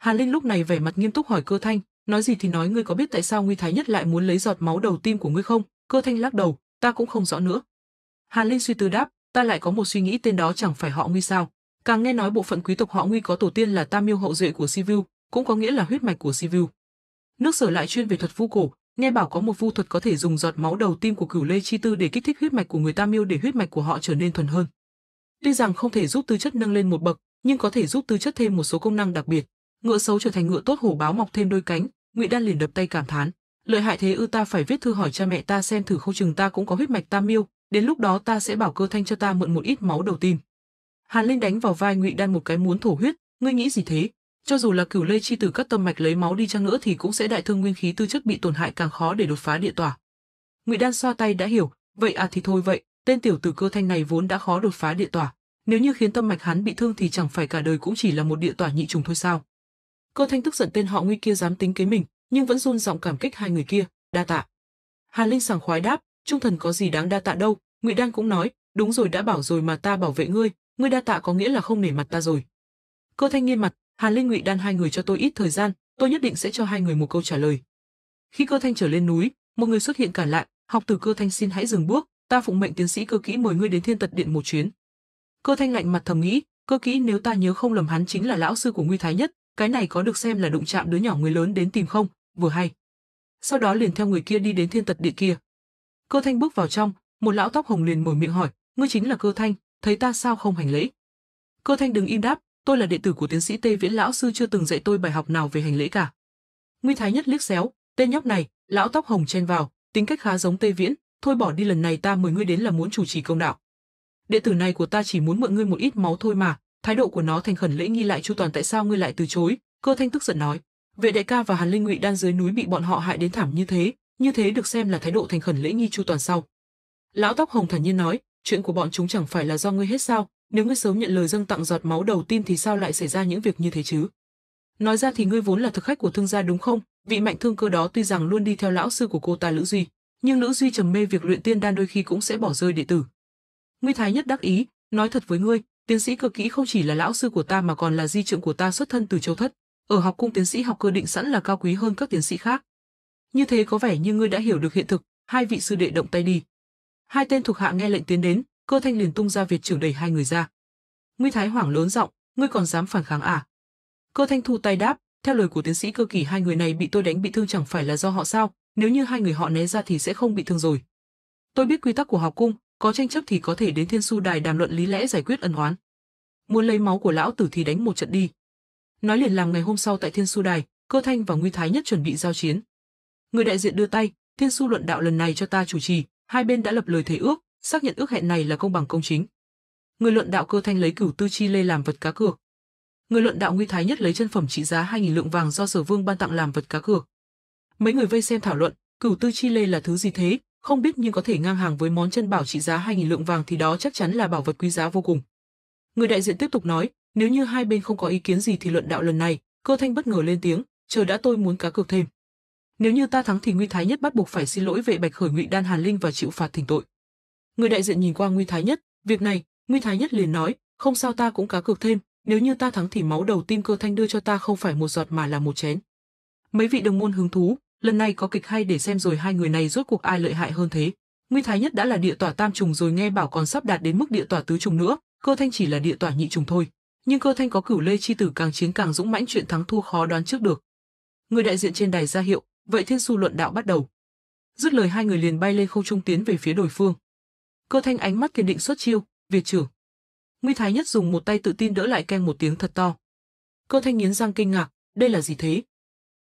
Hàn Linh lúc này vẻ mặt nghiêm túc hỏi Cơ Thanh, nói gì thì nói ngươi có biết tại sao Nguy Thái Nhất lại muốn lấy giọt máu đầu tim của ngươi không? Cơ Thanh lắc đầu, ta cũng không rõ nữa. Hàn Linh suy tư đáp, ta lại có một suy nghĩ tên đó chẳng phải họ Nguy sao? Càng nghe nói bộ phận quý tộc họ Nguy có tổ tiên là Tam Miêu hậu duệ của Sivu, cũng có nghĩa là huyết mạch của Sivu. Nước Sở lại chuyên về thuật vu cổ, nghe bảo có một vu thuật có thể dùng giọt máu đầu tim của Cửu Lê Chi Tư để kích thích huyết mạch của người Tam Miêu để huyết mạch của họ trở nên thuần hơn. Tuy rằng không thể giúp tư chất nâng lên một bậc, nhưng có thể giúp tư chất thêm một số công năng đặc biệt. Ngựa xấu trở thành ngựa tốt hổ báo mọc thêm đôi cánh, Ngụy Đan liền đập tay cảm thán, lợi hại thế ư ta phải viết thư hỏi cha mẹ ta xem thử khâu chừng ta cũng có huyết mạch tam miêu, đến lúc đó ta sẽ bảo cơ thanh cho ta mượn một ít máu đầu tim. Hàn Linh đánh vào vai Ngụy Đan một cái muốn thổ huyết, ngươi nghĩ gì thế? Cho dù là cửu lây chi tử các tâm mạch lấy máu đi chăng nữa thì cũng sẽ đại thương nguyên khí tư chất bị tổn hại càng khó để đột phá địa tỏa. Ngụy Đan xoa tay đã hiểu, vậy à thì thôi vậy, tên tiểu tử cơ thanh này vốn đã khó đột phá địa tỏa, nếu như khiến tâm mạch hắn bị thương thì chẳng phải cả đời cũng chỉ là một địa tỏa nhị trùng thôi sao? Cơ Thanh tức giận tên họ Nguy kia dám tính kế mình, nhưng vẫn run giọng cảm kích hai người kia, đa tạ. Hà Linh sảng khoái đáp, trung thần có gì đáng đa tạ đâu, Ngụy Đan cũng nói, đúng rồi đã bảo rồi mà ta bảo vệ ngươi, ngươi đa tạ có nghĩa là không nể mặt ta rồi. Cơ Thanh nghiêm mặt, Hà Linh Ngụy Đan hai người cho tôi ít thời gian, tôi nhất định sẽ cho hai người một câu trả lời. Khi Cơ Thanh trở lên núi, một người xuất hiện cản lại, học từ Cơ Thanh xin hãy dừng bước, ta phụng mệnh tiến sĩ cơ kỹ mời ngươi đến Thiên Tật Điện một chuyến. Cơ thanh lạnh mặt thầm nghĩ, cơ kỹ nếu ta nhớ không lầm hắn chính là lão sư của Nguy Thái Nhất, cái này có được xem là đụng chạm đứa nhỏ người lớn đến tìm không, vừa hay. Sau đó liền theo người kia đi đến thiên tật địa kia. Cơ thanh bước vào trong, một lão tóc hồng liền mở miệng hỏi, ngươi chính là cơ thanh, thấy ta sao không hành lễ? Cơ thanh đừng im đáp, tôi là đệ tử của tiến sĩ Tê Viễn lão sư chưa từng dạy tôi bài học nào về hành lễ cả. Nguy Thái Nhất liếc xéo, tên nhóc này, lão tóc hồng chen vào, tính cách khá giống Tê Viễn, thôi bỏ đi lần này ta mời ngươi đến là muốn chủ trì công đạo đệ tử này của ta chỉ muốn mượn ngươi một ít máu thôi mà, thái độ của nó thành khẩn lễ nghi lại chu toàn tại sao ngươi lại từ chối, cơ thanh tức giận nói. Vệ đại ca và Hàn Linh Ngụy đang dưới núi bị bọn họ hại đến thảm như thế, như thế được xem là thái độ thành khẩn lễ nghi chu toàn sau. Lão tóc hồng thản nhiên nói, chuyện của bọn chúng chẳng phải là do ngươi hết sao, nếu ngươi sớm nhận lời dâng tặng giọt máu đầu tiên thì sao lại xảy ra những việc như thế chứ? Nói ra thì ngươi vốn là thực khách của thương gia đúng không? Vị mạnh thương cơ đó tuy rằng luôn đi theo lão sư của cô ta Lữ Duy, nhưng Lữ Duy trầm mê việc luyện tiên đan đôi khi cũng sẽ bỏ rơi đệ tử, Ngươi thái nhất đắc ý, nói thật với ngươi, tiến sĩ cơ kỹ không chỉ là lão sư của ta mà còn là di trưởng của ta xuất thân từ châu thất. Ở học cung tiến sĩ học cơ định sẵn là cao quý hơn các tiến sĩ khác. Như thế có vẻ như ngươi đã hiểu được hiện thực, hai vị sư đệ động tay đi. Hai tên thuộc hạ nghe lệnh tiến đến, cơ thanh liền tung ra việt trưởng đẩy hai người ra. Ngươi thái hoảng lớn giọng, ngươi còn dám phản kháng à? Cơ thanh thu tay đáp, theo lời của tiến sĩ cơ kỳ hai người này bị tôi đánh bị thương chẳng phải là do họ sao, nếu như hai người họ né ra thì sẽ không bị thương rồi. Tôi biết quy tắc của học cung, có tranh chấp thì có thể đến Thiên Su Đài đàm luận lý lẽ giải quyết ân oán. Muốn lấy máu của lão tử thì đánh một trận đi. Nói liền làm ngày hôm sau tại Thiên Su Đài, Cơ Thanh và Nguy Thái Nhất chuẩn bị giao chiến. Người đại diện đưa tay, Thiên Su luận đạo lần này cho ta chủ trì, hai bên đã lập lời thề ước, xác nhận ước hẹn này là công bằng công chính. Người luận đạo Cơ Thanh lấy cửu tư chi lê làm vật cá cược. Người luận đạo Nguy Thái Nhất lấy chân phẩm trị giá hai nghìn lượng vàng do Sở Vương ban tặng làm vật cá cược. Mấy người vây xem thảo luận, cửu tư chi lê là thứ gì thế, không biết nhưng có thể ngang hàng với món chân bảo trị giá 2.000 lượng vàng thì đó chắc chắn là bảo vật quý giá vô cùng. Người đại diện tiếp tục nói, nếu như hai bên không có ý kiến gì thì luận đạo lần này, cơ thanh bất ngờ lên tiếng, chờ đã tôi muốn cá cược thêm. Nếu như ta thắng thì Nguy Thái Nhất bắt buộc phải xin lỗi vệ bạch khởi Ngụy Đan Hàn Linh và chịu phạt thỉnh tội. Người đại diện nhìn qua Nguy Thái Nhất, việc này, Nguy Thái Nhất liền nói, không sao ta cũng cá cược thêm, nếu như ta thắng thì máu đầu tim cơ thanh đưa cho ta không phải một giọt mà là một chén. Mấy vị đồng môn hứng thú, lần này có kịch hay để xem rồi hai người này rốt cuộc ai lợi hại hơn thế. Nguyên Thái Nhất đã là địa tỏa tam trùng rồi nghe bảo còn sắp đạt đến mức địa tỏa tứ trùng nữa, cơ thanh chỉ là địa tỏa nhị trùng thôi. Nhưng cơ thanh có cửu lê chi tử càng chiến càng dũng mãnh chuyện thắng thua khó đoán trước được. Người đại diện trên đài ra hiệu, vậy thiên su luận đạo bắt đầu. Dứt lời hai người liền bay lên không trung tiến về phía đối phương. Cơ thanh ánh mắt kiên định xuất chiêu, việt trưởng. Nguy Thái Nhất dùng một tay tự tin đỡ lại keng một tiếng thật to. Cơ thanh nghiến răng kinh ngạc, đây là gì thế?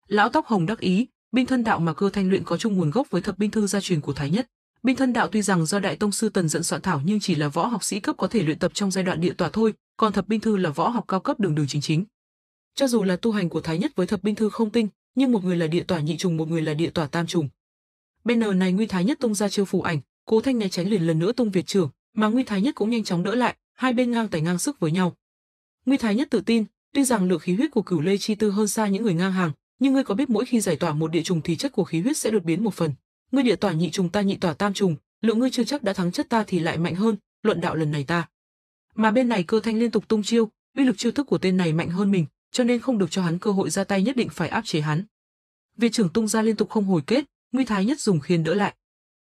Lão tóc hồng đắc ý, Binh thân đạo mà cơ thanh luyện có chung nguồn gốc với thập binh thư gia truyền của Thái Nhất. Binh thân đạo tuy rằng do đại tông sư Tần dẫn soạn thảo nhưng chỉ là võ học sĩ cấp có thể luyện tập trong giai đoạn địa tỏa thôi, còn thập binh thư là võ học cao cấp đường đường chính chính. Cho dù là tu hành của Thái Nhất với thập binh thư không tinh, nhưng một người là địa tỏa nhị trùng, một người là địa tỏa tam trùng. Bên này Nguy Thái Nhất tung ra chiêu phù ảnh, Cố Thanh né tránh liền lần nữa tung Việt trưởng, mà Nguy Thái Nhất cũng nhanh chóng đỡ lại, hai bên ngang tài ngang sức với nhau. Nguy Thái Nhất tự tin, tuy rằng lượng khí huyết của Cửu Lê Chi Tư hơn xa những người ngang hàng, nhưng ngươi có biết mỗi khi giải tỏa một địa trùng thì chất của khí huyết sẽ đột biến một phần ngươi địa tỏa nhị trùng ta nhị tỏa tam trùng lượng ngươi chưa chắc đã thắng chất ta thì lại mạnh hơn luận đạo lần này ta mà bên này cơ thanh liên tục tung chiêu uy lực chiêu thức của tên này mạnh hơn mình cho nên không được cho hắn cơ hội ra tay nhất định phải áp chế hắn việt trưởng tung ra liên tục không hồi kết nguy thái nhất dùng khiên đỡ lại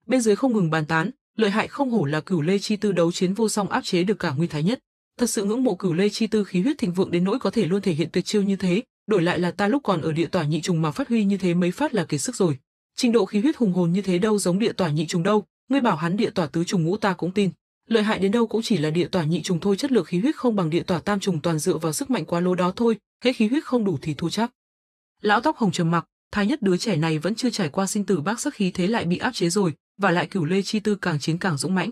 bên dưới không ngừng bàn tán lợi hại không hổ là cửu lê chi tư đấu chiến vô song áp chế được cả nguy thái nhất thật sự ngưỡng mộ cửu lê chi tư khí huyết thịnh vượng đến nỗi có thể luôn thể hiện tuyệt chiêu như thế đổi lại là ta lúc còn ở địa tỏa nhị trùng mà phát huy như thế mấy phát là kiệt sức rồi. Trình độ khí huyết hùng hồn như thế đâu giống địa tỏa nhị trùng đâu, ngươi bảo hắn địa tỏa tứ trùng ngũ ta cũng tin. Lợi hại đến đâu cũng chỉ là địa tỏa nhị trùng thôi, chất lượng khí huyết không bằng địa tỏa tam trùng toàn dựa vào sức mạnh quá lố đó thôi, hết khí huyết không đủ thì thua chắc. Lão tóc hồng trầm mặc, thái nhất đứa trẻ này vẫn chưa trải qua sinh tử bác sắc khí thế lại bị áp chế rồi, và lại cửu lê chi tư càng chiến càng dũng mãnh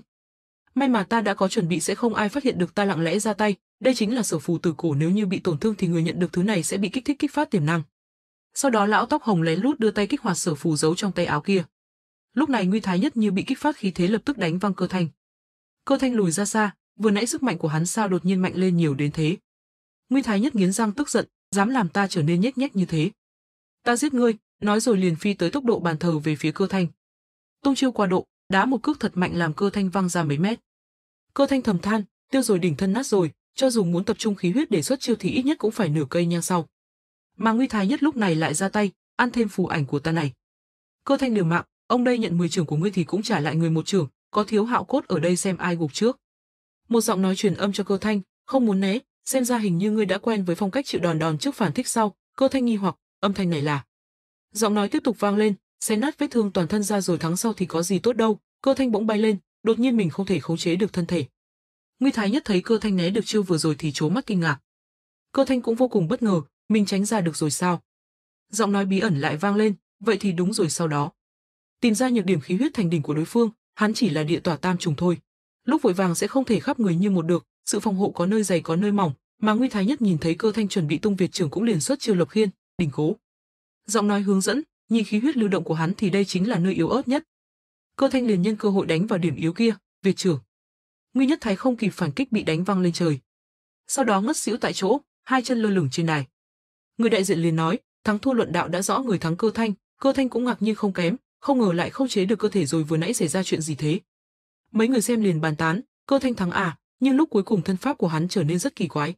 May mà ta đã có chuẩn bị sẽ không ai phát hiện được ta lặng lẽ ra tay, đây chính là sở phù từ cổ nếu như bị tổn thương thì người nhận được thứ này sẽ bị kích thích kích phát tiềm năng. Sau đó lão tóc hồng lén lút đưa tay kích hoạt sở phù giấu trong tay áo kia. Lúc này Nguy Thái Nhất như bị kích phát khí thế lập tức đánh văng cơ thanh. Cơ thanh lùi ra xa, vừa nãy sức mạnh của hắn sao đột nhiên mạnh lên nhiều đến thế. Nguy Thái Nhất nghiến răng tức giận, dám làm ta trở nên nhếch nhếch như thế. Ta giết ngươi, nói rồi liền phi tới tốc độ bàn thờ về phía cơ thanh. Tung chiêu qua độ, đá một cước thật mạnh làm cơ thanh văng ra mấy mét. Cơ thanh thầm than, tiêu rồi đỉnh thân nát rồi, cho dù muốn tập trung khí huyết để xuất chiêu thì ít nhất cũng phải nửa cây nhang sau. Mà Nguy Thái nhất lúc này lại ra tay, ăn thêm phù ảnh của ta này. Cơ thanh liều mạng, ông đây nhận 10 trường của ngươi thì cũng trả lại người một trường, có thiếu hạo cốt ở đây xem ai gục trước. Một giọng nói truyền âm cho cơ thanh, không muốn né, xem ra hình như ngươi đã quen với phong cách chịu đòn đòn trước phản thích sau, cơ thanh nghi hoặc, âm thanh này là. Giọng nói tiếp tục vang lên, xé nát vết thương toàn thân ra rồi thắng sau thì có gì tốt đâu, cơ thanh bỗng bay lên, đột nhiên mình không thể khống chế được thân thể. Nguy Thái nhất thấy cơ thanh né được chiêu vừa rồi thì trố mắt kinh ngạc. Cơ thanh cũng vô cùng bất ngờ, mình tránh ra được rồi sao? Giọng nói bí ẩn lại vang lên, vậy thì đúng rồi sau đó. Tìm ra nhược điểm khí huyết thành đỉnh của đối phương, hắn chỉ là địa tỏa tam trùng thôi. Lúc vội vàng sẽ không thể khắp người như một được, sự phòng hộ có nơi dày có nơi mỏng, mà Nguy Thái nhất nhìn thấy cơ thanh chuẩn bị tung Việt trưởng cũng liền xuất chiêu lập khiên, đỉnh cố. Giọng nói hướng dẫn, nhìn khí huyết lưu động của hắn thì đây chính là nơi yếu ớt nhất, Cơ thanh liền nhân cơ hội đánh vào điểm yếu kia, Việt trưởng. Nguy nhất thái không kịp phản kích bị đánh văng lên trời. Sau đó ngất xỉu tại chỗ, hai chân lơ lửng trên đài. Người đại diện liền nói, thắng thua luận đạo đã rõ người thắng cơ thanh, cơ thanh cũng ngạc nhiên không kém, không ngờ lại không chế được cơ thể rồi vừa nãy xảy ra chuyện gì thế. Mấy người xem liền bàn tán, cơ thanh thắng à, nhưng lúc cuối cùng thân pháp của hắn trở nên rất kỳ quái.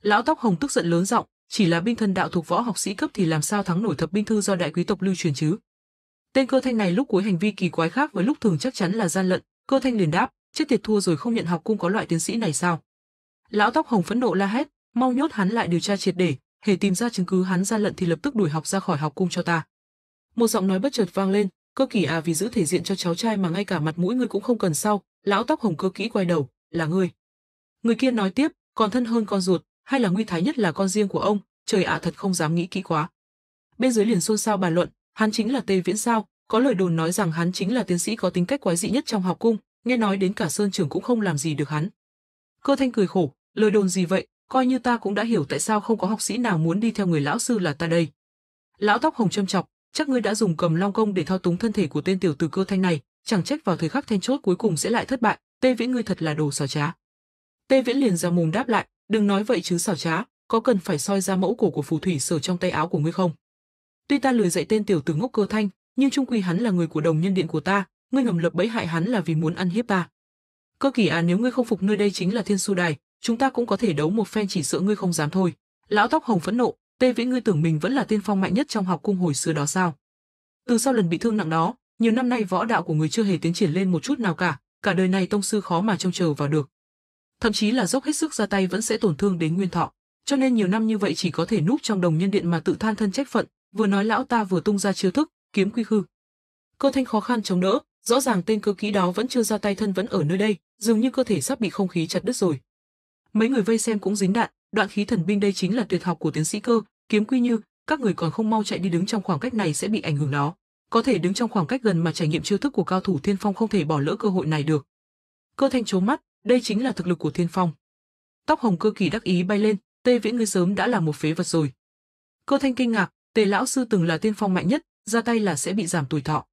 Lão tóc hồng tức giận lớn giọng, chỉ là binh thần đạo thuộc võ học sĩ cấp thì làm sao thắng nổi thập binh thư do đại quý tộc lưu truyền chứ? Tên cơ thanh này lúc cuối hành vi kỳ quái khác với lúc thường chắc chắn là gian lận, cơ thanh liền đáp, chết tiệt thua rồi không nhận học cung có loại tiến sĩ này sao? Lão tóc hồng phẫn nộ la hét, mau nhốt hắn lại điều tra triệt để, hề tìm ra chứng cứ hắn gian lận thì lập tức đuổi học ra khỏi học cung cho ta. Một giọng nói bất chợt vang lên, cơ kỳ à vì giữ thể diện cho cháu trai mà ngay cả mặt mũi ngươi cũng không cần sau, lão tóc hồng cơ kỹ quay đầu, là ngươi. Người kia nói tiếp, còn thân hơn con ruột, hay là nguy thái nhất là con riêng của ông, trời ạ thật không dám nghĩ kỹ quá. Bên dưới liền xôn xao bàn luận, Hắn chính là Tề Viễn sao? Có lời đồn nói rằng hắn chính là tiến sĩ có tính cách quái dị nhất trong học cung, nghe nói đến cả sơn trưởng cũng không làm gì được hắn. Cơ Thanh cười khổ, lời đồn gì vậy, coi như ta cũng đã hiểu tại sao không có học sĩ nào muốn đi theo người lão sư là ta đây. Lão tóc hồng châm chọc, chắc ngươi đã dùng cầm long công để thao túng thân thể của tên tiểu tử Cơ Thanh này, chẳng trách vào thời khắc then chốt cuối cùng sẽ lại thất bại, Tê Viễn ngươi thật là đồ xảo trá. Tê Viễn liền ra mồm đáp lại, đừng nói vậy chứ xảo trá, có cần phải soi ra mẫu cổ của phù thủy sở trong tay áo của ngươi không? Tuy ta lười dạy tên tiểu tử ngốc cơ thanh, nhưng trung quy hắn là người của đồng nhân điện của ta, ngươi ngầm lập bẫy hại hắn là vì muốn ăn hiếp ta. Cơ kỳ à nếu ngươi không phục nơi đây chính là thiên su đài, chúng ta cũng có thể đấu một phen chỉ sợ ngươi không dám thôi. Lão tóc hồng phẫn nộ, tê vĩ ngươi tưởng mình vẫn là tiên phong mạnh nhất trong học cung hồi xưa đó sao? Từ sau lần bị thương nặng đó, nhiều năm nay võ đạo của người chưa hề tiến triển lên một chút nào cả, cả đời này tông sư khó mà trông chờ vào được. Thậm chí là dốc hết sức ra tay vẫn sẽ tổn thương đến nguyên thọ, cho nên nhiều năm như vậy chỉ có thể núp trong đồng nhân điện mà tự than thân trách phận, vừa nói lão ta vừa tung ra chiêu thức, kiếm quy hư. Cơ thanh khó khăn chống đỡ, rõ ràng tên cơ kỹ đó vẫn chưa ra tay thân vẫn ở nơi đây, dường như cơ thể sắp bị không khí chặt đứt rồi. Mấy người vây xem cũng dính đạn, đoạn khí thần binh đây chính là tuyệt học của tiến sĩ cơ, kiếm quy như, các người còn không mau chạy đi đứng trong khoảng cách này sẽ bị ảnh hưởng đó. Có thể đứng trong khoảng cách gần mà trải nghiệm chiêu thức của cao thủ Thiên Phong không thể bỏ lỡ cơ hội này được. Cơ thanh trố mắt, đây chính là thực lực của Thiên Phong. Tóc hồng cơ kỳ đắc ý bay lên, Tê Viễn ngươi sớm đã là một phế vật rồi. Cơ thanh kinh ngạc, Tề lão sư từng là tiên phong mạnh nhất, ra tay là sẽ bị giảm tuổi thọ.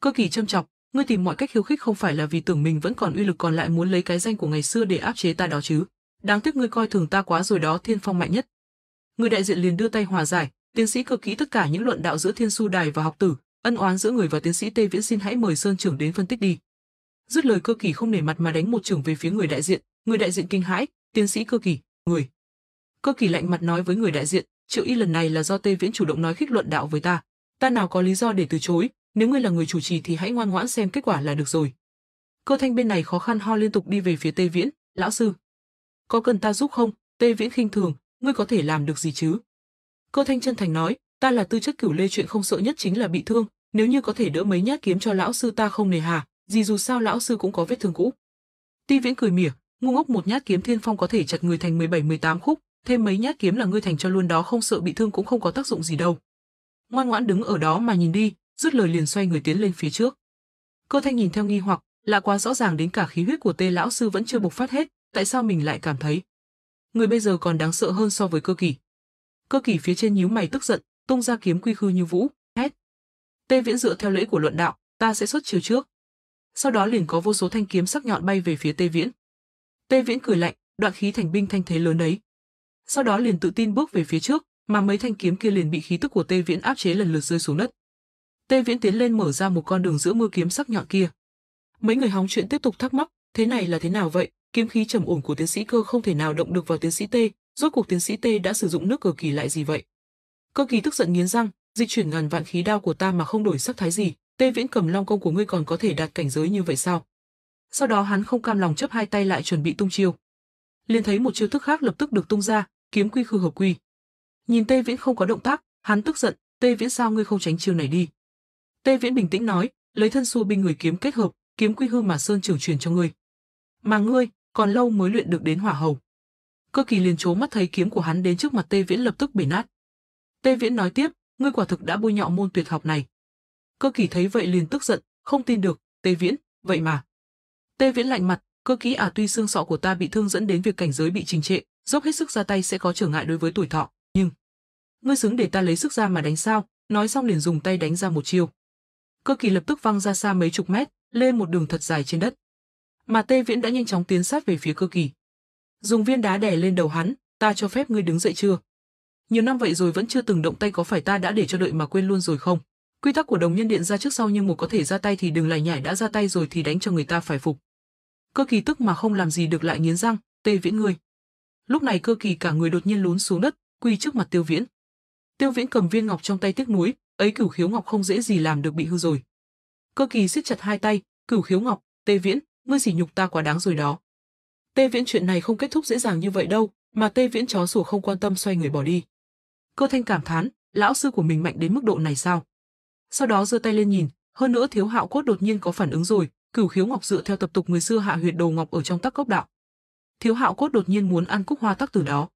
Cơ kỳ châm chọc, ngươi tìm mọi cách khiêu khích không phải là vì tưởng mình vẫn còn uy lực còn lại muốn lấy cái danh của ngày xưa để áp chế ta đó chứ. Đáng tiếc ngươi coi thường ta quá rồi đó thiên phong mạnh nhất. Người đại diện liền đưa tay hòa giải, tiến sĩ cơ kỹ tất cả những luận đạo giữa thiên su đài và học tử, ân oán giữa người và tiến sĩ Tê Viễn xin hãy mời Sơn trưởng đến phân tích đi. Dứt lời cơ kỳ không nể mặt mà đánh một trưởng về phía người đại diện, người đại diện kinh hãi, tiến sĩ cơ kỳ, người. Cơ kỳ lạnh mặt nói với người đại diện, Triệu Y lần này là do Tê Viễn chủ động nói khích luận đạo với ta. Ta nào có lý do để từ chối, nếu ngươi là người chủ trì thì hãy ngoan ngoãn xem kết quả là được rồi. Cơ thanh bên này khó khăn ho liên tục đi về phía Tê Viễn, lão sư. Có cần ta giúp không? Tê Viễn khinh thường, ngươi có thể làm được gì chứ? Cơ thanh chân thành nói, ta là tư chất cửu lê chuyện không sợ nhất chính là bị thương, nếu như có thể đỡ mấy nhát kiếm cho lão sư ta không nề hà, gì dù sao lão sư cũng có vết thương cũ. Ti Viễn cười mỉa, ngu ngốc một nhát kiếm thiên phong có thể chặt người thành 17-18 khúc, Thêm mấy nhát kiếm là ngươi thành cho luôn đó không sợ bị thương cũng không có tác dụng gì đâu. Ngoan ngoãn đứng ở đó mà nhìn đi, dứt lời liền xoay người tiến lên phía trước. Cơ thanh nhìn theo nghi hoặc, lạ quá rõ ràng đến cả khí huyết của tê lão sư vẫn chưa bộc phát hết, tại sao mình lại cảm thấy. Người bây giờ còn đáng sợ hơn so với cơ kỷ Cơ kỷ phía trên nhíu mày tức giận, tung ra kiếm quy khư như vũ, hét. Tê viễn dựa theo lễ của luận đạo, ta sẽ xuất chiều trước. Sau đó liền có vô số thanh kiếm sắc nhọn bay về phía Tê Viễn. Tê Viễn cười lạnh, đoạn khí thành binh thanh thế lớn đấy, sau đó liền tự tin bước về phía trước, mà mấy thanh kiếm kia liền bị khí tức của Tê Viễn áp chế lần lượt rơi xuống đất. Tê Viễn tiến lên mở ra một con đường giữa mưa kiếm sắc nhọn kia. Mấy người hóng chuyện tiếp tục thắc mắc, thế này là thế nào vậy? Kiếm khí trầm ổn của tiến sĩ cơ không thể nào động được vào tiến sĩ Tê. rốt cuộc tiến sĩ Tê đã sử dụng nước cờ kỳ lại gì vậy? Cơ kỳ tức giận nghiến răng, dịch chuyển ngàn vạn khí đao của ta mà không đổi sắc thái gì, Tê Viễn cầm long công của ngươi còn có thể đạt cảnh giới như vậy sao? Sau đó hắn không cam lòng chấp hai tay lại chuẩn bị tung chiêu. Liền thấy một chiêu thức khác lập tức được tung ra, kiếm quy khư hợp quy. Nhìn Tê Viễn không có động tác, hắn tức giận, "Tê Viễn sao ngươi không tránh chiêu này đi?" Tê Viễn bình tĩnh nói, lấy thân xua binh người kiếm kết hợp, kiếm quy hư mà sơn trưởng truyền cho ngươi. Mà ngươi còn lâu mới luyện được đến hỏa hầu. Cơ kỳ liền trố mắt thấy kiếm của hắn đến trước mặt Tê Viễn lập tức bể nát. Tê Viễn nói tiếp, ngươi quả thực đã bôi nhọ môn tuyệt học này. Cơ kỳ thấy vậy liền tức giận, không tin được, Tê Viễn, vậy mà. Tê Viễn lạnh mặt, cơ Kỳ à tuy xương sọ của ta bị thương dẫn đến việc cảnh giới bị trình trệ, dốc hết sức ra tay sẽ có trở ngại đối với tuổi thọ, nhưng ngươi xứng để ta lấy sức ra mà đánh sao? Nói xong liền dùng tay đánh ra một chiêu. Cơ kỳ lập tức văng ra xa mấy chục mét, lên một đường thật dài trên đất. Mà Tê Viễn đã nhanh chóng tiến sát về phía cơ kỳ. Dùng viên đá đè lên đầu hắn, ta cho phép ngươi đứng dậy chưa? Nhiều năm vậy rồi vẫn chưa từng động tay có phải ta đã để cho đợi mà quên luôn rồi không? Quy tắc của đồng nhân điện ra trước sau nhưng một có thể ra tay thì đừng lại nhảy đã ra tay rồi thì đánh cho người ta phải phục. Cơ kỳ tức mà không làm gì được lại nghiến răng, Tê Viễn ngươi. Lúc này cơ kỳ cả người đột nhiên lún xuống đất, quỳ trước mặt Tiêu Viễn. Tiêu Viễn cầm viên ngọc trong tay tiếc nuối, ấy cửu khiếu ngọc không dễ gì làm được bị hư rồi. Cơ kỳ siết chặt hai tay, cửu khiếu ngọc, Tê Viễn, ngươi sỉ nhục ta quá đáng rồi đó. Tê Viễn chuyện này không kết thúc dễ dàng như vậy đâu, mà Tê Viễn chó sủa không quan tâm xoay người bỏ đi. Cơ Thanh cảm thán, lão sư của mình mạnh đến mức độ này sao? Sau đó giơ tay lên nhìn, hơn nữa thiếu hạo cốt đột nhiên có phản ứng rồi, cửu khiếu ngọc dựa theo tập tục người xưa hạ huyệt đồ ngọc ở trong tắc cốc đạo thiếu hạo cốt đột nhiên muốn ăn cúc hoa tắc từ đó